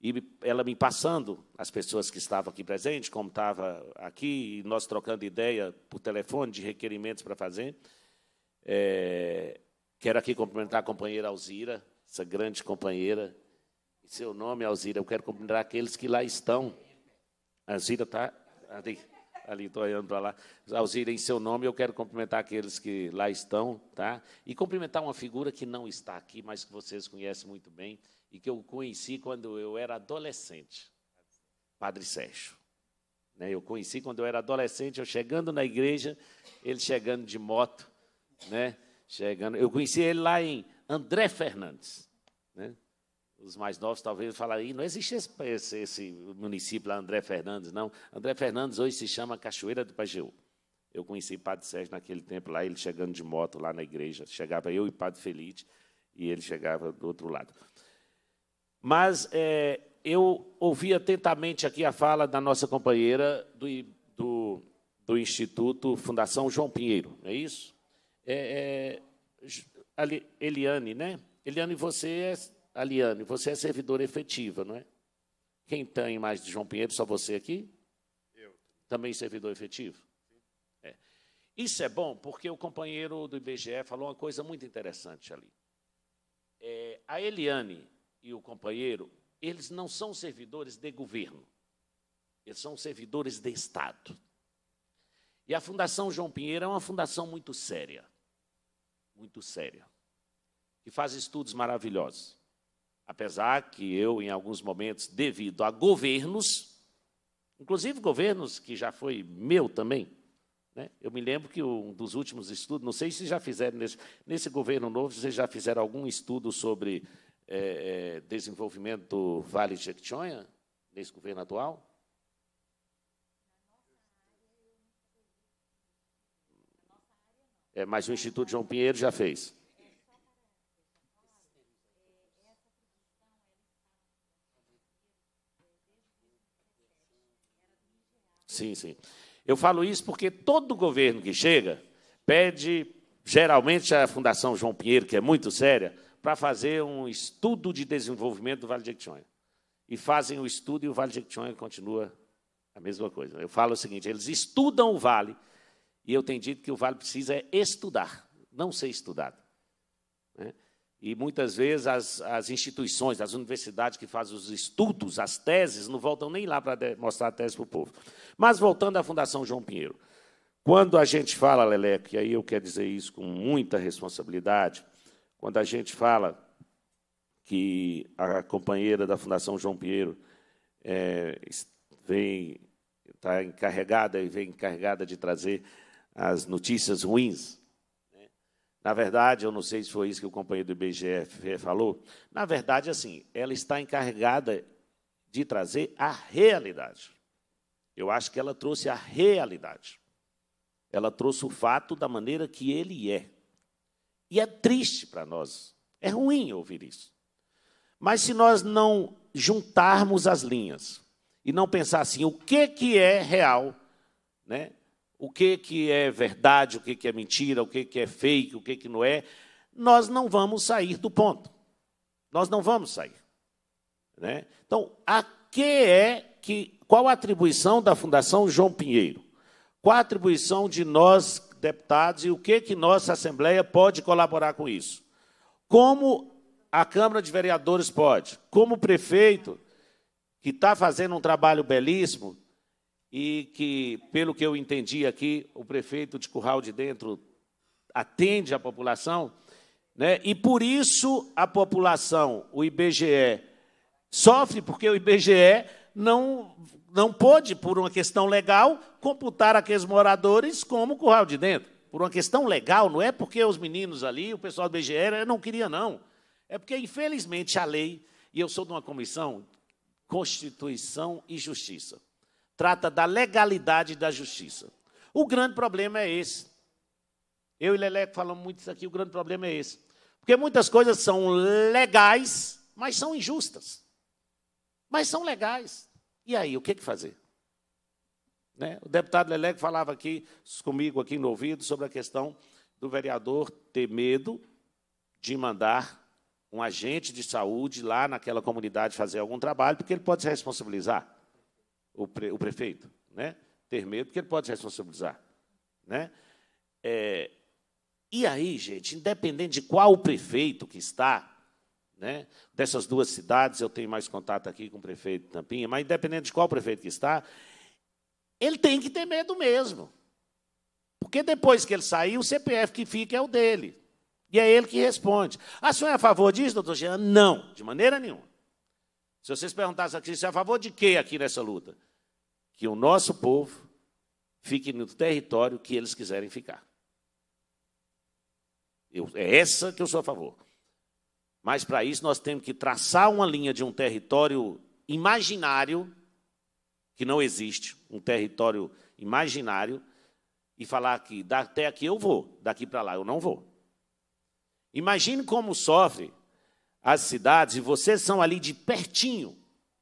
e ela me passando as pessoas que estavam aqui presentes, como estava aqui, e nós trocando ideia por telefone de requerimentos para fazer. É, quero aqui cumprimentar a companheira Alzira, essa grande companheira. seu nome, Alzira, eu quero cumprimentar aqueles que lá estão. A Alzira está ali, ali estou olhando para lá. Alzira, em seu nome, eu quero cumprimentar aqueles que lá estão, tá? E cumprimentar uma figura que não está aqui, mas que vocês conhecem muito bem e que eu conheci quando eu era adolescente. Padre Sérgio. Né? Eu conheci quando eu era adolescente, eu chegando na igreja, ele chegando de moto, né? Chegando. Eu conheci ele lá em André Fernandes, né? os mais novos talvez falarem, não existe esse, esse, esse, município lá, André Fernandes, não. André Fernandes hoje se chama Cachoeira do Pajeú. Eu conheci Padre Sérgio naquele tempo lá, ele chegando de moto lá na igreja. Chegava eu e Padre Felite, e ele chegava do outro lado. Mas é, eu ouvi atentamente aqui a fala da nossa companheira do, do, do Instituto Fundação João Pinheiro, não é isso? É, é, Eliane, né? Eliane, você é Aliane, você é servidora efetiva, não é? Quem tem mais de João Pinheiro? Só você aqui? Eu. Também servidor efetivo? Sim. É. Isso é bom porque o companheiro do IBGE falou uma coisa muito interessante ali. É, a Eliane e o companheiro, eles não são servidores de governo. Eles são servidores de Estado. E a Fundação João Pinheiro é uma fundação muito séria. Muito séria. Que faz estudos maravilhosos. Apesar que eu, em alguns momentos, devido a governos, inclusive governos que já foi meu também, né? eu me lembro que um dos últimos estudos, não sei se já fizeram nesse, nesse governo novo, se já fizeram algum estudo sobre é, é, desenvolvimento do Vale de Jequitinhonha, nesse governo atual? É, mas o Instituto João Pinheiro já fez. Sim, sim. Eu falo isso porque todo governo que chega pede, geralmente, a Fundação João Pinheiro, que é muito séria, para fazer um estudo de desenvolvimento do Vale de Jequitinhonha. E fazem o estudo e o Vale de Jequitinhonha continua a mesma coisa. Eu falo o seguinte, eles estudam o Vale, e eu tenho dito que o Vale precisa estudar, não ser estudado. E muitas vezes as, as instituições, as universidades que fazem os estudos, as teses, não voltam nem lá para mostrar a tese para o povo. Mas voltando à Fundação João Pinheiro. Quando a gente fala, Leleco, e aí eu quero dizer isso com muita responsabilidade, quando a gente fala que a companheira da Fundação João Pinheiro é, vem está encarregada e vem encarregada de trazer as notícias ruins na verdade, eu não sei se foi isso que o companheiro do IBGE falou. Na verdade, assim, ela está encarregada de trazer a realidade. Eu acho que ela trouxe a realidade. Ela trouxe o fato da maneira que ele é. E é triste para nós. É ruim ouvir isso. Mas se nós não juntarmos as linhas e não pensar assim, o que, que é real, né? o que, que é verdade, o que, que é mentira, o que, que é fake, o que, que não é, nós não vamos sair do ponto. Nós não vamos sair. Né? Então, a que é que. Qual a atribuição da Fundação João Pinheiro? Qual a atribuição de nós, deputados, e o que, que nossa Assembleia pode colaborar com isso? Como a Câmara de Vereadores pode? Como o prefeito, que está fazendo um trabalho belíssimo, e que, pelo que eu entendi aqui, o prefeito de Curral de Dentro atende a população, né? e por isso a população, o IBGE, sofre, porque o IBGE não, não pôde, por uma questão legal, computar aqueles moradores como Curral de Dentro. Por uma questão legal, não é porque os meninos ali, o pessoal do IBGE, não queria, não. É porque, infelizmente, a lei, e eu sou de uma comissão, Constituição e Justiça trata da legalidade da justiça. O grande problema é esse. Eu e Leleco falamos muito isso aqui, o grande problema é esse. Porque muitas coisas são legais, mas são injustas. Mas são legais. E aí, o que, é que fazer? Né? O deputado Leleco falava aqui comigo, aqui no ouvido, sobre a questão do vereador ter medo de mandar um agente de saúde lá naquela comunidade fazer algum trabalho, porque ele pode se responsabilizar o, pre, o prefeito, né? Ter medo, porque ele pode se responsabilizar, né? É, e aí, gente, independente de qual o prefeito que está, né? Dessas duas cidades, eu tenho mais contato aqui com o prefeito de Tampinha, mas independente de qual prefeito que está, ele tem que ter medo mesmo. Porque depois que ele sair, o CPF que fica é o dele. E é ele que responde. Ah, o senhor é a favor disso, doutor Jean? Não, de maneira nenhuma. Se vocês perguntassem aqui, assim, você é a favor de quê aqui nessa luta? Que o nosso povo fique no território que eles quiserem ficar. Eu, é essa que eu sou a favor. Mas para isso nós temos que traçar uma linha de um território imaginário, que não existe, um território imaginário, e falar que até aqui eu vou, daqui para lá eu não vou. Imagine como sofre as cidades, e vocês são ali de pertinho,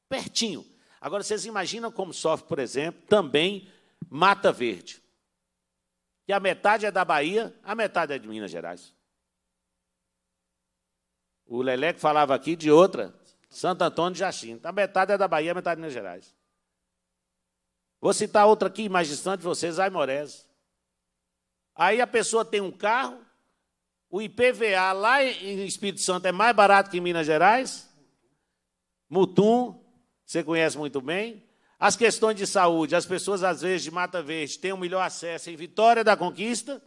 pertinho. Agora, vocês imaginam como sofre, por exemplo, também Mata Verde. Que a metade é da Bahia, a metade é de Minas Gerais. O Leleco falava aqui de outra, Santo Antônio de Jacinto. A metade é da Bahia, a metade de Minas Gerais. Vou citar outra aqui, mais distante de vocês, Aimorés. Aí a pessoa tem um carro, o IPVA lá em Espírito Santo é mais barato que em Minas Gerais. Mutum, você conhece muito bem. As questões de saúde, as pessoas às vezes de Mata Verde têm o um melhor acesso em Vitória da Conquista.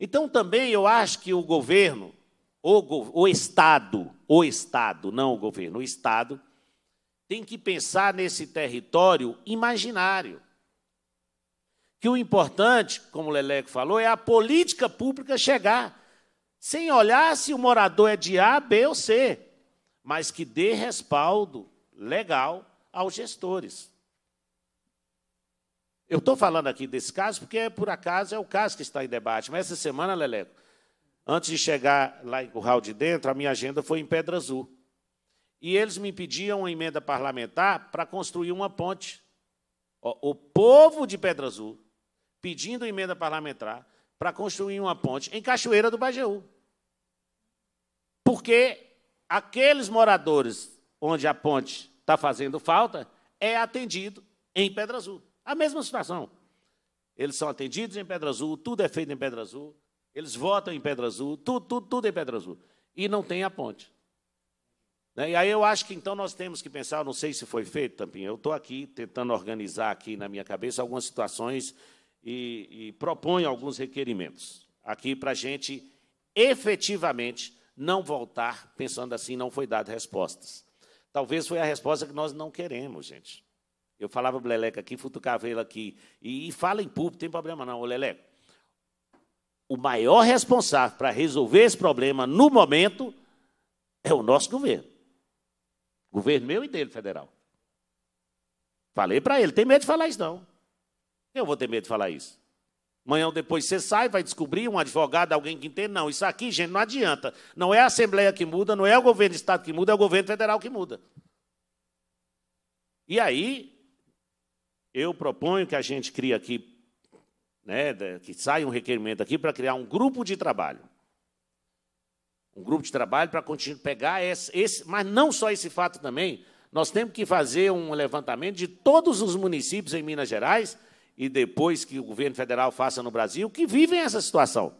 Então também eu acho que o governo, o, o Estado, o Estado, não o governo, o Estado, tem que pensar nesse território imaginário que o importante, como o Leleco falou, é a política pública chegar, sem olhar se o morador é de A, B ou C, mas que dê respaldo legal aos gestores. Eu estou falando aqui desse caso porque, por acaso, é o caso que está em debate. Mas essa semana, Leleco, antes de chegar lá em Curral de Dentro, a minha agenda foi em Pedra Azul. E eles me pediam uma emenda parlamentar para construir uma ponte. O povo de Pedra Azul pedindo emenda parlamentar para construir uma ponte em Cachoeira do Bajeú. Porque aqueles moradores onde a ponte está fazendo falta é atendido em Pedra Azul. A mesma situação. Eles são atendidos em Pedra Azul, tudo é feito em Pedra Azul, eles votam em Pedra Azul, tudo, tudo, tudo em Pedra Azul. E não tem a ponte. Né? E aí eu acho que então nós temos que pensar, não sei se foi feito, Tampinha, eu estou aqui tentando organizar aqui na minha cabeça algumas situações e, e propõe alguns requerimentos aqui para a gente efetivamente não voltar pensando assim, não foi dado respostas. Talvez foi a resposta que nós não queremos, gente. Eu falava para o Leleco aqui, futucava ele aqui, e, e fala em público, tem problema não, ô Leleco. O maior responsável para resolver esse problema no momento é o nosso governo. Governo meu e dele, federal. Falei para ele, tem medo de falar isso não. Eu vou ter medo de falar isso. Amanhã ou depois você sai, vai descobrir um advogado, alguém que entende. Não, isso aqui, gente, não adianta. Não é a Assembleia que muda, não é o governo do Estado que muda, é o governo federal que muda. E aí, eu proponho que a gente crie aqui, né, que saia um requerimento aqui para criar um grupo de trabalho. Um grupo de trabalho para pegar esse, esse, mas não só esse fato também. Nós temos que fazer um levantamento de todos os municípios em Minas Gerais e depois que o governo federal faça no Brasil, que vivem essa situação.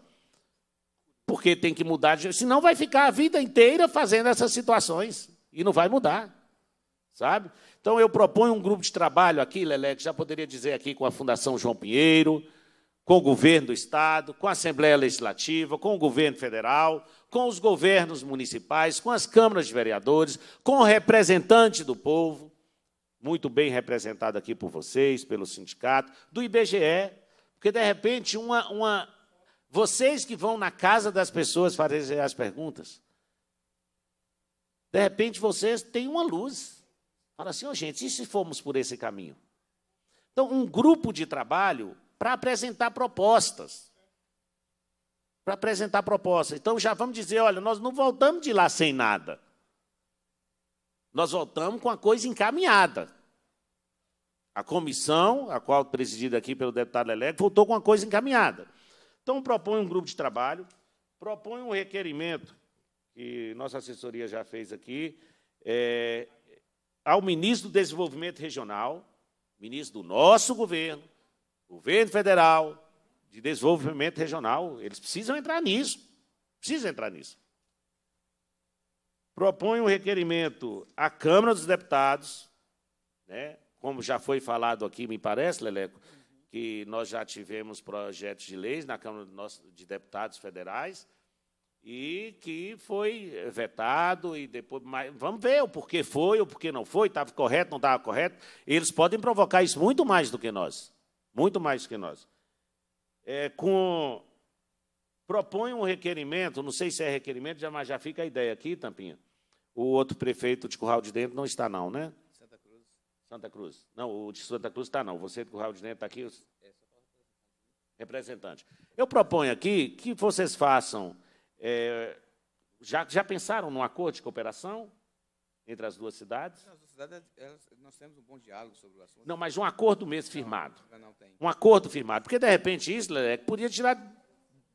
Porque tem que mudar, de... senão vai ficar a vida inteira fazendo essas situações e não vai mudar, sabe? Então eu proponho um grupo de trabalho aqui, Lele, que já poderia dizer aqui com a Fundação João Pinheiro, com o governo do estado, com a Assembleia Legislativa, com o governo federal, com os governos municipais, com as câmaras de vereadores, com o representante do povo, muito bem representado aqui por vocês, pelo sindicato, do IBGE, porque de repente uma, uma vocês que vão na casa das pessoas fazer as perguntas, de repente vocês têm uma luz. Fala assim, oh, gente, e se formos por esse caminho? Então, um grupo de trabalho para apresentar propostas. Para apresentar propostas. Então, já vamos dizer, olha, nós não voltamos de lá sem nada nós voltamos com a coisa encaminhada. A comissão, a qual presidida aqui pelo deputado Leleco, voltou com a coisa encaminhada. Então, propõe um grupo de trabalho, propõe um requerimento que nossa assessoria já fez aqui, é, ao ministro do Desenvolvimento Regional, ministro do nosso governo, governo federal, de desenvolvimento regional, eles precisam entrar nisso. Precisam entrar nisso propõe um requerimento à Câmara dos Deputados, né, como já foi falado aqui, me parece, Leleco, que nós já tivemos projetos de leis na Câmara de Deputados Federais e que foi vetado e depois mas vamos ver o porquê foi o porquê não foi estava correto não estava correto eles podem provocar isso muito mais do que nós muito mais do que nós é, com propõe um requerimento, não sei se é requerimento, já, mas já fica a ideia aqui, Tampinha. O outro prefeito de Curral de Dentro não está, não, né? Santa Cruz. Santa Cruz. Não, o de Santa Cruz está, não. Você de Curral de Dentro está aqui? É, representante. Eu proponho aqui que vocês façam. É, já, já pensaram num acordo de cooperação? entre as duas cidades? As duas cidades, nós temos um bom diálogo sobre o assunto. Não, mas um acordo mesmo firmado. Não, não tem. Um acordo firmado. Porque, de repente, isso é, podia tirar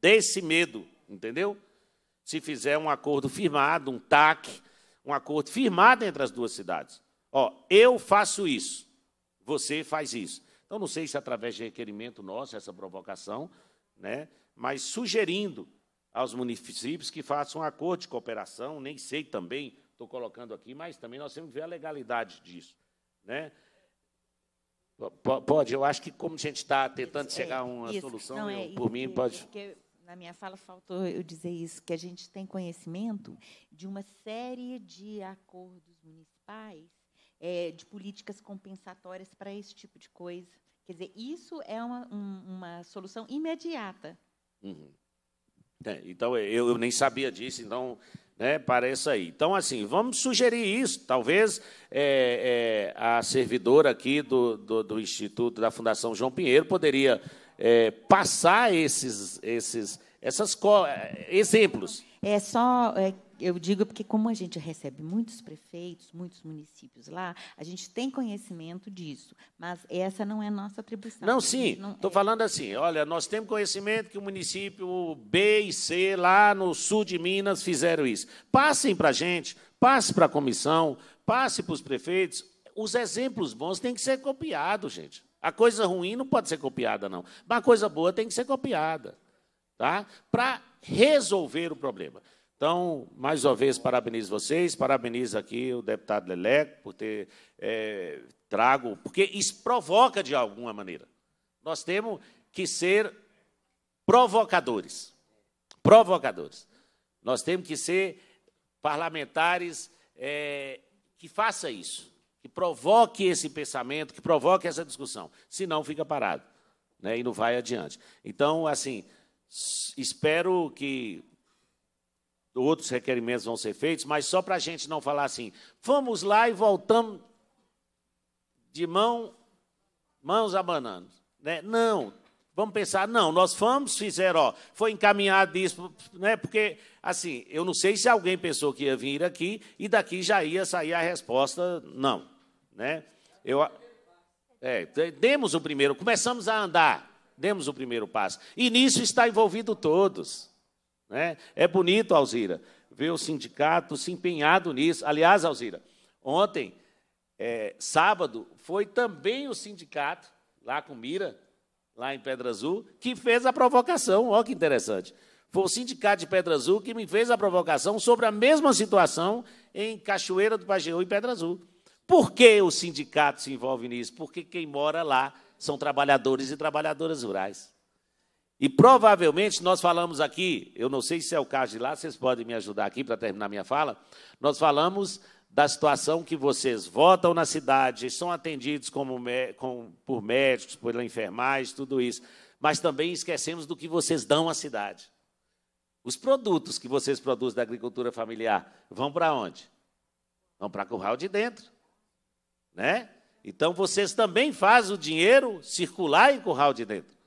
desse medo, entendeu? Se fizer um acordo firmado, um TAC, um acordo firmado entre as duas cidades. Ó, eu faço isso, você faz isso. Então, não sei se é através de requerimento nosso, essa provocação, né, mas sugerindo aos municípios que façam um acordo de cooperação, nem sei também, estou colocando aqui, mas também nós temos que ver a legalidade disso. Né? Pode, eu acho que como a gente está tentando chegar a uma isso, solução, é, por mim, pode na minha fala faltou eu dizer isso, que a gente tem conhecimento de uma série de acordos municipais, é, de políticas compensatórias para esse tipo de coisa. Quer dizer, isso é uma, um, uma solução imediata. Uhum. É, então, eu, eu, nem sabia disso, então, né, parece aí. Então, assim, vamos sugerir isso. Talvez é, é a servidora aqui do, do, do Instituto da Fundação João Pinheiro poderia é, passar esses, esses essas é, exemplos. É só é, eu digo porque como a gente recebe muitos prefeitos, muitos municípios lá, a gente tem conhecimento disso, mas essa não é nossa atribuição. Não, sim. Estou é... falando assim. Olha, nós temos conhecimento que o município B e C lá no sul de Minas fizeram isso. Passem para a gente, passe para a comissão, passe para os prefeitos. Os exemplos bons têm que ser copiados, gente. A coisa ruim não pode ser copiada, não. Mas a coisa boa tem que ser copiada, tá? para resolver o problema. Então, mais uma vez, parabenizo vocês, parabenizo aqui o deputado Leleco por ter é, trago, porque isso provoca de alguma maneira. Nós temos que ser provocadores. Provocadores. Nós temos que ser parlamentares é, que façam isso que provoque esse pensamento, que provoque essa discussão. Senão, fica parado né, e não vai adiante. Então, assim, espero que outros requerimentos vão ser feitos, mas só para a gente não falar assim, vamos lá e voltamos de mão, mãos abanando. Né? Não, vamos pensar, não, nós fomos, fizeram, ó, foi encaminhado isso, né? porque, assim, eu não sei se alguém pensou que ia vir aqui e daqui já ia sair a resposta, não. Né? Eu, é, demos o primeiro, começamos a andar, demos o primeiro passo. E nisso está envolvido todos. Né? É bonito, Alzira, ver o sindicato se empenhado nisso. Aliás, Alzira, ontem, é, sábado, foi também o sindicato, lá com Mira, lá em Pedra Azul, que fez a provocação. Olha que interessante. Foi o sindicato de Pedra Azul que me fez a provocação sobre a mesma situação em Cachoeira do Pajeú e Pedra Azul. Por que o sindicato se envolve nisso? Porque quem mora lá são trabalhadores e trabalhadoras rurais. E provavelmente nós falamos aqui, eu não sei se é o caso de lá, vocês podem me ajudar aqui para terminar minha fala. Nós falamos da situação que vocês votam na cidade, são atendidos como, com, por médicos, por enfermagem, tudo isso. Mas também esquecemos do que vocês dão à cidade. Os produtos que vocês produzem da agricultura familiar vão para onde? Vão para curral de dentro né? Então vocês também fazem o dinheiro circular em curral de dentro,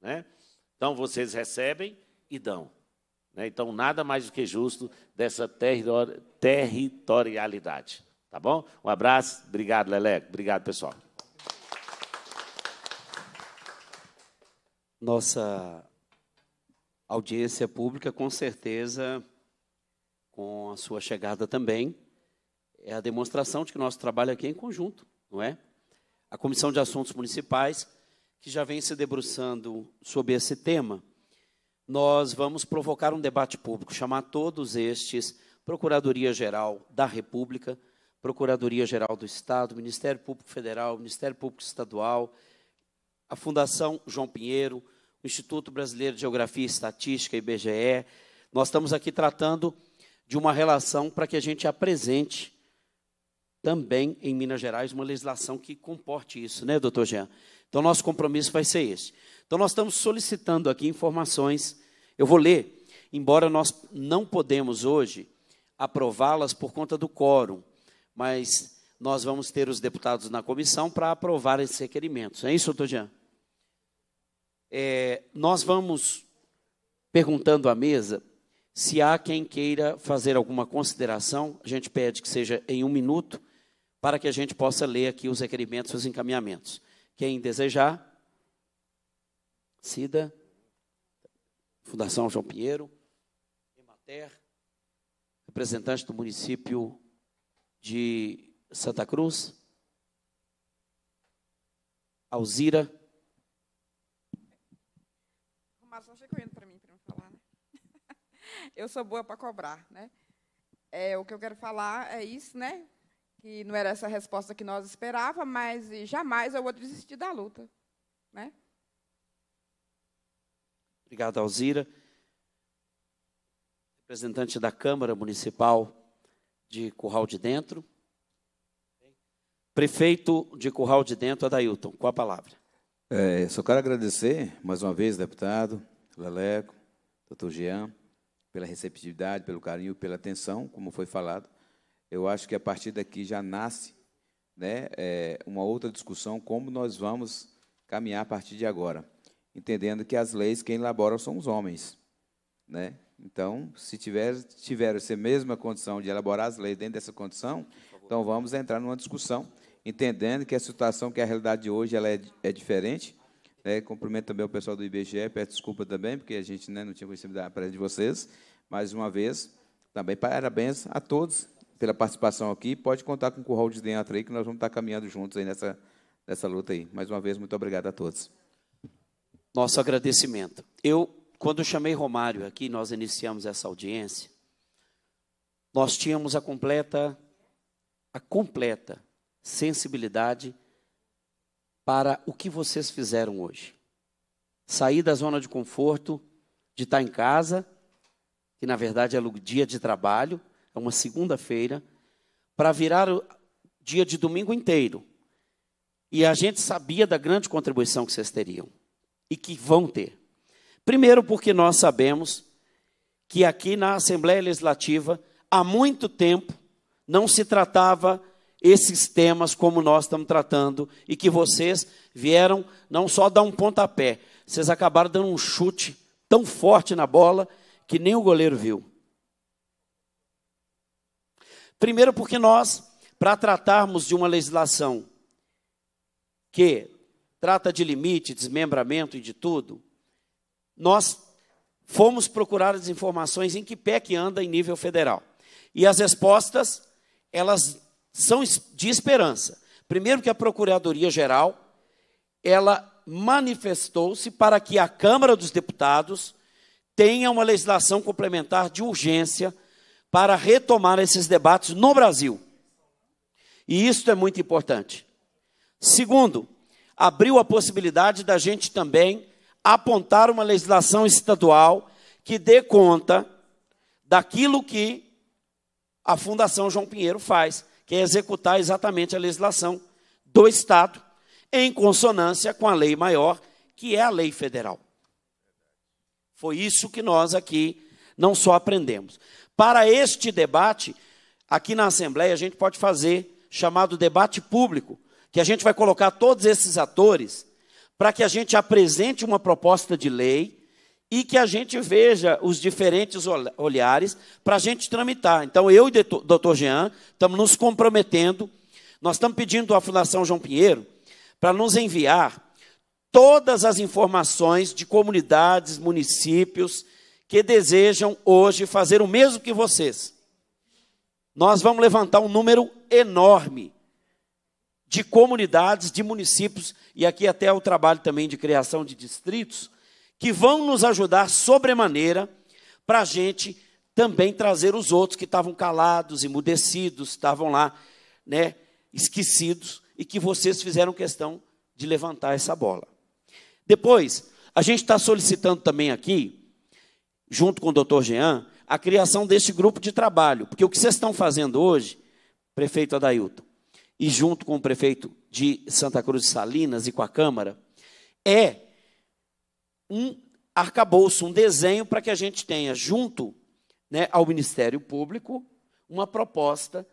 né? Então vocês recebem e dão. Né? Então nada mais do que justo dessa territorialidade, tá bom? Um abraço, obrigado Leleco, obrigado pessoal. Nossa audiência pública, com certeza, com a sua chegada também, é a demonstração de que nosso trabalho aqui é em conjunto, não é? A Comissão de Assuntos Municipais, que já vem se debruçando sobre esse tema, nós vamos provocar um debate público, chamar todos estes, Procuradoria-Geral da República, Procuradoria-Geral do Estado, Ministério Público Federal, Ministério Público Estadual, a Fundação João Pinheiro, o Instituto Brasileiro de Geografia e Estatística, IBGE. Nós estamos aqui tratando de uma relação para que a gente apresente também em Minas Gerais uma legislação que comporte isso, né, doutor Jean? Então, nosso compromisso vai ser esse. Então, nós estamos solicitando aqui informações. Eu vou ler, embora nós não podemos hoje aprová-las por conta do quórum, mas nós vamos ter os deputados na comissão para aprovar esses requerimentos. É isso, doutor Jean? É, nós vamos perguntando à mesa se há quem queira fazer alguma consideração. A gente pede que seja em um minuto para que a gente possa ler aqui os requerimentos, os encaminhamentos. Quem desejar, Cida, Fundação João Pinheiro, Emater, representante do município de Santa Cruz, Alzira. O Marcos não correndo para mim, para não falar. Né? Eu sou boa para cobrar, né? É, o que eu quero falar é isso, né? que não era essa a resposta que nós esperávamos, mas jamais eu vou desistir da luta. Né? Obrigado, Alzira. Representante da Câmara Municipal de Curral de Dentro. Prefeito de Curral de Dentro, Adailton, com a palavra. É, só quero agradecer mais uma vez, deputado Leleco, doutor Jean, pela receptividade, pelo carinho, pela atenção, como foi falado eu acho que a partir daqui já nasce né, é, uma outra discussão como nós vamos caminhar a partir de agora, entendendo que as leis quem elabora são os homens, né? Então, se tiver tiver essa mesma condição de elaborar as leis dentro dessa condição, então vamos entrar numa discussão, entendendo que a situação que a realidade de hoje ela é, é diferente. É Cumprimento também o pessoal do IBGE, peço desculpa também porque a gente né, não tinha conhecimento da presença de vocês. Mais uma vez, também parabéns a todos pela participação aqui. Pode contar com o Curral de Dentro aí, que nós vamos estar caminhando juntos aí nessa, nessa luta aí. Mais uma vez, muito obrigado a todos. Nosso agradecimento. Eu, quando chamei Romário aqui, nós iniciamos essa audiência, nós tínhamos a completa, a completa sensibilidade para o que vocês fizeram hoje. Sair da zona de conforto, de estar em casa, que na verdade é dia de trabalho, é uma segunda-feira, para virar o dia de domingo inteiro. E a gente sabia da grande contribuição que vocês teriam e que vão ter. Primeiro, porque nós sabemos que aqui na Assembleia Legislativa, há muito tempo, não se tratava esses temas como nós estamos tratando e que vocês vieram não só dar um pontapé, vocês acabaram dando um chute tão forte na bola que nem o goleiro viu. Primeiro, porque nós, para tratarmos de uma legislação que trata de limite, desmembramento e de tudo, nós fomos procurar as informações em que pé que anda em nível federal. E as respostas, elas são de esperança. Primeiro que a Procuradoria Geral, ela manifestou-se para que a Câmara dos Deputados tenha uma legislação complementar de urgência para retomar esses debates no Brasil. E isso é muito importante. Segundo, abriu a possibilidade da gente também apontar uma legislação estadual que dê conta daquilo que a Fundação João Pinheiro faz, que é executar exatamente a legislação do Estado em consonância com a lei maior, que é a lei federal. Foi isso que nós aqui não só aprendemos. Para este debate, aqui na Assembleia, a gente pode fazer chamado debate público, que a gente vai colocar todos esses atores para que a gente apresente uma proposta de lei e que a gente veja os diferentes olhares para a gente tramitar. Então, eu e o doutor Jean estamos nos comprometendo, nós estamos pedindo à Fundação João Pinheiro para nos enviar todas as informações de comunidades, municípios, que desejam hoje fazer o mesmo que vocês. Nós vamos levantar um número enorme de comunidades, de municípios, e aqui até é o trabalho também de criação de distritos, que vão nos ajudar sobremaneira para a gente também trazer os outros que estavam calados, emudecidos, estavam lá, né, esquecidos, e que vocês fizeram questão de levantar essa bola. Depois, a gente está solicitando também aqui junto com o doutor Jean, a criação desse grupo de trabalho. Porque o que vocês estão fazendo hoje, prefeito Adailton, e junto com o prefeito de Santa Cruz de Salinas e com a Câmara, é um arcabouço, um desenho para que a gente tenha, junto né, ao Ministério Público, uma proposta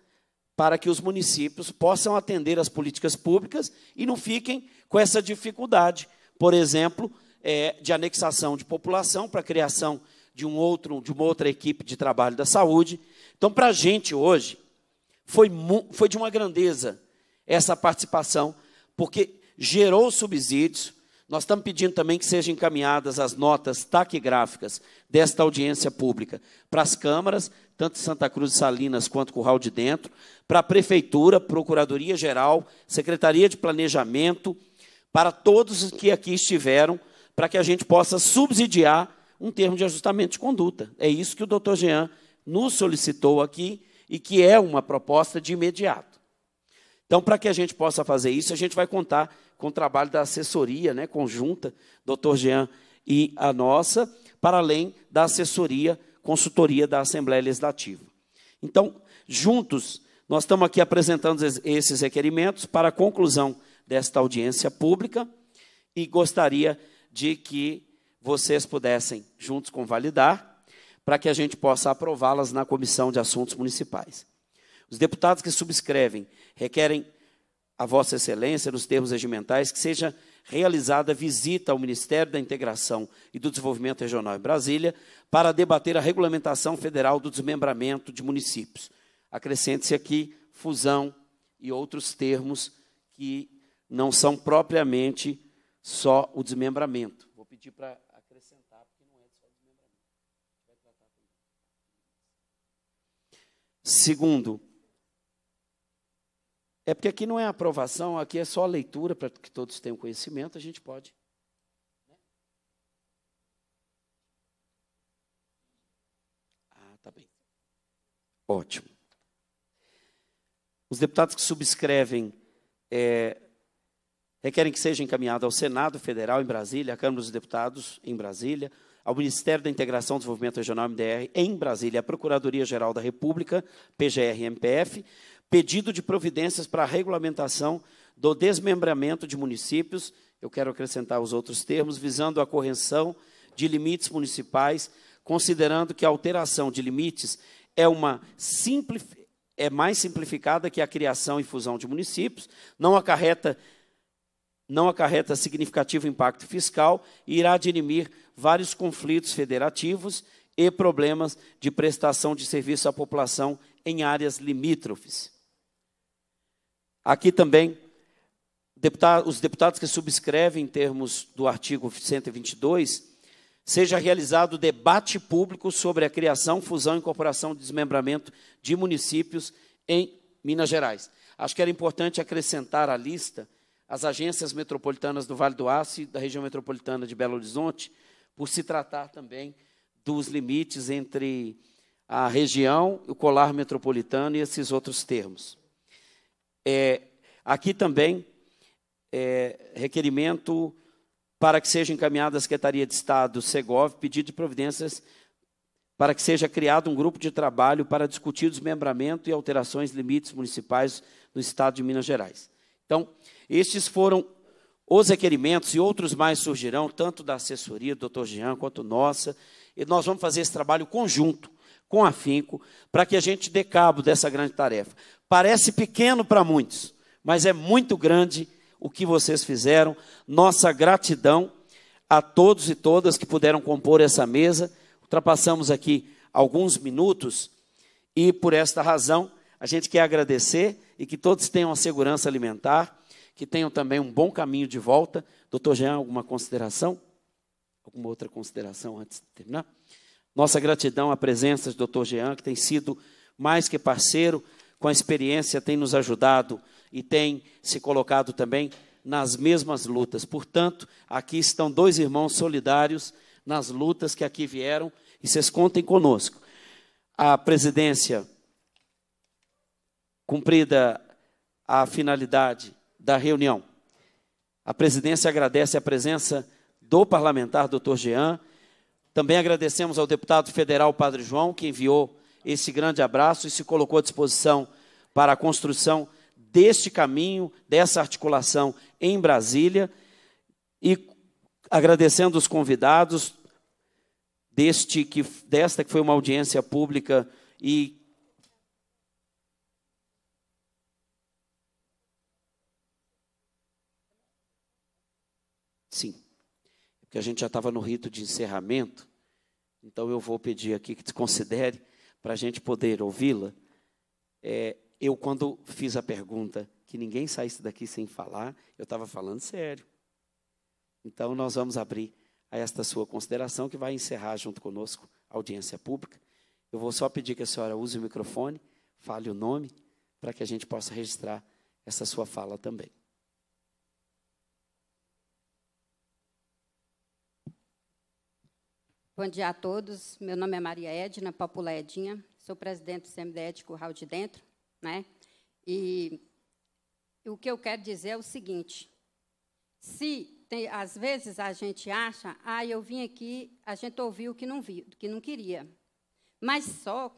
para que os municípios possam atender as políticas públicas e não fiquem com essa dificuldade, por exemplo, é, de anexação de população para a criação de, um outro, de uma outra equipe de trabalho da saúde. Então, para a gente hoje, foi, foi de uma grandeza essa participação, porque gerou subsídios. Nós estamos pedindo também que sejam encaminhadas as notas taquigráficas desta audiência pública para as câmaras, tanto Santa Cruz e Salinas quanto Curral de Dentro, para a Prefeitura, Procuradoria Geral, Secretaria de Planejamento, para todos que aqui estiveram, para que a gente possa subsidiar um termo de ajustamento de conduta. É isso que o doutor Jean nos solicitou aqui e que é uma proposta de imediato. Então, para que a gente possa fazer isso, a gente vai contar com o trabalho da assessoria né, conjunta, doutor Jean e a nossa, para além da assessoria, consultoria da Assembleia Legislativa. Então, juntos, nós estamos aqui apresentando esses requerimentos para a conclusão desta audiência pública e gostaria de que vocês pudessem juntos convalidar, para que a gente possa aprová-las na Comissão de Assuntos Municipais. Os deputados que subscrevem requerem a Vossa Excelência, nos termos regimentais, que seja realizada visita ao Ministério da Integração e do Desenvolvimento Regional em Brasília para debater a regulamentação federal do desmembramento de municípios. Acrescente-se aqui fusão e outros termos que não são propriamente só o desmembramento. Vou pedir para Segundo, é porque aqui não é aprovação, aqui é só leitura para que todos tenham conhecimento, a gente pode. Ah, tá bem. Ótimo. Os deputados que subscrevem é, requerem que seja encaminhado ao Senado Federal em Brasília, à Câmara dos Deputados em Brasília, ao Ministério da Integração e Desenvolvimento Regional, MDR, em Brasília, à Procuradoria-Geral da República, PGR-MPF, pedido de providências para a regulamentação do desmembramento de municípios, eu quero acrescentar os outros termos, visando a correção de limites municipais, considerando que a alteração de limites é uma simplificação é mais simplificada que a criação e fusão de municípios, não acarreta, não acarreta significativo impacto fiscal e irá dirimir vários conflitos federativos e problemas de prestação de serviço à população em áreas limítrofes. Aqui também, deputado, os deputados que subscrevem em termos do artigo 122, seja realizado debate público sobre a criação, fusão, incorporação e desmembramento de municípios em Minas Gerais. Acho que era importante acrescentar à lista as agências metropolitanas do Vale do Aço e da região metropolitana de Belo Horizonte, por se tratar também dos limites entre a região, o colar metropolitano e esses outros termos. É, aqui também, é, requerimento para que seja encaminhada à Secretaria de Estado, Segov, pedido de providências para que seja criado um grupo de trabalho para discutir desmembramento e alterações limites municipais no Estado de Minas Gerais. Então, estes foram os requerimentos e outros mais surgirão, tanto da assessoria do Dr. Jean quanto nossa, e nós vamos fazer esse trabalho conjunto, com afinco, para que a gente dê cabo dessa grande tarefa. Parece pequeno para muitos, mas é muito grande o que vocês fizeram. Nossa gratidão a todos e todas que puderam compor essa mesa. Ultrapassamos aqui alguns minutos e, por esta razão, a gente quer agradecer e que todos tenham a segurança alimentar que tenham também um bom caminho de volta. Doutor Jean, alguma consideração? Alguma outra consideração antes de terminar? Nossa gratidão à presença do doutor Jean, que tem sido mais que parceiro, com a experiência tem nos ajudado e tem se colocado também nas mesmas lutas. Portanto, aqui estão dois irmãos solidários nas lutas que aqui vieram e vocês contem conosco. A presidência, cumprida a finalidade da reunião. A presidência agradece a presença do parlamentar Dr. Jean. Também agradecemos ao deputado federal Padre João, que enviou esse grande abraço e se colocou à disposição para a construção deste caminho, dessa articulação em Brasília. E agradecendo os convidados deste que, desta que foi uma audiência pública e porque a gente já estava no rito de encerramento, então eu vou pedir aqui que desconsidere para a gente poder ouvi-la. É, eu, quando fiz a pergunta que ninguém saísse daqui sem falar, eu estava falando sério. Então, nós vamos abrir a esta sua consideração, que vai encerrar junto conosco a audiência pública. Eu vou só pedir que a senhora use o microfone, fale o nome, para que a gente possa registrar essa sua fala também. Bom dia a todos. Meu nome é Maria Edna Edinha. sou presidente do CMDE Curral de Dentro, né? E o que eu quero dizer é o seguinte: se tem, às vezes a gente acha, ah, eu vim aqui, a gente ouviu o que não viu, que não queria, mas só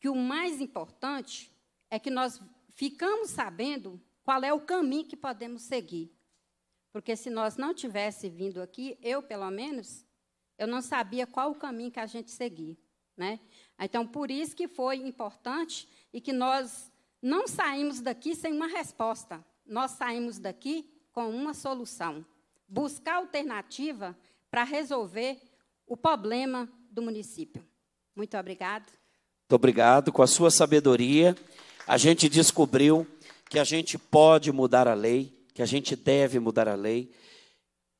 que o mais importante é que nós ficamos sabendo qual é o caminho que podemos seguir, porque se nós não tivesse vindo aqui, eu pelo menos eu não sabia qual o caminho que a gente seguir. Né? Então, por isso que foi importante e que nós não saímos daqui sem uma resposta. Nós saímos daqui com uma solução. Buscar alternativa para resolver o problema do município. Muito obrigado. Muito obrigado. Com a sua sabedoria, a gente descobriu que a gente pode mudar a lei, que a gente deve mudar a lei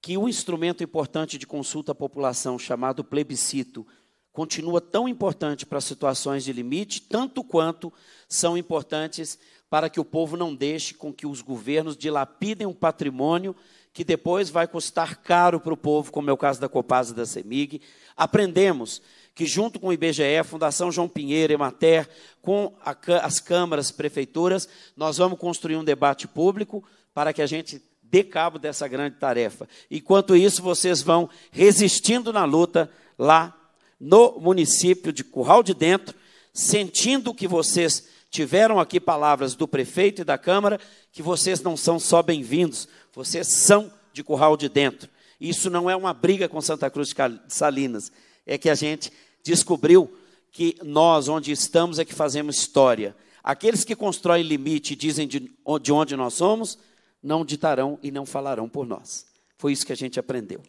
que um instrumento importante de consulta à população, chamado plebiscito, continua tão importante para situações de limite, tanto quanto são importantes para que o povo não deixe com que os governos dilapidem um patrimônio que depois vai custar caro para o povo, como é o caso da Copasa e da Semig. Aprendemos que, junto com o IBGE, Fundação João Pinheiro, Emater, com a, as câmaras, prefeituras, nós vamos construir um debate público para que a gente dê cabo dessa grande tarefa. Enquanto isso, vocês vão resistindo na luta lá no município de Curral de Dentro, sentindo que vocês tiveram aqui palavras do prefeito e da Câmara, que vocês não são só bem-vindos, vocês são de Curral de Dentro. Isso não é uma briga com Santa Cruz de Salinas, é que a gente descobriu que nós, onde estamos, é que fazemos história. Aqueles que constroem limite e dizem de onde nós somos, não ditarão e não falarão por nós. Foi isso que a gente aprendeu.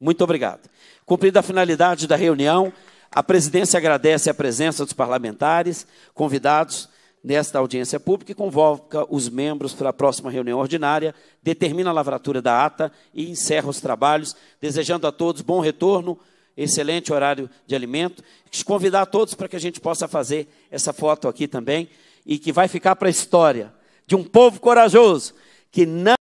Muito obrigado. Cumprida a finalidade da reunião, a presidência agradece a presença dos parlamentares convidados nesta audiência pública e convoca os membros para a próxima reunião ordinária, determina a lavratura da ata e encerra os trabalhos, desejando a todos bom retorno, excelente horário de alimento. Convidar a todos para que a gente possa fazer essa foto aqui também e que vai ficar para a história de um povo corajoso que não